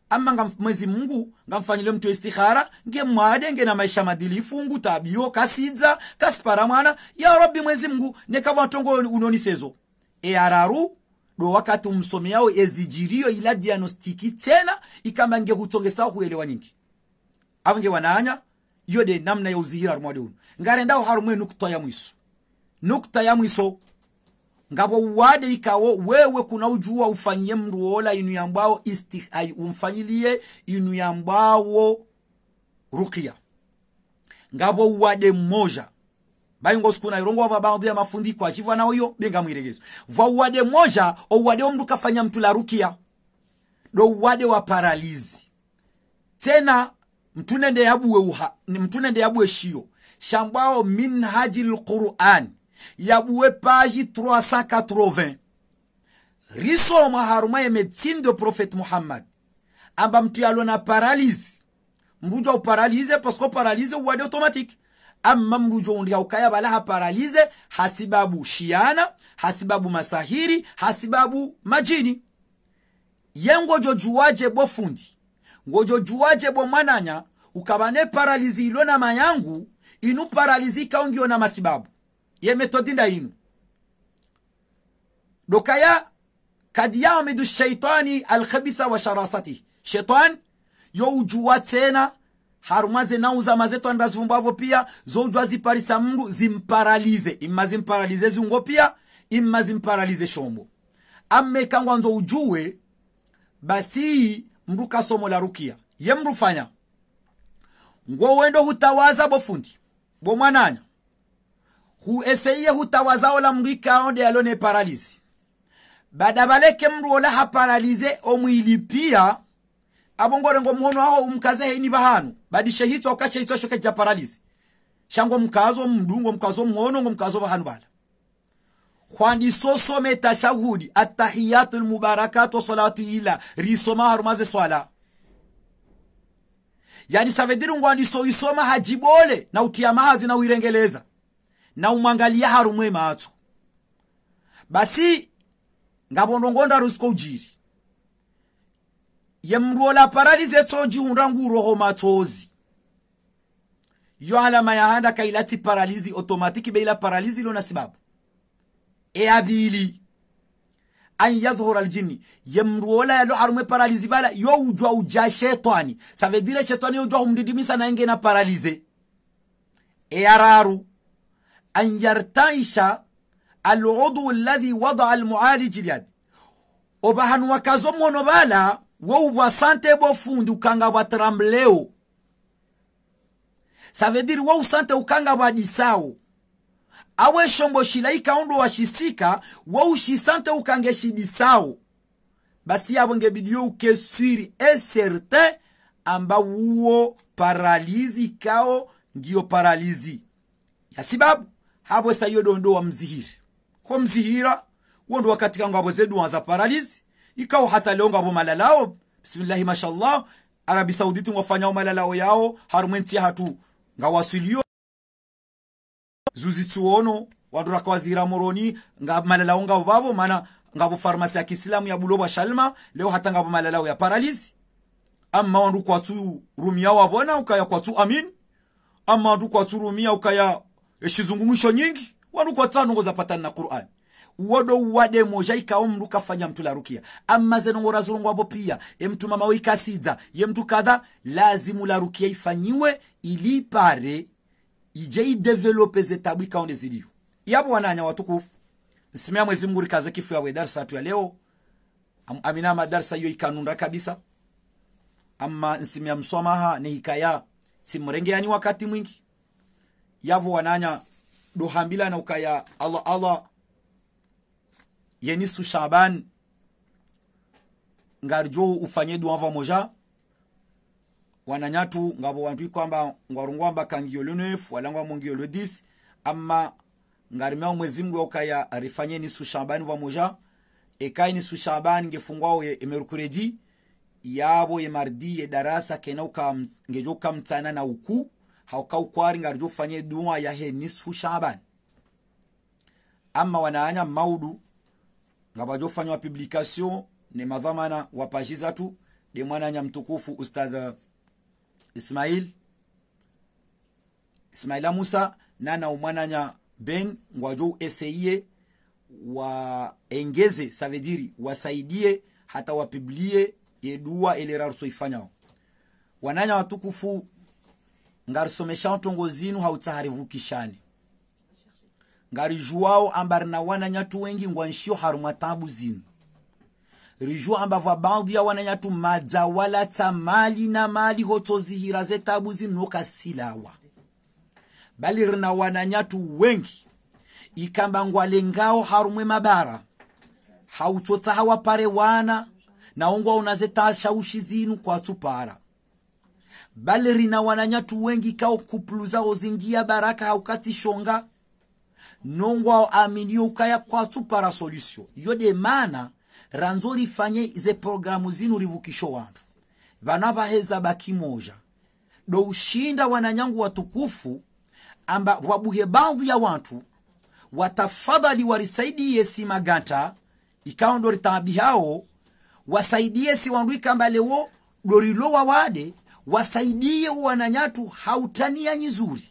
ama mwezi mungu ngamfanyile mtu istikhara nge mwade nge na maisha madilifu ngu tabio kasidza kaspara mwana ya rabbi mwezi mungu neka nekavatongo unonisezo e araru do wakati yao ezijirio ila diagnostiki tena ikama nge ikamba ngehutongesawo kuelewa nyingi avo nge wananya yode namna ya uzihira rumwade uno ngarendao harumwe nukta ya mwiso nukta ya mwiso ngabo wade ikawo wewe kuna ujua ufanyie mndu ola inu yambao istihai umfanyilie inu yambao rukia ngabo uwade mmoja baingo siku irongo wa baadhi ya mafundi kwa chivwa na huyo benga mwiregezo vwa wade moja o wade omndu kafanya mtu la rukia do wade wa paralizi tena mtu nende yabu yabuwe uha mtunende yabuwe shio shambao minhaji lquran Yaboué, page 380. Risoma haruma ye médecine de prophète Muhammad. Amba mtu yalona paralyse. Mrujo uparalyse pasko paralyse uwade automatique. Amma mrujo undi ukaya bala haparalyse hasibabu shiana, hasibabu masahiri, hasibabu majini. Ye ngojo juwaje bo fundi. Ngojo juwaje bo mwananya ukabane paralizi ilona mayangu inu paralizi ikaongiona masibabu ye metodi ndayinu dokaya kad yamidu shaitani alkhabitha wa sharasati shaitani yo youjuwa tena harumaze na nauzama zetu andazivumbwavo pia zo zoujwa ziparisa mungu zimparalize ima zimparalize zungo pia ima zimparalize shombo ame kangwa nzo ujue basi mndu la rukia ye mndu fanya ngo wendo hutawaza bofundi bomwananya hueseye hutawazawo la mrika onde yalone e paralisi bada baleke mndu olaha paralize omwilipia abongorengo muhono aho umkaze heini bahanu badishe hito ukache hito shoke ja paralisi shango mkazo mdungo mkazo muhono ngo mkazo bahanu bala meta shahudi atahiyatu lmubarakatu wa salatu ila risoma harumaze swala yani savediru so isoma hajibole na utiamahazi na uirengeleza na umwangalia hari umwe matso basi ngabonongonda rusiko ujiri yemrola paralize unrangu nguroho matozi yo alama ya handa kailati paralizi otomatiki beila paralizi lona sibabu eabili an yadhura aljini yemruola yalo harume paralizi bala yo ujwa uja shetani ça veut dire shetani ujwa humdidimisa naenge na paralize e araru أن يرتعش العضو الذي وضع المعالج اليد وبهن kaza omwono وو wou bwa وكانغا bofundi ukanga وو trambuleo وكانغا بديساو ukanga bwa awe shombo shilaika ondo washisika wou shisante ukange basi yabo ngebidiyo uke swiri amba wuo paralizi kao ndiyo paralizi ya sibabu habo sayo wa mzihiri. Kwa mzihira ndo wakati kangu abo zedu wanza paralizi ikao hata leongo abo malalao bismillahi mashallah arabi sauditi ngwafanyao malalao yao Harumenti ya hatu ngawasilio zuzitsuono wadura kwa zira moroni nga malalao nga bavo mana nga ngabo farmasi ya kiislamu ya buloba shalma leo hata ngabo malalao ya paralizi amma wandu tu rumia wabona ukaya kwa tu amin amma wandu tu rumia ukaya eshizungumisho nyingi wanu waruka tsano zapatana na Qur'an wodo wade moja ikawo mndu kafanya mtu la larukia amaze nongora razulungu abo pia emtu mama wika sidza ye mtu kadha lazimu la rukia ifanyiwe ili pare ije i developer ze tabu zetabu ikaonde zidiyo yabo wananya watukufu simia mwezi mguri kaze kifu ya wedar satu ya leo Am, amina madarsa hiyo ikanunda kabisa ama nsimia mswamaha ne hikaya simrenge yani wakati mwingi yavo wananya dohambila na ukaya Allah Allah yeni su shaban ngarjo ufanye dua va moja wananyatu ngabo wantu kwamba ngwarungwamba bakangio le 9 walangwa mungio le 10 ama ngarimao mwezi mgo ukaya arifanye su shaban va moja ekai su shaban ngefungwa ngefungwao emerukuredi yabo ye mardi ye darasa kenoka ngejoka mtana na ukuu hawkaw kwari jo faye duwa he nisfu shaban amma wanaanya mawɗu ngaba jo publication ne madhamana wa zatu de mwananya mtukufu ustadh uh, ismail ismaila musa nana umwananya ben ngwajo eseye waengeze engeze savediri wasaidie hata wapiblie yedua ile rarso ifanyao wananya watukufu ngari somesha ntongo ngarisomeshaho tongozinu hautsaharivyukishani ngarijuwao amba nyatu wengi ngwanshiyo haruma tabu zinu rijua ambavyo baadhi ya wana wananyatu madzawala tsa mali na mali hotsozihira ze tabu zinu nokasilawa bali rina wana nyatu wengi ikamba ngwale ngao harumwe mabara hautsotsa hawapare wana na ungwa unazeta shaushi zinu kwatsupara bali wananyatu wengi kao kuplu zao zingia baraka haukati shonga nongwao amini ukaya kwa tu para solution yode mana maana ranzo rifanye ze programu zinu rivukisho wandu baki moja do ushinda wananyangu watukufu amba wabuhe baadhi ya wantu watafadhali warisaidie simaganta ikao ndo ritabihao wasaidie siwandu ikambalewo dorilo wawade wasaidie wananyatu hautania nyizuri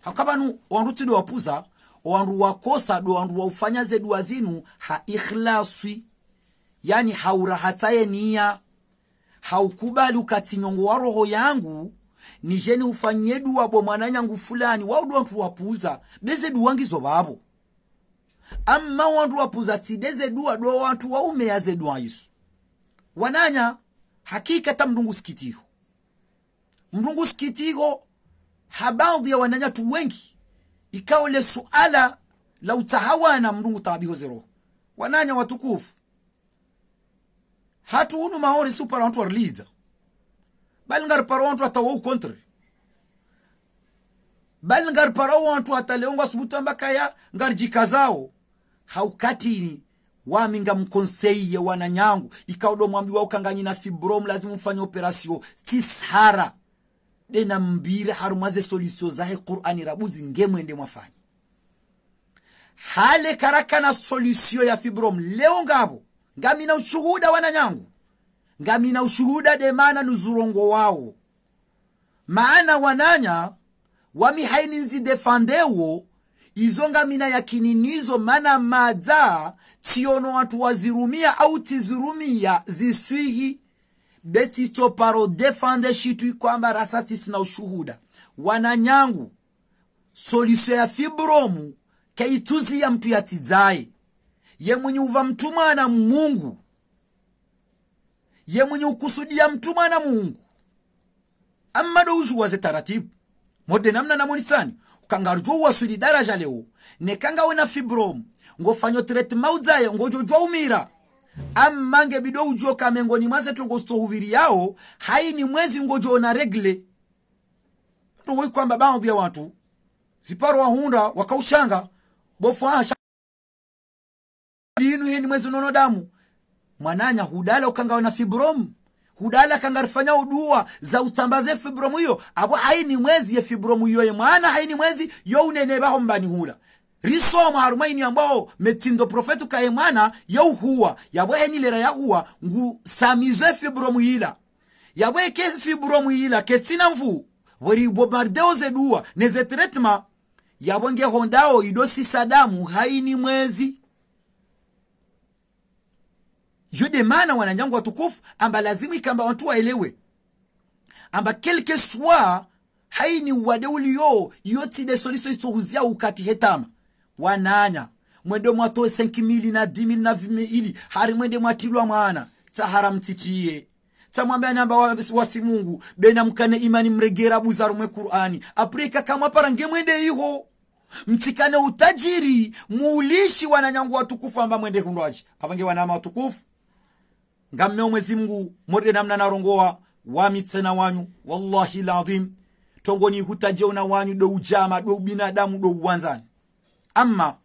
hakabanu wandu do wapuza wandu wakosa do wandu waufanyaze dua zinu ikhlasi yani haurahataye nia haukubali ukatinyongo wa roho yangu nijeni ufanyie dua bwa mwananyangu fulani waudu wantu wapuza beze duwangizo babo ama wantu wapuza tideze dua do wantu waumeyaze dua isu wananya hakika tamdungu sikitiho ndugu sikitiko habadhi ya wananyatu wengi ikawa le suala la utahawana tabiho zero wananya watukufu hatu unu maori si para wantu warlida bali ngar para wantu atawo ukontre bali ngar para wantu ataleongwa subutu ambaka ya ngar jikazao haukatini waminga mkonseiye wananyangu ikaudo mwambi wao kanganyi na fibrom lazima mfanye operasio tisara mbira harumaze solution zahe qur'ani rabuzi ngemwende mwafanya hale karakana solisio ya fibrom leo ngabo ngamina ushuhuda wananyangu ngamina ushuhuda demana nuzurongo wawo maana wananya wamihaininzi defandewo izo ngamina yakininizo mana madza tiono watu wazirumia au tizirumia ziswihi Betito parodefande shitwi kwamba rasati sina ushuhuda wananyangu soliso ya fibromu keituzi ya mtu yatidzaye ye mwenye uva mtumwana mungu ye mwenye ukusudia mtumwana mungu ammado uzhuwaze taratibu mode namna namonisani ukangarjwa uwasuli daraja leo nekanga wena fibromu ngofanyo tretema udzaye ngojojwa umira am mange bido ujoka mengoni mwaze togostohubiri yao haini mwezi ngojo na regle tungoi kwamba bao bia watu ziparo wahunda wakaushanga bofu asha dinu heni mwezi nono damu mwananya hudala ukangawa na fibrom hudala kangarifanya udua za usambaze fibromu hiyo abo haini mwezi ya fibromu hiyo ye mwana haini mwezi yo unene unenebaho mbani hula riso mwaharumaini ambao metindo profetu kaemana yauhuwa yabohenilera yahuwa ngu samizwe fibro yabwe ke fibro muila ketsina mvu weri bombardeo zeduwa nezetretma yabonge hondao idosi sadamu haini mwezi yode mana wananyangu watukufu amba lazima ikamba wantu waelewe amba kelke swa haini wadeulio yotide soliso isohuzia ukati hetama wananya mwende mwatoe senkimili na dimili na vimeili hari mwende mwatilwa mwana tahara mtitiye tamwambia namba wasi mungu bena mkane imani mregera buzarumwe qur'ani aprika kamwa parange mwende iho mtsikane utajiri muulishi wananyangu watukufu amba mwende kundwaji avange wanama watukufu ngammeo mwezi mungu morde namna narongoa wamitsena wanyu wallahi lazim tongoni hutajeona wanyu do ujama do binadamu do uwanzani ama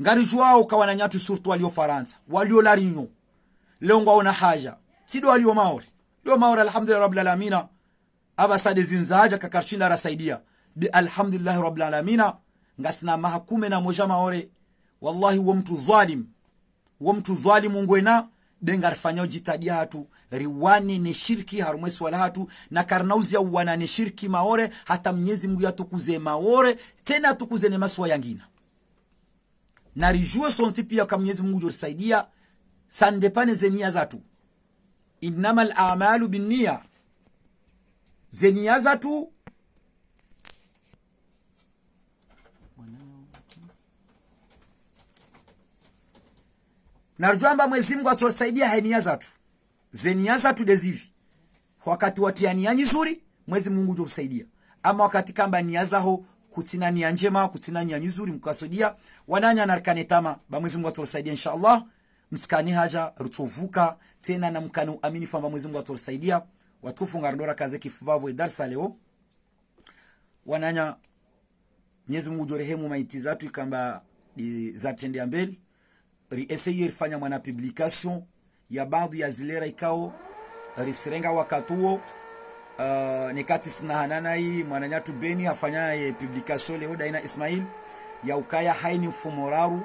ngari ngariju wao na nyatu surtu walio faransa walio larinyo leo ngwaona haja sido walio maori leo maori alhamdulillah rabbil alamin aba sade zinzaja kakarchinda rasaidia bi alhamdulillah rabbil alamin ngasina mahakume na moja Maori. wallahi wa mtu dhalim wa mtu dhalimu ngwena dengar fanyo jitadia hatu riwani ni shirki harumwesi wala hatu na karnauzi au wana ni shirki maore hata mnyezi mguya tukuze maore tena tukuze ni maswa yangina rijue sonsi pia kwa Mwenyezi Mungu jotusaidia sandepane zenia zatu innamal amalu binnia zenia zatu narjua mba Mwenyezi Mungu atusaidia henia zatu zenia zatu dezivi wakati watiania nzuri Mwenyezi Mungu jorisaidia ama wakati kamba nia zaho kutsina nia njema kutsina nia nzuri mkasodia wananya narkanetama bamwezi mungu atulisaidia inshallah msikani haja rutovuka tena na mkanu amini famba mwezi mungu atulisaidia watufu ngarondora kaze kifuvavo darsa leo wananya mwezi Mungu jorehemu maiti zatu ikamba zatendea mbele riesei rifanya mwana publication ya baadhi ya zilera ikao risirenga wakatuo uh, ni nyakati sinahananai mwananyatu beni afanyaye publication leo daina ismail ya ukaya haini mfumoraru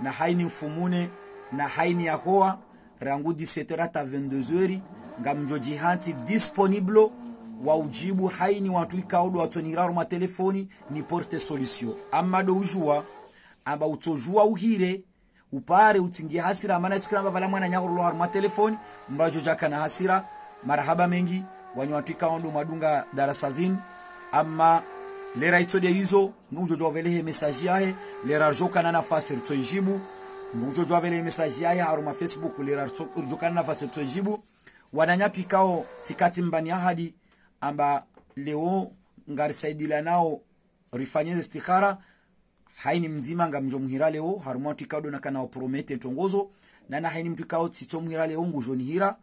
na haini mfumune na haini yahoa rangu 17h ta 22h ngamjoji hanti disponible wa ujibu haini watu ikaudu watoniraru ma telefoni ni porte solution amma do ujua amba utojua uhire upare utingi hasira amana chikiramba vala mwana nyakuru nyahurulwaru ma telefoni na hasira marhaba mengi wanyewatwika ondu madunga darasa zin amma lera itsodia izo ngujojwavelehe message yahe lera rjokana nafasi ritsoijibu ngujojwavelehe message yahe haruma facebook lera rjokana nafasi ritsoijibu wananyatwikao tikati mbani ahadi amba leo ngari ngarisaidila nao rifanyeze istikhara haini mzima nga mjo mhira leo haruma twikao donakana wapromete ntongozo nana haini mtwikao tsitso mhira leo ngujoni hira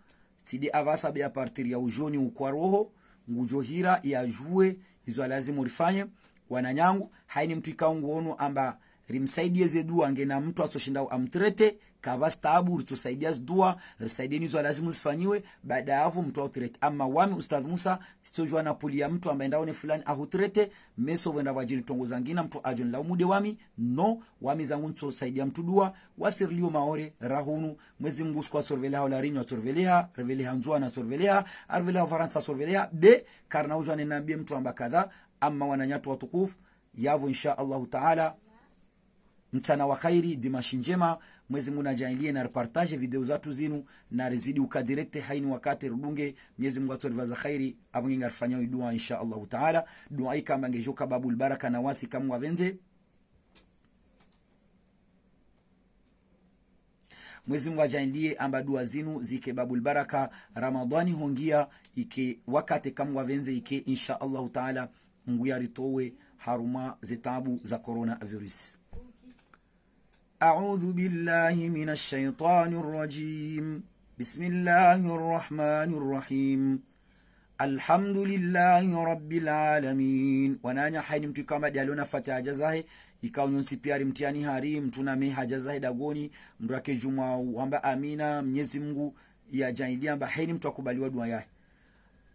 tside avasa bia partiri ya ujoni ukwa roho ngujohira jue izo lazima ulifanye wananyangu haini mtu ikaunguonu amba rimsaidie zedu angena mtu asoshinda amtrete kava stabu ritusaidia dua risaidia hizo lazima zifanyiwe. Baada ya hapo mtu autrete ama wami ustaz Musa sitojua na puli ya mtu ambaye ndaone fulani ahutrete meso wenda wajini tongo zangina mtu ajon la umude wami no wami zangu saidia mtu dua wasirlio maore rahunu mwezi Mungu kwa sorvelea wala rinyo sorvelea revelea nzua na sorvelea arvelea Faransa sorvelea be karna ujwa ninambie mtu amba kadha ama wananyatu watukufu yavo insha Allahu taala mchana wa khairi dimashi njema mwezi mungu ajalie na repartage video zatu zinu na rezidi ukadirekte haini wakati rudunge mwezi mungu atoliva za khairi abunginga rifanya dua insha Allah taala dua hii kama ngejoka babu baraka na wasi kamu wavenze mwezi mungu ajalie amba dua zinu zike babul baraka ramadhani hongia ike wakati kamu wavenze ike insha Allah taala mungu yaritowe haruma zitabu za coronavirus أعوذ بالله من الشيطان الرجيم بسم الله الرحمن الرحيم الحمد لله رب العالمين wananya haini mtu kama dialo nafata haja zahe ikawa nyonsi pia rimtiani hari mtu na me haja zahe dagoni mtu wake juma wamba amina mnyezi mungu ya jaidia amba haini mtu akubaliwa dua yahe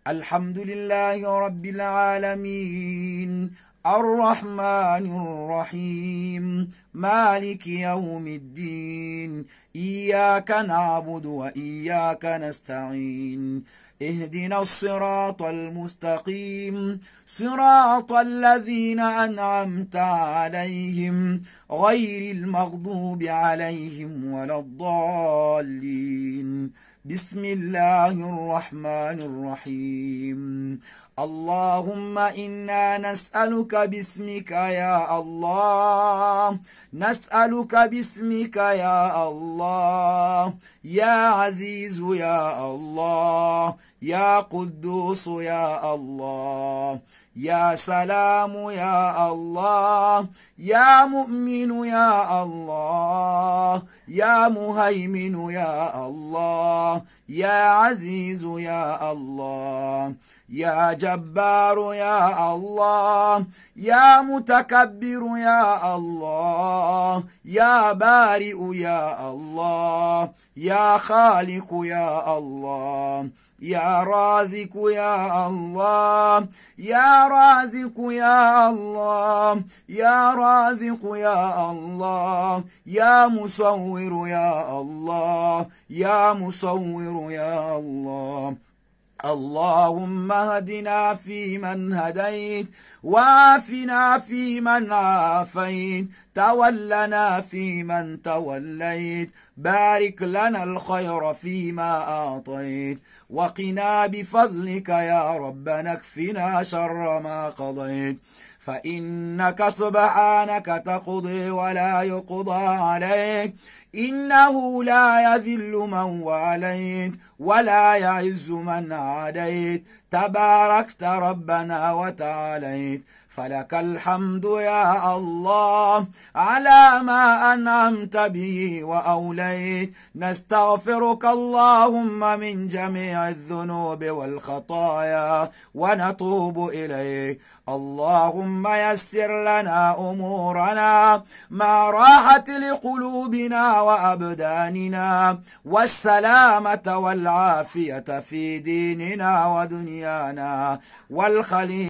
alhamdulillahi rabbil alamin arrahmanir rahim مالك يوم الدين إياك نعبد وإياك نستعين اهدنا الصراط المستقيم صراط الذين أنعمت عليهم غير المغضوب عليهم ولا الضالين بسم الله الرحمن الرحيم اللهم إنا نسألك باسمك يا الله نسألك باسمك يا الله يا عزيز يا الله يا قدوس يا الله يا سلام يا الله يا مؤمن يا الله يا مهيمن يا الله يا عزيز يا الله يا جبار يا الله يا متكبر يا الله يا بارئ يا الله يا خالق يا الله يا رازق يا الله يا رازق يا الله يا رازق يا الله يا مصور يا الله يا مصور يا الله اللهم اهدنا فيمن هديت وعافنا فيمن عافيت تولنا فيمن توليت بارك لنا الخير فيما أعطيت وقنا بفضلك يا ربنا اكفنا شر ما قضيت فإنك سبحانك تقضي ولا يقضى عليك إنه لا يذل من واليت ولا يعز من عاديت تباركت ربنا وتعاليت فلك الحمد يا الله على ما أنعمت به وأوليت نستغفرك اللهم من جميع الذنوب والخطايا ونتوب إليك اللهم يسر لنا أمورنا ما راحت لقلوبنا وأبداننا والسلامة والعافية في ديننا ودنيانا والخليل